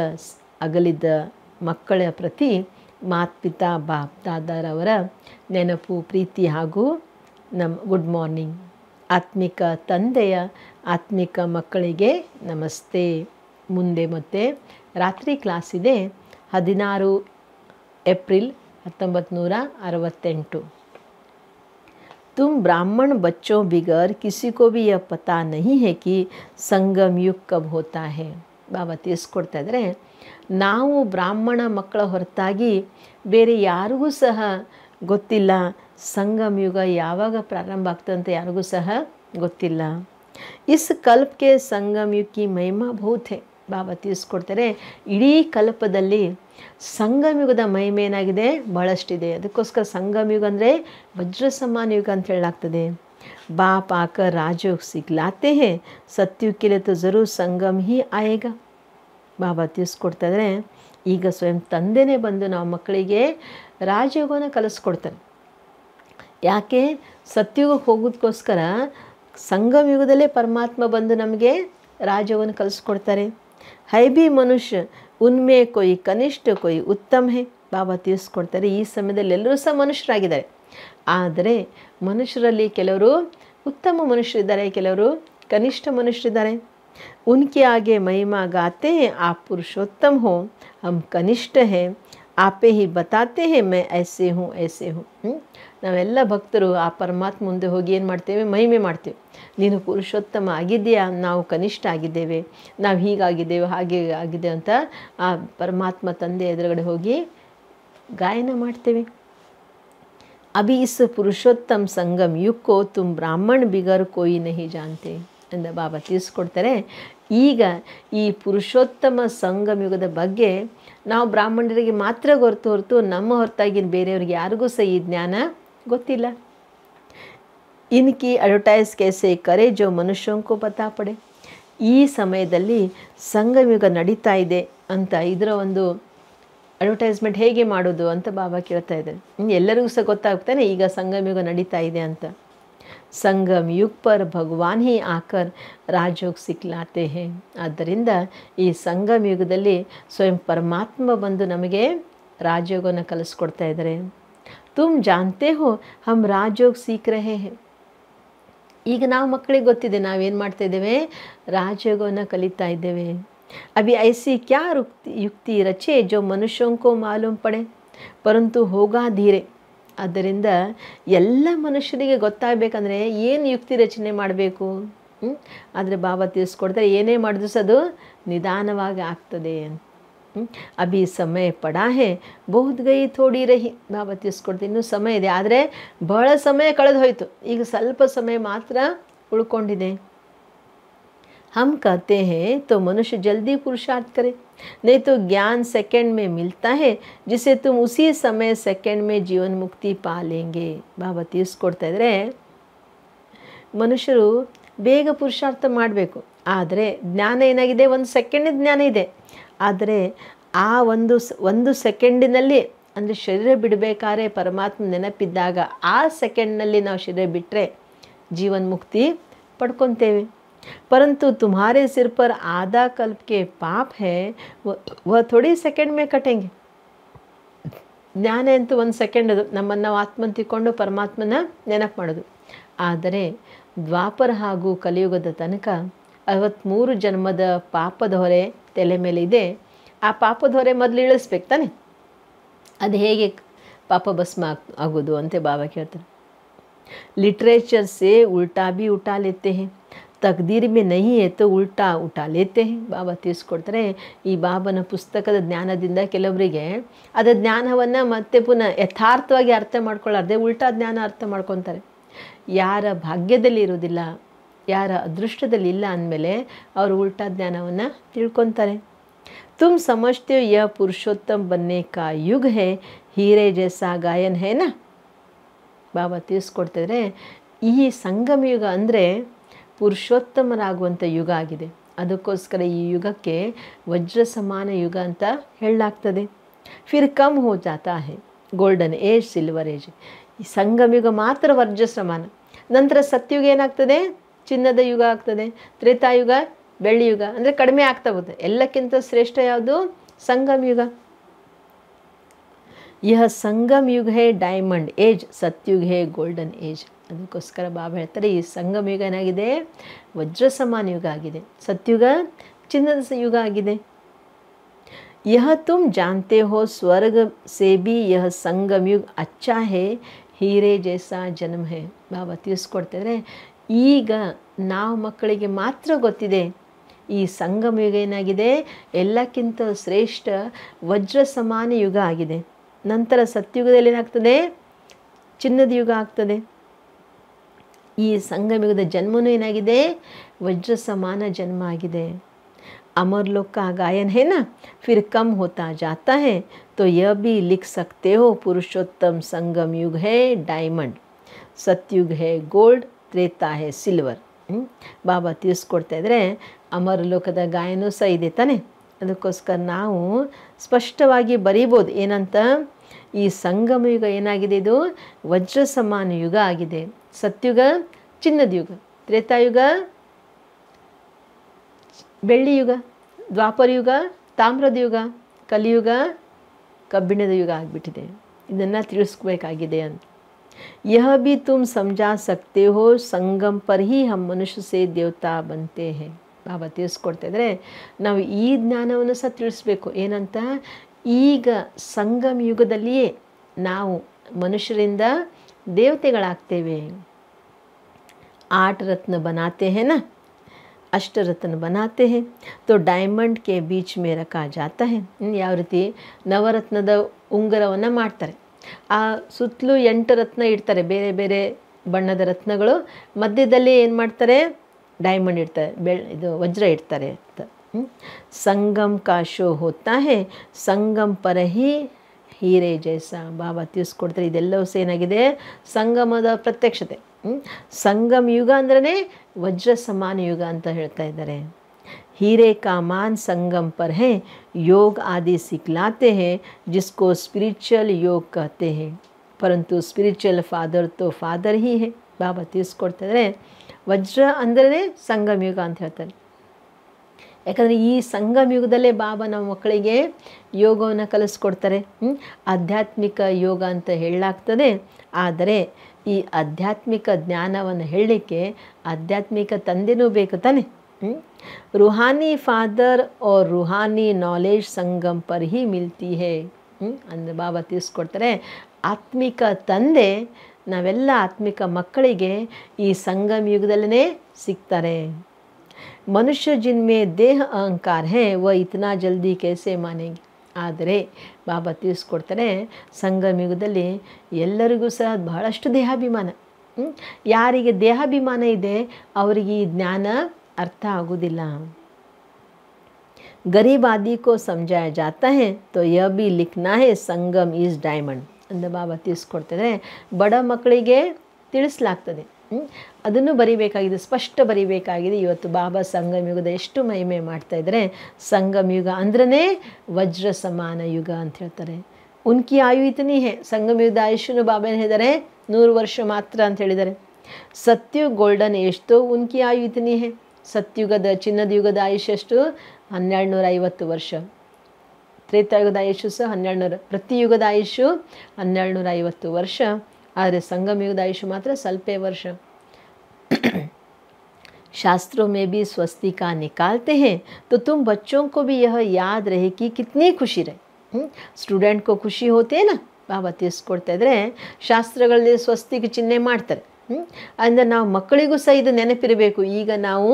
ಅಗಲಿದ ಮಕ್ಕಳಾ ಪ್ರತಿ ಮಾತ್ಪಿತಾ ಬಾಪ್ ತಾದರವರ ನೆನಪು ಪ್ರೀತಿ ಹಾಗೂ ನಮ ಗುಡ್ ಮಾರ್ನಿಂಗ್ ಆತ್ಮಿಕ ತಂದೆಯ ಆತ್ಮಿಕ ಮಕ್ಕಳಿಗೆ ನಮಸ್ತೆ ಮುಂದೆ ಮತ್ತೆ ರಾತ್ರಿ ಕ್ಲಾಸ್ ಇದೆ 16 ಏಪ್ರಿಲ್ 1968 ತುಮ್ ಬ್ರಾಹ್ಮಣ ಬಚ್ಚೋ ಬಿಗರ್ kisi ko bhi ya pata nahi hai ki sangam yuk kab hota hai baba tis ko taidare ನಾವು ಬ್ರಾಹ್ಮಣ ಮಕ್ಕಳ ಹೊರತಾಗಿ ಬೇರೆ ಯಾರಿಗೂ ಸಹ ಗೊತ್ತಿಲ್ಲ ಸಂಗಮ ಯುಗ ಯಾವಾಗ ಪ್ರಾರಂಭ ಅಂತ ಯಾರಿಗೂ ಸಹ ಗೊತ್ತಿಲ್ಲ ಇಸ್ ಕಲ್ಪ್ಗೆ ಸಂಗಮ ಯುಕಿ ಮಹಿಮಾ ಬಹುತೆ ಬಾಬಾ ತಿಳಿಸ್ಕೊಡ್ತಾರೆ ಇಡೀ ಕಲ್ಪದಲ್ಲಿ ಸಂಗಮಯುಗದ ಮಹಿಮೆ ಏನಾಗಿದೆ ಭಾಳಷ್ಟಿದೆ ಅದಕ್ಕೋಸ್ಕರ ಯುಗ ಅಂದರೆ ವಜ್ರ ಸಮಾನ ಯುಗ ಅಂತ ಹೇಳಲಾಗ್ತದೆ ಬಾಪಾಕ ರಾಜೋಗ ಸಿಗ್ಲಾತೆ ಹೇ ಸತ್ಯುಕ್ಕಿಲೆ ತು ಜರೂರ್ ಸಂಗಮ್ ಹಿ ಆಯೇಗ ಬಾಬಾ ತಿಳಿಸ್ಕೊಡ್ತಾಯಿದ್ರೆ ಈಗ ಸ್ವಯಂ ತಂದೆನೇ ಬಂದು ನಾವು ಮಕ್ಕಳಿಗೆ ರಾಜಯೋಗನ ಕಲಿಸ್ಕೊಡ್ತಾನೆ ಯಾಕೆ ಸತ್ಯುಗಕ್ಕೆ ಹೋಗೋದಕ್ಕೋಸ್ಕರ ಯುಗದಲ್ಲೇ ಪರಮಾತ್ಮ ಬಂದು ನಮಗೆ ರಾಜವನ್ನು ಕಲಿಸ್ಕೊಡ್ತಾರೆ ಬಿ ಮನುಷ್ಯ ಉನ್ಮೆ ಕೊಯ್ ಕನಿಷ್ಠ ಕೊಯ್ ಉತ್ತಮ ಹೇ ಬಾಬಾ ತಿಳಿಸ್ಕೊಡ್ತಾರೆ ಈ ಸಮಯದಲ್ಲಿ ಎಲ್ಲರೂ ಸಹ ಮನುಷ್ಯರಾಗಿದ್ದಾರೆ ಆದರೆ ಮನುಷ್ಯರಲ್ಲಿ ಕೆಲವರು ಉತ್ತಮ ಮನುಷ್ಯರಿದ್ದಾರೆ ಕೆಲವರು ಕನಿಷ್ಠ ಮನುಷ್ಯರಿದ್ದಾರೆ उनके आगे महिमा गाते हैं आप पुरुषोत्तम हो हम कनिष्ठ हैं आपे ही बताते हैं मैं ऐसे हूँ ऐसे ಹ್ಞೂ ನಾವೆಲ್ಲ ಭಕ್ತರು ಆ ಪರಮಾತ್ಮ ಮುಂದೆ ಹೋಗಿ ಏನು ಮಾಡ್ತೇವೆ ಮಹಿಮೆ ಮಾಡ್ತೇವೆ ನೀನು ಪುರುಷೋತ್ತಮ ಆಗಿದೆಯಾ ನಾವು ಕನಿಷ್ಠ ಆಗಿದ್ದೇವೆ ನಾವು ಹೀಗಾಗಿದ್ದೇವೆ ಹಾಗೆ ಆಗಿದೆ ಅಂತ ಆ ಪರಮಾತ್ಮ ತಂದೆ ಎದುರುಗಡೆ ಹೋಗಿ ಗಾಯನ ಮಾಡ್ತೇವೆ अभी इस पुरुषोत्तम संगम युग को तुम ब्राह्मण बिगर कोई नहीं जानते ಅಂತ ಬಾಬಾ ತಿಳಿಸ್ಕೊಡ್ತಾರೆ ಈಗ ಈ ಪುರುಷೋತ್ತಮ ಸಂಗಮಯುಗದ ಬಗ್ಗೆ ನಾವು ಬ್ರಾಹ್ಮಣರಿಗೆ ಮಾತ್ರ ಹೊರತು ಹೊರತು ನಮ್ಮ ಹೊರತಾಗಿನ ಬೇರೆಯವ್ರಿಗೆ ಯಾರಿಗೂ ಸಹ ಈ ಜ್ಞಾನ ಗೊತ್ತಿಲ್ಲ ಇನ್ಕಿ ಅಡ್ವರ್ಟೈಸ್ ಕೆಸೆ ಕರೆ ಜೋ ಮನುಷ್ಯಂಕೋ ಪತಾಪಡೆ ಈ ಸಮಯದಲ್ಲಿ ಸಂಗಮಯುಗ ನಡೀತಾ ಇದೆ ಅಂತ ಇದರ ಒಂದು ಅಡ್ವರ್ಟೈಸ್ಮೆಂಟ್ ಹೇಗೆ ಮಾಡೋದು ಅಂತ ಬಾಬಾ ಕೇಳ್ತಾ ಇದ್ದಾರೆ ಎಲ್ಲರಿಗೂ ಸಹ ಗೊತ್ತಾಗ್ತಾನೆ ಈಗ ಸಂಗಮಯುಗ ನಡೀತಾ ಇದೆ ಅಂತ ಸಂಗಮ್ ಯುಗ್ ಪರ್ ಭಗವಾನ್ ಹಿ ಆಕರ್ ರಾಜೋಗ ಸಿಕ್ಲಾತೆ ಹೇ ಆದ್ದರಿಂದ ಈ ಸಂಗಮ ಯುಗದಲ್ಲಿ ಸ್ವಯಂ ಪರಮಾತ್ಮ ಬಂದು ನಮಗೆ ರಾಜಯೋಗವನ್ನು ಕಲಿಸ್ಕೊಡ್ತಾ ಇದ್ದಾರೆ ತುಮ್ ಜಾನ್ತೆ ಹೋ ಹಮ್ ರಾಜಯೋಗ ಸೀಕ್ ರಹೆ ಹೇ ಈಗ ನಾವು ಮಕ್ಕಳಿಗೆ ಗೊತ್ತಿದೆ ನಾವೇನು ಮಾಡ್ತಾ ಇದ್ದೇವೆ ರಾಜಯೋಗವನ್ನು ಕಲಿತಾ ಇದ್ದೇವೆ ಅಭಿ ಐಸಿ ಕ್ಯಾ ಯುಕ್ತಿ ರಚೆ ಜೋ ಮನುಷ್ಯಂಕೋ ಮಾಲೂಮ್ ಪಡೆ ಪರಂತು ಹೋಗಾ ಧೀರೆ ಆದ್ದರಿಂದ ಎಲ್ಲ ಮನುಷ್ಯರಿಗೆ ಗೊತ್ತಾಗಬೇಕಂದ್ರೆ ಏನು ಯುಕ್ತಿ ರಚನೆ ಮಾಡಬೇಕು ಆದರೆ ಬಾಬಾ ತಿಳಿಸ್ಕೊಡ್ತಾರೆ ಏನೇ ಮಾಡಿದ್ರು ಸಹ ಅದು ನಿಧಾನವಾಗಿ ಆಗ್ತದೆ ಅಭಿ ಸಮಯ ಪಡಾ ಹೇ ಬಹುತ್ ಗೈ ಥೋಡಿ ರಹಿ ಬಾಬಾ ತಿಳಿಸ್ಕೊಡ್ತೀನಿ ಇನ್ನೂ ಸಮಯ ಇದೆ ಆದರೆ ಬಹಳ ಸಮಯ ಕಳೆದು ಹೋಯಿತು ಈಗ ಸ್ವಲ್ಪ ಸಮಯ ಮಾತ್ರ ಉಳ್ಕೊಂಡಿದೆ ಹಮ್ ಕತೆ ಹೇ ತೋ ಮನುಷ್ಯ ಜಲ್ದಿ ಪುರುಷಾರ್ಥ ಕರೆ नहीं तो ज्ञान सेकंड में मिलता है जिसे तुम उसी समय सेकंड में जीवन मुक्ति ಪಾ ಲೇಂಗೆ ಬಾಬಾ ಮನುಷ್ಯರು ಬೇಗ ಪುರುಷಾರ್ಥ ಮಾಡಬೇಕು ಆದ್ರೆ ಜ್ಞಾನ ಏನಾಗಿದೆ ಒಂದು ಸೆಕೆಂಡ್ ಜ್ಞಾನ ಇದೆ ಆದರೆ ಆ ಒಂದು ಒಂದು ಸೆಕೆಂಡಿನಲ್ಲಿ ಅಂದ್ರೆ ಶರೀರ ಬಿಡಬೇಕಾದ್ರೆ ಪರಮಾತ್ಮ ನೆನಪಿದ್ದಾಗ ಆ ಸೆಕೆಂಡ್ನಲ್ಲಿ ನಾವು ಶರೀರ ಬಿಟ್ಟರೆ ಮುಕ್ತಿ ಪಡ್ಕೊತೇವೆ परंतु तुम्हारे सिर पर आधा कल्प के पाप है वह ಸೆಕೆಂಡ್ ಮೇಲೆ ಕಟ್ಟೆಂಗೆ ಜ್ಞಾನ ಅಂತೂ ಒಂದು ಸೆಕೆಂಡ್ ಅದು ನಮ್ಮನ್ನು ಆತ್ಮನ ತಿಕ್ಕೊಂಡು ಪರಮಾತ್ಮನ ನೆನಪು ಮಾಡೋದು ಆದರೆ ದ್ವಾಪರ ಹಾಗೂ ಕಲಿಯುಗದ ತನಕ ಐವತ್ತ್ಮೂರು ಜನ್ಮದ ಪಾಪದ ಹೊರೆ ತಲೆ ಮೇಲೆ ಇದೆ ಆ ಪಾಪದ ಹೊರೆ ಮೊದಲು ಇಳಿಸ್ಬೇಕು ತಾನೆ ಅದು ಹೇಗೆ ಪಾಪ ಭಸ್ಮ ಆಗೋದು ಅಂತ ಬಾಬಾ ಕೇಳ್ತಾರೆ लिटरेचर से ಉಲ್ಟಾ ಬಿ ಉಟಾ लेते ತಕದೀರ್ ಮೇ ನಹಿ ಎತ್ತು ಉಲ್ಟಾ ಊಟ ಲೇತೆ ಬಾಬಾ ತಿಳಿಸ್ಕೊಡ್ತಾರೆ ಈ ಬಾಬನ ಪುಸ್ತಕದ ಜ್ಞಾನದಿಂದ ಕೆಲವರಿಗೆ ಅದರ ಜ್ಞಾನವನ್ನು ಮತ್ತೆ ಪುನಃ ಯಥಾರ್ಥವಾಗಿ ಅರ್ಥ ಮಾಡ್ಕೊಳ್ಳಾರ್ದೆ ಉಲ್ಟಾ ಜ್ಞಾನ ಅರ್ಥ ಮಾಡ್ಕೊತಾರೆ ಯಾರ ಭಾಗ್ಯದಲ್ಲಿ ಇರೋದಿಲ್ಲ ಯಾರ ಅದೃಷ್ಟದಲ್ಲಿ ಇಲ್ಲ ಅಂದಮೇಲೆ ಅವರು ಉಲ್ಟಾ ಜ್ಞಾನವನ್ನು ತಿಳ್ಕೊತಾರೆ ತುಮ್ ಸಮಜ್ತೇ ಯ ಪುರುಷೋತ್ತಮ ಬನ್ನೆ ಕಾ ಯುಗ ಹೇ ಹೀರೆ ಜೈಸಾ ಗಾಯನ್ ಹೇನಾ ಬಾಬಾ ತಿಳಿಸ್ಕೊಡ್ತಿದ್ರೆ ಈ ಸಂಗಮಯುಗ ಅಂದರೆ ಪುರುಷೋತ್ತಮರಾಗುವಂಥ ಯುಗ ಆಗಿದೆ ಅದಕ್ಕೋಸ್ಕರ ಈ ಯುಗಕ್ಕೆ ವಜ್ರ ಸಮಾನ ಯುಗ ಅಂತ ಹೇಳಲಾಗ್ತದೆ ಫಿರ್ ಕಮ್ ಹೋ ಜಾತಾ ಹೇ ಗೋಲ್ಡನ್ ಏಜ್ ಸಿಲ್ವರ್ ಏಜ್ ಈ ಸಂಗಮ ಯುಗ ಮಾತ್ರ ವಜ್ರ ಸಮಾನ ನಂತರ ಸತ್ಯುಗ ಏನಾಗ್ತದೆ ಚಿನ್ನದ ಯುಗ ಆಗ್ತದೆ ತ್ರೇತಾಯುಗ ಬೆಳ್ಳಿಯುಗ ಅಂದರೆ ಕಡಿಮೆ ಆಗ್ತಾ ಹೋಗುತ್ತೆ ಎಲ್ಲಕ್ಕಿಂತ ಶ್ರೇಷ್ಠ ಯಾವುದು ಸಂಗಮ ಯುಗ ಇಹ ಸಂಗಮ ಯುಗ ಹೇ ಡೈಮಂಡ್ ಏಜ್ सतयुग ಹೇ ಗೋಲ್ಡನ್ ಅದಕ್ಕೋಸ್ಕರ ಬಾಬು ಹೇಳ್ತಾರೆ ಈ ಸಂಗಮ ಯುಗ ಏನಾಗಿದೆ ವಜ್ರ ಸಮಾನ ಯುಗ ಆಗಿದೆ ಸತ್ಯುಗ ಚಿನ್ನದ ಯುಗ ಆಗಿದೆ ಯಹ ತುಮ್ ಜಾನ್ತೆ ಹೋ ಸ್ವರ್ಗ ಸೇಬಿ ಯಹ ಸಂಗಮ ಯುಗ ಅಚ್ಚಾ ಹೇ ಹೀರೆ ಜೈಸಾ ಜನ್ಮ ಹೇ ಬಾಬಾ ತಿಳಿಸ್ಕೊಡ್ತಿದ್ರೆ ಈಗ ನಾವು ಮಕ್ಕಳಿಗೆ ಮಾತ್ರ ಗೊತ್ತಿದೆ ಈ ಸಂಗಮ ಯುಗ ಏನಾಗಿದೆ ಎಲ್ಲಕ್ಕಿಂತ ಶ್ರೇಷ್ಠ ವಜ್ರ ಸಮಾನ ಯುಗ ಆಗಿದೆ ನಂತರ ಸತ್ಯುಗದಲ್ಲಿ ಏನಾಗ್ತದೆ ಚಿನ್ನದ ಯುಗ ಆಗ್ತದೆ ಈ ಯುಗದ ಜನ್ಮನೂ ಏನಾಗಿದೆ ವಜ್ರ ಸಮಾನ ಜನ್ಮ ಆಗಿದೆ ಅಮರ್ ಲೋಕ ಗಾಯನ ಹೇನ ಫಿರ್ ಕಮ್ ಹೋತಾ ಜಾತ ಹೇ ತೊ ಯ तो यह भी लिख सकते हो पुरुषोत्तम संगम युग है डायमंड सतयुग है गोल्ड ಸಿಲ್ವರ್ ಬಾಬಾ ತಿಳಿಸ್ಕೊಡ್ತಾ ಇದ್ದರೆ ಲೋಕದ ಗಾಯನೂ ಸಹ ಇದೆ ತಾನೆ ಅದಕ್ಕೋಸ್ಕರ ನಾವು ಸ್ಪಷ್ಟವಾಗಿ ಬರೀಬೋದು ಏನಂತ ಈ ಸಂಗಮ ಯುಗ ಏನಾಗಿದೆ ಇದು ವಜ್ರ ಸಮಾನ ಯುಗ ಆಗಿದೆ ಸತ್ಯುಗ ಚಿನ್ನದ ಯುಗ ತ್ರೇತಾಯುಗ ಬೆಳ್ಳಿಯುಗ ದ್ವಾಪರಯುಗ ತಾಮ್ರದ ಯುಗ ಕಲಿಯುಗ ಕಬ್ಬಿಣದ ಯುಗ ಆಗಿಬಿಟ್ಟಿದೆ ಇದನ್ನು ತಿಳಿಸ್ಬೇಕಾಗಿದೆ ಅಂತ ಯಹ ಬಿ ತುಮ್ ಸಮಜಾ ಸಕ್ತೇ ಹೋ ಸಂಗಮ್ ಪರ್ ಹಿ ಹಮ್ ಮನುಷ್ಯ ಸೇ ದೇವತಾ ಬಂತೆ ಹೇ ಬಾಬಾ ಇದ್ರೆ ನಾವು ಈ ಜ್ಞಾನವನ್ನು ಸಹ ತಿಳಿಸ್ಬೇಕು ಏನಂತ ಈಗ ಸಂಗಮ ಯುಗದಲ್ಲಿಯೇ ನಾವು ಮನುಷ್ಯರಿಂದ ದೇವತೆಗಳಾಗ್ತೇವೆ ಆಠ ರತ್ನ ಬನಾತೆ ಹೇ ना ಅಷ್ಟ ರತ್ನ ಬನಾತೆ ಹೇ ತೋ ಡೈಮಂಡ್ ಕೆ ಬೀಚ್ ಮೇ ರಖಾ ಜಾತ ಹೇ ಯಾವ ರೀತಿ ನವರತ್ನದ ಉಂಗುರವನ್ನು ಮಾಡ್ತಾರೆ ಆ ಸುತ್ತಲೂ ಎಂಟು ರತ್ನ ಇಡ್ತಾರೆ ಬೇರೆ ಬೇರೆ ಬಣ್ಣದ ರತ್ನಗಳು ಮಧ್ಯದಲ್ಲಿ ಏನು ಮಾಡ್ತಾರೆ ಡೈಮಂಡ್ ಇಡ್ತಾರೆ ಬೆಳ್ ಇದು ವಜ್ರ ಇಡ್ತಾರೆ ಅಂತ ಸಂಗಮ್ ಕಾಶೋ ಹೋತಾ ಹೇ ಸಂಗಮ್ ಪರಹಿ ಹೀರೆ ಜೈಸ ಬಾಬಾ ತಿಳಿಸ್ಕೊಡ್ತಾರೆ ಇದೆಲ್ಲವೂ ಏನಾಗಿದೆ ಸಂಗಮದ ಪ್ರತ್ಯಕ್ಷತೆ ಸಂಗಮ ಯುಗ ಅಂದ್ರೇ ವಜ್ರ ಸಮಾನ ಯುಗ ಅಂತ ಹೇಳ್ತಾ ಇದ್ದಾರೆ ಹೀರೆ ಕಾಮಾನ್ ಮಾನ್ ಸಂಗಮ್ ಪರ್ ಹೇ ಯೋಗ ಆದಿ ಸಿಕ್ಲಾತೆ ಹೇ ಜಿಸ್ಕೋ ಸ್ಪಿರಿಚುವಲ್ ಯೋಗ ಕತೆ ಹೇ ಪರಂತು ಸ್ಪಿರಿಚುವಲ್ ಫಾದರ್ ತೋ ಫಾದರ್ ಹೀ ಹೇ ಬಾಬಾ ತಿಳಿಸ್ಕೊಡ್ತಾ ಇದ್ದಾರೆ ವಜ್ರ ಅಂದ್ರೇ ಸಂಗಮ ಯುಗ ಅಂತ ಹೇಳ್ತಾರೆ ಯಾಕಂದರೆ ಈ ಸಂಗಮ ಯುಗದಲ್ಲೇ ಬಾಬಾ ನಮ್ಮ ಮಕ್ಕಳಿಗೆ ಯೋಗವನ್ನು ಕಲಿಸ್ಕೊಡ್ತಾರೆ ಆಧ್ಯಾತ್ಮಿಕ ಯೋಗ ಅಂತ ಹೇಳಲಾಗ್ತದೆ ಆದರೆ ಈ ಆಧ್ಯಾತ್ಮಿಕ ಜ್ಞಾನವನ್ನು ಹೇಳಲಿಕ್ಕೆ ಆಧ್ಯಾತ್ಮಿಕ ತಂದೆನೂ ಬೇಕು ತಾನೆ ರುಹಾನಿ ಫಾದರ್ ಓರ್ ರುಹಾನಿ ನಾಲೆಜ್ ಸಂಗಮ್ ಪರ್ ಹಿ ಮಿಲ್ತಿ ಹೇ ಅಂದರೆ ಬಾಬಾ ತಿಳಿಸ್ಕೊಡ್ತಾರೆ ಆತ್ಮಿಕ ತಂದೆ ನಾವೆಲ್ಲ ಆತ್ಮಿಕ ಮಕ್ಕಳಿಗೆ ಈ ಸಂಗಮ ಯುಗದಲ್ಲೇ ಸಿಗ್ತಾರೆ ಮನುಷ್ಯ ಜಿನ್ಮೆ ದೇಹ ಅಹಂಕಾರ ಹೇ ವ ಇತನಾ ಜಲ್ದಿ ಕೆಸೆ ಮಾನೇಂಗೆ ಆದರೆ ಬಾಬಾ ತಿಳಿಸ್ಕೊಡ್ತಾರೆ ಯುಗದಲ್ಲಿ ಎಲ್ಲರಿಗೂ ಸಹ ಬಹಳಷ್ಟು ದೇಹಾಭಿಮಾನ ಯಾರಿಗೆ ದೇಹಾಭಿಮಾನ ಇದೆ ಅವರಿಗೆ ಈ ಜ್ಞಾನ ಅರ್ಥ ಆಗುವುದಿಲ್ಲ ಗರೀಬ್ ಆದಿ ಕೋ ಸಮಜಾಯ ಜಾತ ಹೇ ತೋ ಯ ಬಿ ಲಿಖನಾ ಹೇ ಸಂಗಮ್ ಈಸ್ ಡೈಮಂಡ್ ಅಂದ ಬಾಬಾ ತಿಳಿಸ್ಕೊಡ್ತಾರೆ ಬಡ ಮಕ್ಕಳಿಗೆ ತಿಳಿಸ್ಲಾಗ್ತದೆ ಅದನ್ನು ಬರಿಬೇಕಾಗಿದೆ ಸ್ಪಷ್ಟ ಬರಿಬೇಕಾಗಿದೆ ಇವತ್ತು ಬಾಬಾ ಯುಗದ ಎಷ್ಟು ಮಹಿಮೆ ಮಾಡ್ತಾಯಿದ್ರೆ ಯುಗ ಅಂದ್ರೆ ವಜ್ರ ಸಮಾನ ಯುಗ ಅಂತ ಹೇಳ್ತಾರೆ ಉನ್ಕಿ ಆಯು ಇತನಿ ಹೇ ಯುಗದ ಆಯುಷ್ಯನು ಬಾಬಾ ಹೇಳಿದರೆ ನೂರು ವರ್ಷ ಮಾತ್ರ ಅಂತ ಹೇಳಿದ್ದಾರೆ ಸತ್ಯು ಗೋಲ್ಡನ್ ಎಷ್ಟು ಉನ್ಕಿ ಆಯು ಇತನಿ ಹೇ ಸತ್ಯುಗದ ಚಿನ್ನದ ಯುಗದ ಆಯುಷ್ಯ ಎಷ್ಟು ಹನ್ನೆರಡು ನೂರ ಐವತ್ತು ವರ್ಷ ತ್ರೇತಾಯುಗದ ಆಯುಷ್ಯ ಸಹ ಹನ್ನೆರಡು ನೂರ ಪ್ರತಿ ಯುಗದ ಆಯುಷು ಹನ್ನೆರಡು ನೂರ ಐವತ್ತು ವರ್ಷ ಆದರೆ ಯುಗದ ಆಯುಷ್ಯ ಮಾತ್ರ ಸ್ವಲ್ಪೇ ವರ್ಷ ಶಾಸ್ತ್ರ ಬಿ ಸ್ವಸ್ತಿಕಾ स्वस्तिका निकालते ಹೇ तो ತುಮ್ बच्चों को भी यह याद रहे कि कितनी ಸ್ಟೂಡೆಂಟ್ ಕೋ ಖುಷಿ ಹೋತೆ ನಾ ಬಾಬಾ ತಿಳಿಸ್ಕೊಡ್ತಾ ಇದ್ರೆ ಶಾಸ್ತ್ರಗಳಲ್ಲಿ ಸ್ವಸ್ತಿಗೆ ಚಿಹ್ನೆ ಮಾಡ್ತಾರೆ ಅಂದರೆ ನಾವು ಮಕ್ಕಳಿಗೂ ಸಹ ಇದು ನೆನಪಿರಬೇಕು ಈಗ ನಾವು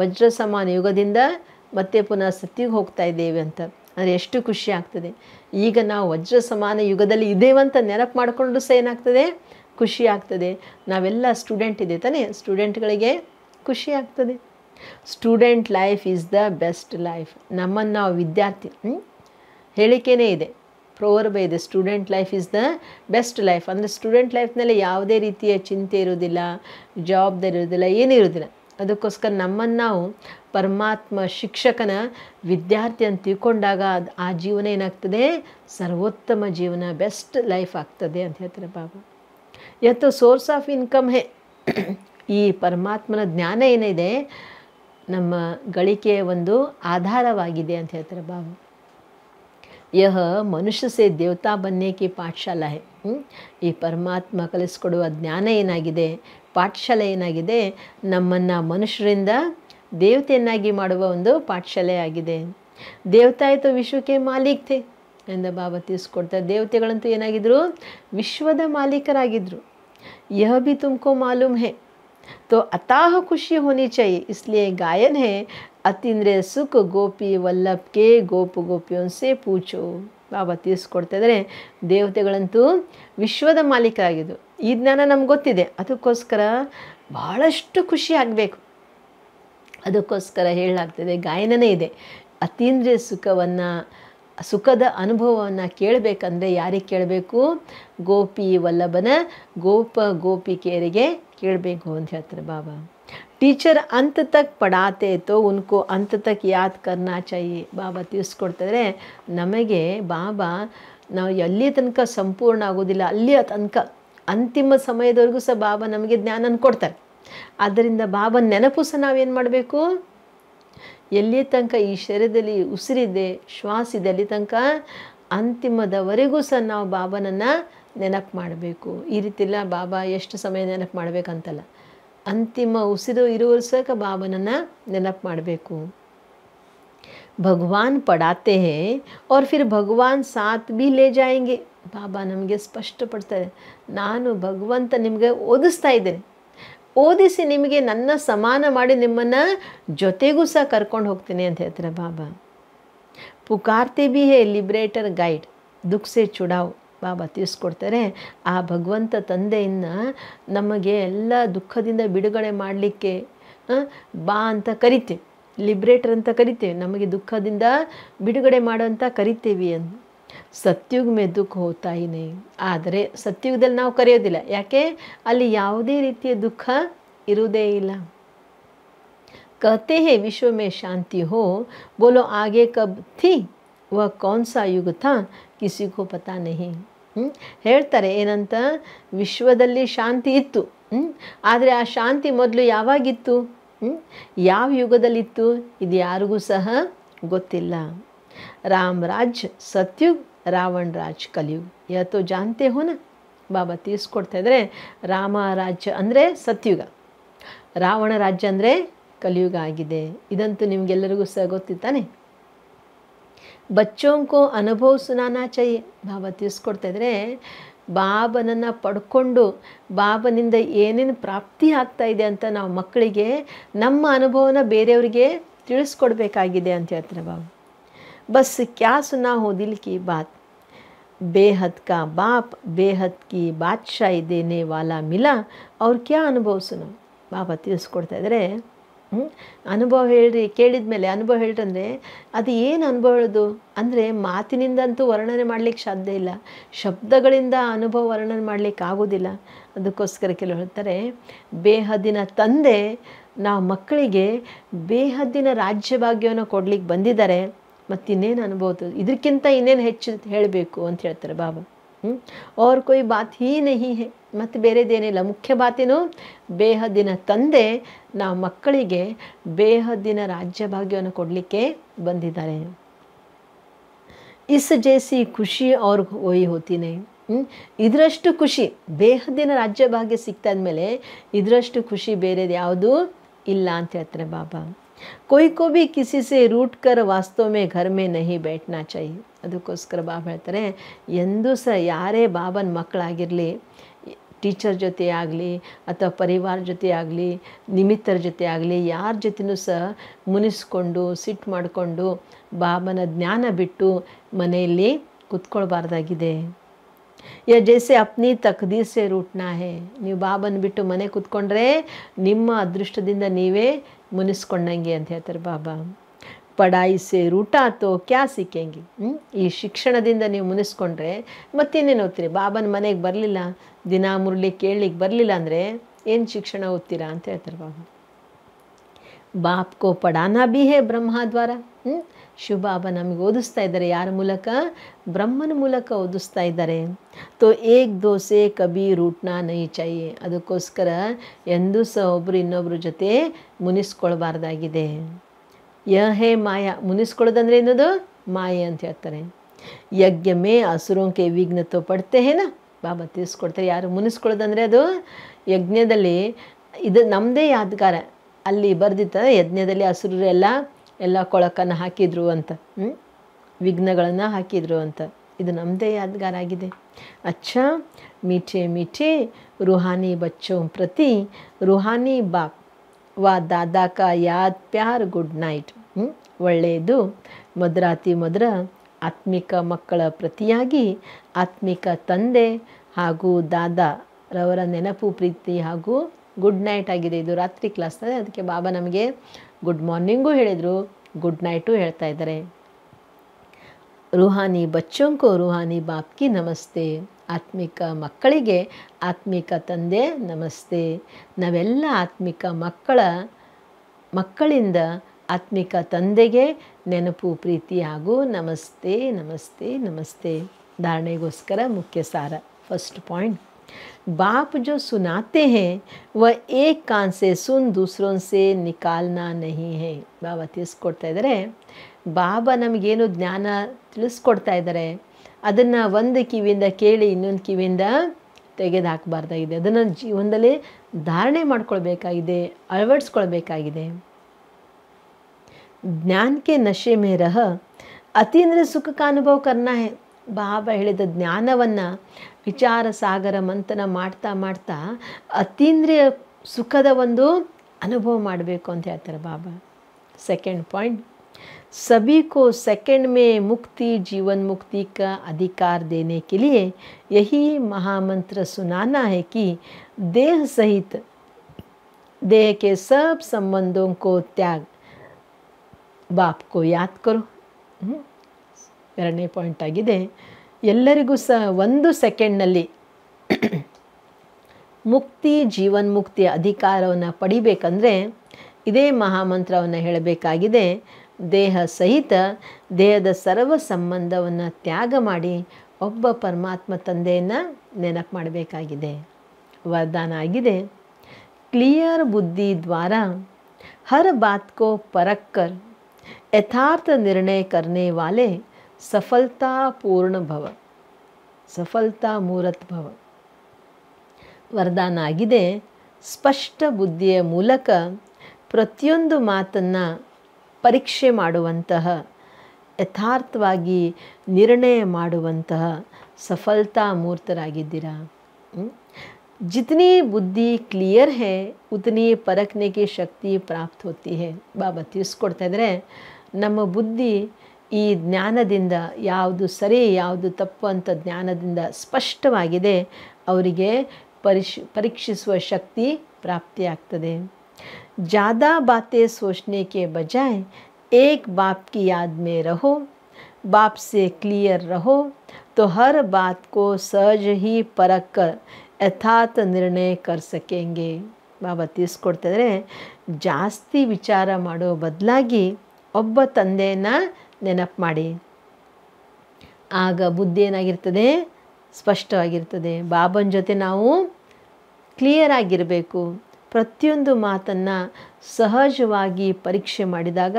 ವಜ್ರ ಸಮಾನ ಯುಗದಿಂದ ಮತ್ತೆ ಪುನಃ ಸತ್ತಿಗೆ ಹೋಗ್ತಾ ಇದ್ದೇವೆ ಅಂತ ಅಂದರೆ ಎಷ್ಟು ಖುಷಿ ಆಗ್ತದೆ ಈಗ ನಾವು ವಜ್ರ ಸಮಾನ ಯುಗದಲ್ಲಿ ಇದೇವಂತ ನೆನಪು ಮಾಡಿಕೊಂಡು ಸಹ ಏನಾಗ್ತದೆ ಖುಷಿ ಆಗ್ತದೆ ನಾವೆಲ್ಲ ಸ್ಟೂಡೆಂಟ್ ಇದೆ ತಾನೇ ಸ್ಟೂಡೆಂಟ್ಗಳಿಗೆ ಖುಷಿ ಆಗ್ತದೆ student life is the best life ನಮ್ಮನ್ನು ನಾವು ವಿದ್ಯಾರ್ಥಿ ಹೇಳಿಕೆಯೇ ಇದೆ ಪ್ರೋವರ್ಬ ಇದೆ student life is the best life ಅಂದರೆ ಸ್ಟೂಡೆಂಟ್ ಲೈಫ್ನಲ್ಲಿ ಯಾವುದೇ ರೀತಿಯ ಚಿಂತೆ ಇರೋದಿಲ್ಲ ಜವಾಬ್ದಾರಿ ಇರೋದಿಲ್ಲ ಇರೋದಿಲ್ಲ ಅದಕ್ಕೋಸ್ಕರ ನಮ್ಮನ್ನು ನಾವು ಪರಮಾತ್ಮ ಶಿಕ್ಷಕನ ವಿದ್ಯಾರ್ಥಿ ಅಂತ ತಿಳ್ಕೊಂಡಾಗ ಅದು ಆ ಜೀವನ ಏನಾಗ್ತದೆ ಸರ್ವೋತ್ತಮ ಜೀವನ ಬೆಸ್ಟ್ ಲೈಫ್ ಆಗ್ತದೆ ಅಂತ ಹೇಳ್ತಾರೆ ಬಾಬು ಇವತ್ತು ಸೋರ್ಸ್ ಆಫ್ ಇನ್ಕಮ್ ಹೇ ಈ ಪರಮಾತ್ಮನ ಜ್ಞಾನ ಏನಿದೆ ನಮ್ಮ ಗಳಿಕೆಯ ಒಂದು ಆಧಾರವಾಗಿದೆ ಅಂತ ಹೇಳ್ತಾರೆ ಬಾಬು ಯಹ ಮನುಷ್ಯ ದೇವತಾ ಬನ್ನೇಕಿ ಪಾಠಶಾಲಾ ಹೇ ಈ ಪರಮಾತ್ಮ ಕಲಿಸ್ಕೊಡುವ ಜ್ಞಾನ ಏನಾಗಿದೆ ಪಾಠಶಾಲೆ ಏನಾಗಿದೆ ನಮ್ಮನ್ನು ಮನುಷ್ಯರಿಂದ ದೇವತೆಯನ್ನಾಗಿ ಮಾಡುವ ಒಂದು ಪಾಠಶಾಲೆ ಆಗಿದೆ ದೇವತಾಯಿತು ವಿಶ್ವಕ್ಕೆ ಮಾಲೀಕ್ ಎಂದ ಎಂದು ಬಾಬಾ ತಿಳಿಸ್ಕೊಡ್ತಾರೆ ದೇವತೆಗಳಂತೂ ಏನಾಗಿದ್ರು ವಿಶ್ವದ ಮಾಲೀಕರಾಗಿದ್ರು ಯಹ ಭಿ ತುಮಕೋ ಮಾಲೂಮ್ ಹೇ ತೋ ಅತಾಹ ಖುಷಿ ಹೋನಿ ಚಾಯಿ ಇಸ್ಲೇ ಗಾಯನ್ ಹೇ ಅತೀಂದ್ರೆ ಸುಖ ಗೋಪಿ ವಲ್ಲಭ್ ಕೆ ಗೋಪು ಗೋಪಿಯೊನ್ಸೆ ಪೂಚೋ ಬಾಬಾ ತಿಳಿಸ್ಕೊಡ್ತಿದ್ರೆ ದೇವತೆಗಳಂತೂ ವಿಶ್ವದ ಮಾಲೀಕರಾಗಿದ್ದು ಈ ಜ್ಞಾನ ನಮ್ಗೆ ಗೊತ್ತಿದೆ ಅದಕ್ಕೋಸ್ಕರ ಬಹಳಷ್ಟು ಖುಷಿ ಆಗಬೇಕು ಅದಕ್ಕೋಸ್ಕರ ಹೇಳಲಾಗ್ತದೆ ಗಾಯನನೇ ಇದೆ ಅತೀಂದ್ರಿಯ ಸುಖವನ್ನು ಸುಖದ ಅನುಭವವನ್ನು ಕೇಳಬೇಕಂದ್ರೆ ಯಾರಿಗೆ ಕೇಳಬೇಕು ಗೋಪಿ ವಲ್ಲಭನ ಗೋಪ ಗೋಪಿಕೆಯರಿಗೆ ಕೇಳಬೇಕು ಅಂತ ಹೇಳ್ತಾರೆ ಬಾಬಾ ಟೀಚರ್ ಅಂತ ತಕ್ ಪಡಾತೆ ತೋ ಉನ್ಕೋ ಅಂತ ತಕ್ ಕರ್ನಾಚಾಯಿ ಬಾಬಾ ತಿಳಿಸ್ಕೊಡ್ತಾರೆ ನಮಗೆ ಬಾಬಾ ನಾವು ಎಲ್ಲಿ ತನಕ ಸಂಪೂರ್ಣ ಆಗೋದಿಲ್ಲ ಅಲ್ಲಿಯ ತನಕ ಅಂತಿಮ ಸಮಯದವರೆಗೂ ಸಹ ಬಾಬಾ ನಮಗೆ ಜ್ಞಾನನ ಕೊಡ್ತಾರೆ ಆದ್ದರಿಂದ ಬಾಬನ್ ನೆನಪು ಸಹ ನಾವೇನು ಮಾಡಬೇಕು ಎಲ್ಲಿಯ ತನಕ ಈ ಶರೀರದಲ್ಲಿ ಉಸಿರಿದೆ ಶ್ವಾಸಿದೆ ಅಲ್ಲಿ ತನಕ ಅಂತಿಮದವರೆಗೂ ಸಹ ನಾವು ಬಾಬನನ್ನು ನೆನಪು ಮಾಡಬೇಕು ಈ ರೀತಿಲ್ಲ ಬಾಬಾ ಎಷ್ಟು ಸಮಯ ನೆನಪು ಮಾಡಬೇಕಂತಲ್ಲ ಅಂತಿಮ ಉಸಿರು ಇರುವ ಸಹ ಬಾಬನನ್ನು ನೆನಪು ಮಾಡಬೇಕು ಭಗವಾನ್ ಪಡಾತೆ ಹೇ और ಫಿರ್ ಭಗವಾನ್ साथ ಬಿ ಲೇ जाएंगे ಬಾಬಾ ನಮಗೆ ಸ್ಪಷ್ಟಪಡ್ತಾರೆ ನಾನು ಭಗವಂತ ನಿಮಗೆ ಓದಿಸ್ತಾ ಇದ್ದೇನೆ ಓದಿಸಿ ನಿಮಗೆ ನನ್ನ ಸಮಾನ ಮಾಡಿ ನಿಮ್ಮನ್ನು ಜೊತೆಗೂ ಸಹ ಕರ್ಕೊಂಡು ಹೋಗ್ತೀನಿ ಅಂತ ಹೇಳ್ತಾರೆ ಬಾಬಾ ಪುಕಾರ್ತಿ ಬಿ ಹೇ ಲಿಬ್ರೇಟರ್ ಗೈಡ್ ದುಃಖಸೆ ಚುಡಾವ್ ಬಾಬಾ ತಿಳಿಸ್ಕೊಡ್ತಾರೆ ಆ ಭಗವಂತ ತಂದೆಯನ್ನು ನಮಗೆ ಎಲ್ಲ ದುಃಖದಿಂದ ಬಿಡುಗಡೆ ಮಾಡಲಿಕ್ಕೆ ಬಾ ಅಂತ ಕರಿತೇವೆ ಲಿಬ್ರೇಟರ್ ಅಂತ ಕರಿತೇವೆ ನಮಗೆ ದುಃಖದಿಂದ ಬಿಡುಗಡೆ ಮಾಡೋ ಅಂತ ಕರಿತೇವೆ ಅಂತ ಸತ್ಯುಗ್ ಮೇ ದುಃಖ ಹೋಗ್ತಾ ಇನಿ ಆದರೆ ಸತ್ಯುಗದಲ್ಲಿ ನಾವು ಕರೆಯೋದಿಲ್ಲ ಯಾಕೆ ಅಲ್ಲಿ ಯಾವುದೇ ರೀತಿಯ ದುಃಖ ಇರುವುದೇ ಇಲ್ಲ ಕತೆ ಹೇ ವಿಶ್ವ ಮೇ ಶಾಂತಿ ಹೋ ಬೋಲೋ आगे ವ ಕೌನ್ಸ वह कौन सा युग ಹೇಳ್ತಾರೆ ಏನಂತ ವಿಶ್ವದಲ್ಲಿ ಶಾಂತಿ ಇತ್ತು ಆದರೆ ಆ ಶಾಂತಿ ಮೊದಲು ಯಾವಾಗಿತ್ತು ಯಾವ ಯುಗದಲ್ಲಿತ್ತು ಇದು ಯಾರಿಗೂ ಸಹ ಗೊತ್ತಿಲ್ಲ राम ಸತ್ಯುಗ್ सत्युग रावण राज कलियुग यह तो जानते ಬಾಬಾ ತಿಳಿಸ್ಕೊಡ್ತಾ ಇದ್ದಾರೆ ರಾಮ ರಾಜ್ಯ ಅಂದರೆ ಸತ್ಯುಗ ರಾವಣ ರಾಜ್ಯ ಅಂದರೆ ಕಲಿಯುಗ ಆಗಿದೆ ಇದಂತೂ ನಿಮಗೆಲ್ಲರಿಗೂ ಸಹ ಗೊತ್ತಿತ್ತಾನೆ ಬಚ್ಚೋಂಕೋ ಅನುಭವ ಸುನಾನಾ ಬಾಬಾ ತಿಳಿಸ್ಕೊಡ್ತಾ ಬಾಬನನ್ನು ಪಡ್ಕೊಂಡು ಬಾಬನಿಂದ ಏನೇನು ಪ್ರಾಪ್ತಿ ಆಗ್ತಾ ಇದೆ ಅಂತ ನಾವು ಮಕ್ಕಳಿಗೆ ನಮ್ಮ ಅನುಭವನ ಬೇರೆಯವ್ರಿಗೆ ತಿಳಿಸ್ಕೊಡ್ಬೇಕಾಗಿದೆ ಅಂತ ಹೇಳ್ತಾರೆ ಬಾಬಾ बस क्या सुना हो दिल की बात बेहद का बाप बेहद की बादशाही देने वाला ಮಿಲಾ ಅವ್ರ ಕ್ಯಾ ಅನುಭವ ಸುನ ಬಾಬಾ ತಿಳಿಸ್ಕೊಡ್ತಾ ಇದ್ದಾರೆ ಅನುಭವ ಹೇಳ್ರಿ ಕೇಳಿದ ಮೇಲೆ ಅನುಭವ ಹೇಳ್ತಂದರೆ ಅದು ಏನು ಅನುಭವ ಹೇಳೋದು ಅಂದರೆ ಮಾತಿನಿಂದಂತೂ ವರ್ಣನೆ ಮಾಡಲಿಕ್ಕೆ ಸಾಧ್ಯ ಇಲ್ಲ ಶಬ್ದಗಳಿಂದ ಅನುಭವ ವರ್ಣನೆ ಮಾಡಲಿಕ್ಕೆ ಆಗೋದಿಲ್ಲ ಅದಕ್ಕೋಸ್ಕರ ಕೆಲವು ಹೇಳ್ತಾರೆ ಬೇಹದ್ದಿನ ತಂದೆ ನಾವು ಮಕ್ಕಳಿಗೆ ಬೇಹದ್ದಿನ ರಾಜ್ಯ ಭಾಗ್ಯವನ್ನು ಕೊಡ್ಲಿಕ್ಕೆ ಬಂದಿದ್ದಾರೆ ಮತ್ತಿನ್ನೇನು ಅನ್ಬೋದು ಇದಕ್ಕಿಂತ ಇನ್ನೇನು ಹೆಚ್ಚು ಹೇಳಬೇಕು ಅಂತ ಹೇಳ್ತಾರೆ ಬಾಬಾ ಹ್ಞೂ ಅವ್ರ ಕೊಯ್ ಬಾತ್ ಹೀ ನಹಿ ಹೇ ಮತ್ತು ಬೇರೆದೇನಿಲ್ಲ ಮುಖ್ಯ ಬಾತೇನು ಬೇಹದಿನ ತಂದೆ ನಾವು ಮಕ್ಕಳಿಗೆ ಬೇಹದಿನ ರಾಜ್ಯ ಭಾಗ್ಯವನ್ನು ಕೊಡಲಿಕ್ಕೆ ಬಂದಿದ್ದಾರೆ ಇಸ್ ಜೇಸಿ ಖುಷಿ ಅವ್ರಿಗೆ ಒಯ್ ಹೋತೀನಿ ಇದರಷ್ಟು ಖುಷಿ ಬೇಹದ್ದಿನ ರಾಜ್ಯ ಭಾಗ್ಯ ಸಿಕ್ತಾದ್ಮೇಲೆ ಇದರಷ್ಟು ಖುಷಿ ಬೇರೆದು ಯಾವುದು ಇಲ್ಲ ಅಂತ ಹೇಳ್ತಾರೆ ಬಾಬಾ ಕೊಯ್ ಕೋಬಿ ಕಿಸಿಸೆ किसी से रूट ವಾಸ್ತವ ಮೇ ಘರ್ ನಹಿ ಬೇಟ್ನಾ ಚಾಯಿ ಅದಕ್ಕೋಸ್ಕರ ಬಾಬಾ ಹೇಳ್ತಾರೆ ಎಂದೂ ಸಹ ಯಾರೇ ಬಾಬನ ಮಕ್ಕಳಾಗಿರಲಿ ಟೀಚರ್ ಜೊತೆ ಆಗಲಿ ಅಥವಾ ಪರಿವಾರ ಜೊತೆ ಆಗಲಿ ನಿಮಿತ್ತರ ಜೊತೆ ಆಗಲಿ ಯಾರ ಜೊತೆನೂ ಸಹ ಮುನಿಸ್ಕೊಂಡು ಸಿಟ್ಟು ಮಾಡಿಕೊಂಡು ಬಾಬನ ಜ್ಞಾನ ಬಿಟ್ಟು ಮನೆಯಲ್ಲಿ ಕುತ್ಕೊಳ್ಬಾರ್ದಾಗಿದೆ ಯ ಜೈಸೆ ಅಪ್ನಿ ತಕ್ದೀಸೆ ರೂಟ್ನಾ ನೀವು ಬಾಬನ್ ಬಿಟ್ಟು ಮನೆ ಕೂತ್ಕೊಂಡ್ರೆ ನಿಮ್ಮ ಅದೃಷ್ಟದಿಂದ ನೀವೇ ಮುನಿಸ್ಕೊಂಡೆ ಅಂತ ಹೇಳ್ತರೆ ಬಾಬಾ ಪಡೈ سے routes तो क्या सिकेंगे ಈ ಶಿಕ್ಷಣದಿಂದ ನೀವು ಮುನಿಸ್ಕೊಂಡ್ರೆ ಮತ್ತೇನೇನೋತ್ತಿ ಬಾಬನ ಮನೆಗೆ ಬರಲಿಲ್ಲ ದಿನಾ मुरಲಿ ಕೇಳಲಿಕ್ಕೆ ಬರಲಿಲ್ಲ ಅಂದ್ರೆ ಏನು ಶಿಕ್ಷಣ ಒತ್ತಿರ ಅಂತ ಹೇಳ್ತರೆ ಬಾಬಾ ಬಾಪ್ کو পড়انا بھی ہے ब्रह्मा द्वारा ಶಿವಬಾಬಾ ನಮಗೆ ಓದಿಸ್ತಾ ಇದ್ದಾರೆ ಯಾರ ಮೂಲಕ ಬ್ರಹ್ಮನ ಮೂಲಕ ಓದಿಸ್ತಾ ಇದ್ದಾರೆ ತೋ ಏಕ್ ದೋಸೆ ಕಬಿ ರೂಟ್ನ ನೈ ಚಾಯೆ ಅದಕ್ಕೋಸ್ಕರ ಎಂದೂ ಸಹ ಒಬ್ಬರು ಇನ್ನೊಬ್ಬರ ಜೊತೆ ಮುನಿಸ್ಕೊಳ್ಬಾರ್ದಾಗಿದೆ ಯ ಹೇ ಮಾಯಾ ಮುನಿಸ್ಕೊಳ್ಳೋದಂದ್ರೆ ಏನದು ಮಾಯೆ ಅಂತ ಹೇಳ್ತಾರೆ ಯಜ್ಞಮೇ ಹಸುರೋಂಕೆ ವಿಘ್ನತ್ವ ಪಡ್ತೆ ಹೇನ ಬಾಬಾ ತಿಳಿಸ್ಕೊಡ್ತಾರೆ ಯಾರು ಮುನಿಸ್ಕೊಳ್ಳೋದಂದರೆ ಅದು ಯಜ್ಞದಲ್ಲಿ ಇದು ನಮ್ಮದೇ ಯಾದಗಾರ ಅಲ್ಲಿ ಬರೆದಿತ್ತ ಯಜ್ಞದಲ್ಲಿ ಹಸುರರೆಲ್ಲ ಎಲ್ಲ ಕೊಳಕನ್ನು ಹಾಕಿದ್ರು ಅಂತ ವಿಘ್ನಗಳನ್ನು ಹಾಕಿದ್ರು ಅಂತ ಇದು ನಮ್ಮದೇ ಯಾದ್ಗಾರ ಆಗಿದೆ ಅಚ್ಚಾ ಮೀಠೆ ಮೀಠೆ ರುಹಾನಿ ಬಚ್ಚೋ ಪ್ರತಿ ರುಹಾನಿ ಬಾ ವಾ ದಾದಾಕ ಯಾದ್ ಪ್ಯಾರ್ ಗುಡ್ ನೈಟ್ ಒಳ್ಳೆಯದು ಮದ್ರಾತಿ ಮದ್ರ ಆತ್ಮಿಕ ಮಕ್ಕಳ ಪ್ರತಿಯಾಗಿ ಆತ್ಮಿಕ ತಂದೆ ಹಾಗೂ ದಾದಾ ರವರ ನೆನಪು ಪ್ರೀತಿ ಹಾಗೂ ಗುಡ್ ನೈಟ್ ಆಗಿದೆ ಇದು ರಾತ್ರಿ ಕ್ಲಾಸ್ ಅದಕ್ಕೆ ಬಾಬಾ ನಮಗೆ ಗುಡ್ ಮಾರ್ನಿಂಗೂ ಹೇಳಿದರು ಗುಡ್ ನೈಟು ಹೇಳ್ತಾ ಇದ್ದಾರೆ ರುಹಾನಿ ಬಚ್ಚೊಂಕು ರುಹಾನಿ ಬಾಪ್ಕಿ ನಮಸ್ತೆ ಆತ್ಮಿಕ ಮಕ್ಕಳಿಗೆ ಆತ್ಮಿಕ ತಂದೆ ನಮಸ್ತೆ ನಾವೆಲ್ಲ ಆತ್ಮಿಕ ಮಕ್ಕಳ ಮಕ್ಕಳಿಂದ ಆತ್ಮಿಕ ತಂದೆಗೆ ನೆನಪು ಪ್ರೀತಿ ಹಾಗೂ ನಮಸ್ತೆ ನಮಸ್ತೆ ನಮಸ್ತೆ ಧಾರಣೆಗೋಸ್ಕರ ಮುಖ್ಯ ಸಾರ ಫಸ್ಟ್ ಪಾಯಿಂಟ್ बाप जो सुनाते हैं वह एक कान से सुन दूसरों से ನಿಕಾಲ್ನಾ नहीं है ಬಾಬಾ ತಿಳಿಸ್ಕೊಡ್ತಾ ಇದ್ದಾರೆ ಬಾಬಾ ನಮಗೇನು ಜ್ಞಾನ ತಿಳಿಸ್ಕೊಡ್ತಾ ಇದ್ದಾರೆ ಅದನ್ನು ಒಂದು ಕಿವಿಯಿಂದ ಕೇಳಿ ಇನ್ನೊಂದು ಕಿವಿಯಿಂದ ತೆಗೆದು ಹಾಕಬಾರ್ದಾಗಿದೆ ಅದನ್ನು ಜೀವನದಲ್ಲಿ ಧಾರಣೆ ಮಾಡ್ಕೊಳ್ಬೇಕಾಗಿದೆ ಅಳವಡಿಸ್ಕೊಳ್ಬೇಕಾಗಿದೆ ಜ್ಞಾನಕ್ಕೆ ನಶೆ ಮೇರಹ ರಹ ಅತೀಂದ್ರ ಸುಖಕ ಅನುಭವ ಕರ್ನ ಬಾಬಾ ಹೇಳಿದ ಜ್ಞಾನವನ್ನು विचार सगर मंथन ಮಾಡ್ತಾ ಮಾಡ್ತಾ ಅತೀಂದ್ರಿಯ ಸುಖದ ಒಂದು ಅನುಭವ ಮಾಡಬೇಕು ಅಂತ सभी को सेकंड में मुक्ति जीवन मुक्ति का अधिकार देने के लिए यही महामंत्र सुनाना है कि देह सहित देह के सब संबंधों को त्याग बाप को याद करो ಎರಡನೇ ಪಾಯಿಂಟ್ ಆಗಿದೆ ಎಲ್ಲರಿಗೂ ಸಹ ಒಂದು ಸೆಕೆಂಡ್ನಲ್ಲಿ ಮುಕ್ತಿ ಜೀವನ್ಮುಕ್ತಿಯ ಅಧಿಕಾರವನ್ನು ಪಡಿಬೇಕಂದ್ರೆ ಇದೇ ಮಹಾಮಂತ್ರವನ್ನು ಹೇಳಬೇಕಾಗಿದೆ ದೇಹ ಸಹಿತ ದೇಹದ ಸರ್ವ ಸಂಬಂಧವನ್ನು ತ್ಯಾಗ ಮಾಡಿ ಒಬ್ಬ ಪರಮಾತ್ಮ ತಂದೆಯನ್ನು ನೆನಪು ಮಾಡಬೇಕಾಗಿದೆ ವರದಾನ ಆಗಿದೆ ಕ್ಲಿಯರ್ ಬುದ್ಧಿ ದ್ವಾರ ಹರ ಬಾತ್ಕೋ ಪರಕ್ಕರ್ ಯಥಾರ್ಥ ನಿರ್ಣಯ ಕರ್ನೆ ವಾಲೆ ಸಫಲತಾ ಪೂರ್ಣ ಭವ ಸಫಲತಾ ಮೂರತ್ ಭವ ವರದಾನ ಆಗಿದೆ ಸ್ಪಷ್ಟ ಬುದ್ಧಿಯ ಮೂಲಕ ಪ್ರತಿಯೊಂದು ಮಾತನ್ನು ಪರೀಕ್ಷೆ ಮಾಡುವಂತಹ ಯಥಾರ್ಥವಾಗಿ ನಿರ್ಣಯ ಮಾಡುವಂತಹ ಸಫಲತಾ ಮೂರ್ತರಾಗಿದ್ದೀರಾ ಜಿತ್ನಿ ಬುದ್ಧಿ ಕ್ಲಿಯರ್ ಹೇ ಉತ್ನಿ ಪರಕ್ನೆಗೆ ಶಕ್ತಿ ಪ್ರಾಪ್ತ ಹೊತ್ತಿ ಹೇ ಬಾಬಾ ತಿಳಿಸ್ಕೊಡ್ತಾ ಇದ್ರೆ ನಮ್ಮ ಬುದ್ಧಿ ಈ ಜ್ಞಾನದಿಂದ ಯಾವುದು ಸರಿ ಯಾವುದು ತಪ್ಪು ಅಂತ ಜ್ಞಾನದಿಂದ ಸ್ಪಷ್ಟವಾಗಿದೆ ಅವರಿಗೆ ಪರಿಶ್ ಪರೀಕ್ಷಿಸುವ ಶಕ್ತಿ ಪ್ರಾಪ್ತಿಯಾಗ್ತದೆ ಜಾದಾ ಬಾತೆ ಸೋಚನೆಗೆ ಬಜಾಯ್ ಏಕ್ ಬಾಪ್ ಕಿ ಯಾದ್ ಮೇ ರಹೋ ಬಾಪ್ ಸೆ ಕ್ಲಿಯರ್ ರಹೋ तो ಹರ್ ಬಾತ್ ಕೋ सहज ही परख कर ಯಥಾತ್ ನಿರ್ಣಯ ಕರ್ಸಕ್ಕೆಂಗೆ ಬಾಬಾ ತಿಳಿಸ್ಕೊಡ್ತಿದ್ರೆ ಜಾಸ್ತಿ ವಿಚಾರ ಮಾಡೋ ಬದಲಾಗಿ ಒಬ್ಬ ತಂದೆಯನ್ನು ನೆನಪು ಮಾಡಿ ಆಗ ಬುದ್ಧಿ ಏನಾಗಿರ್ತದೆ ಸ್ಪಷ್ಟವಾಗಿರ್ತದೆ ಬಾಬನ ಜೊತೆ ನಾವು ಕ್ಲಿಯರ್ ಆಗಿರಬೇಕು ಪ್ರತಿಯೊಂದು ಮಾತನ್ನು ಸಹಜವಾಗಿ ಪರೀಕ್ಷೆ ಮಾಡಿದಾಗ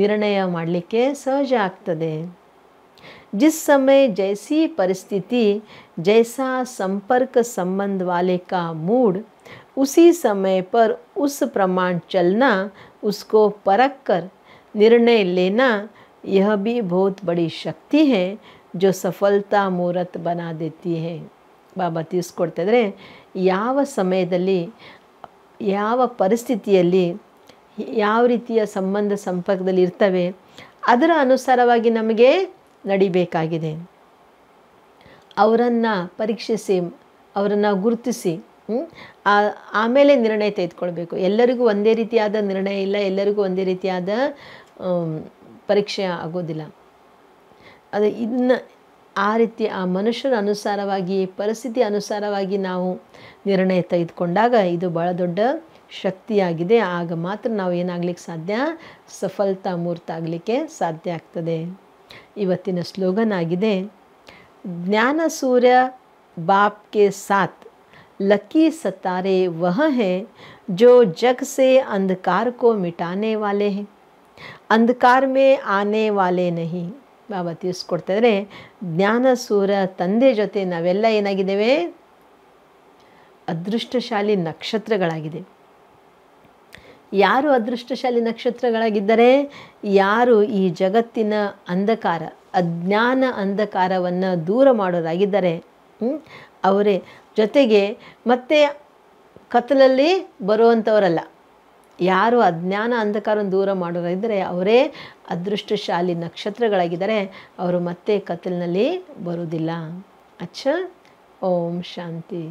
ನಿರ್ಣಯ ಮಾಡಲಿಕ್ಕೆ ಸಹಜ ಆಗ್ತದೆ ಜಿಸ್ ಸಮಯ ಜೈಸಿ ಪರಿಸ್ಥಿತಿ ಜೈಸಾ ಸಂಪರ್ಕ ಸಂಬಂಧ ವಾಲೆ ಕಾ ಮೂಡ್ ಉಸಿ ಸಮಯ ಪರ್ ಉಸ್ ಪ್ರಮಾಣ चलना ಉಸ್ಕೋ ಪರಕ್ಕರ್ ನಿರ್ಣಯ ಲೇನಾ यह भी बहुत बड़ी ಶಕ್ತಿ है जो सफलता ಮುಹೂರ್ತ್ ಬನಾ ದೇತಿ है ಬಾಬಾ ತಿಳಿಸ್ಕೊಡ್ತಿದ್ರೆ ಯಾವ ಸಮಯದಲ್ಲಿ ಯಾವ ಪರಿಸ್ಥಿತಿಯಲ್ಲಿ ಯಾವ ರೀತಿಯ ಸಂಬಂಧ ಸಂಪರ್ಕದಲ್ಲಿ ಇರ್ತವೆ ಅದರ ಅನುಸಾರವಾಗಿ ನಮಗೆ ನಡಿಬೇಕಾಗಿದೆ ಅವರನ್ನು ಪರೀಕ್ಷಿಸಿ ಅವರನ್ನು ಗುರುತಿಸಿ ಆಮೇಲೆ ನಿರ್ಣಯ ತೆಗೆದುಕೊಳ್ಬೇಕು ಎಲ್ಲರಿಗೂ ಒಂದೇ ರೀತಿಯಾದ ನಿರ್ಣಯ ಇಲ್ಲ ಎಲ್ಲರಿಗೂ ಒಂದೇ ರೀತಿಯಾದ ಪರೀಕ್ಷೆ ಆಗೋದಿಲ್ಲ ಅದು ಇನ್ನು ಆ ರೀತಿ ಆ ಮನುಷ್ಯರ ಅನುಸಾರವಾಗಿ ಪರಿಸ್ಥಿತಿ ಅನುಸಾರವಾಗಿ ನಾವು ನಿರ್ಣಯ ತೆಗೆದುಕೊಂಡಾಗ ಇದು ಭಾಳ ದೊಡ್ಡ ಶಕ್ತಿಯಾಗಿದೆ ಆಗ ಮಾತ್ರ ನಾವು ಏನಾಗಲಿಕ್ಕೆ ಸಾಧ್ಯ ಸಫಲತಾ ಮೂರ್ತ ಆಗಲಿಕ್ಕೆ ಸಾಧ್ಯ ಆಗ್ತದೆ ಇವತ್ತಿನ ಸ್ಲೋಗನ್ ಆಗಿದೆ ಜ್ಞಾನ ಸೂರ್ಯ ಬಾಪ್ ಕೆ ಸಾತ್ ಲಕ್ಕಿ ಸತಾರೆ ವಹ ಹೇ ಜೋ ಜಗ್ ಸೆ ಅಂಧಕಾರ ಕೋ ಮಿಟಾನೆ ವಾಲೆ ಹೇ ಅಂಧಕಾರ ಮೇ ಆನೆ ವಾಲೆ ನಹಿ ಬಾಬಾ ತಿಳಿಸ್ಕೊಡ್ತಾಯಿದ್ರೆ ಜ್ಞಾನ ಸೂರ ತಂದೆ ಜೊತೆ ನಾವೆಲ್ಲ ಏನಾಗಿದ್ದೇವೆ ಅದೃಷ್ಟಶಾಲಿ ನಕ್ಷತ್ರಗಳಾಗಿದೆ ಯಾರು ಅದೃಷ್ಟಶಾಲಿ ನಕ್ಷತ್ರಗಳಾಗಿದ್ದರೆ ಯಾರು ಈ ಜಗತ್ತಿನ ಅಂಧಕಾರ ಅಜ್ಞಾನ ಅಂಧಕಾರವನ್ನು ದೂರ ಮಾಡೋರಾಗಿದ್ದಾರೆ ಅವರೇ ಜೊತೆಗೆ ಮತ್ತೆ ಕತ್ತಲಲ್ಲಿ ಬರುವಂಥವರಲ್ಲ ಯಾರು ಅಜ್ಞಾನ ಅಂಧಕಾರವನ್ನು ದೂರ ಮಾಡೋರಿದ್ದರೆ ಅವರೇ ಅದೃಷ್ಟಶಾಲಿ ನಕ್ಷತ್ರಗಳಾಗಿದ್ದರೆ ಅವರು ಮತ್ತೆ ಕತ್ತಲಿನಲ್ಲಿ ಬರುವುದಿಲ್ಲ ಅಚ್ಚ ಓಂ ಶಾಂತಿ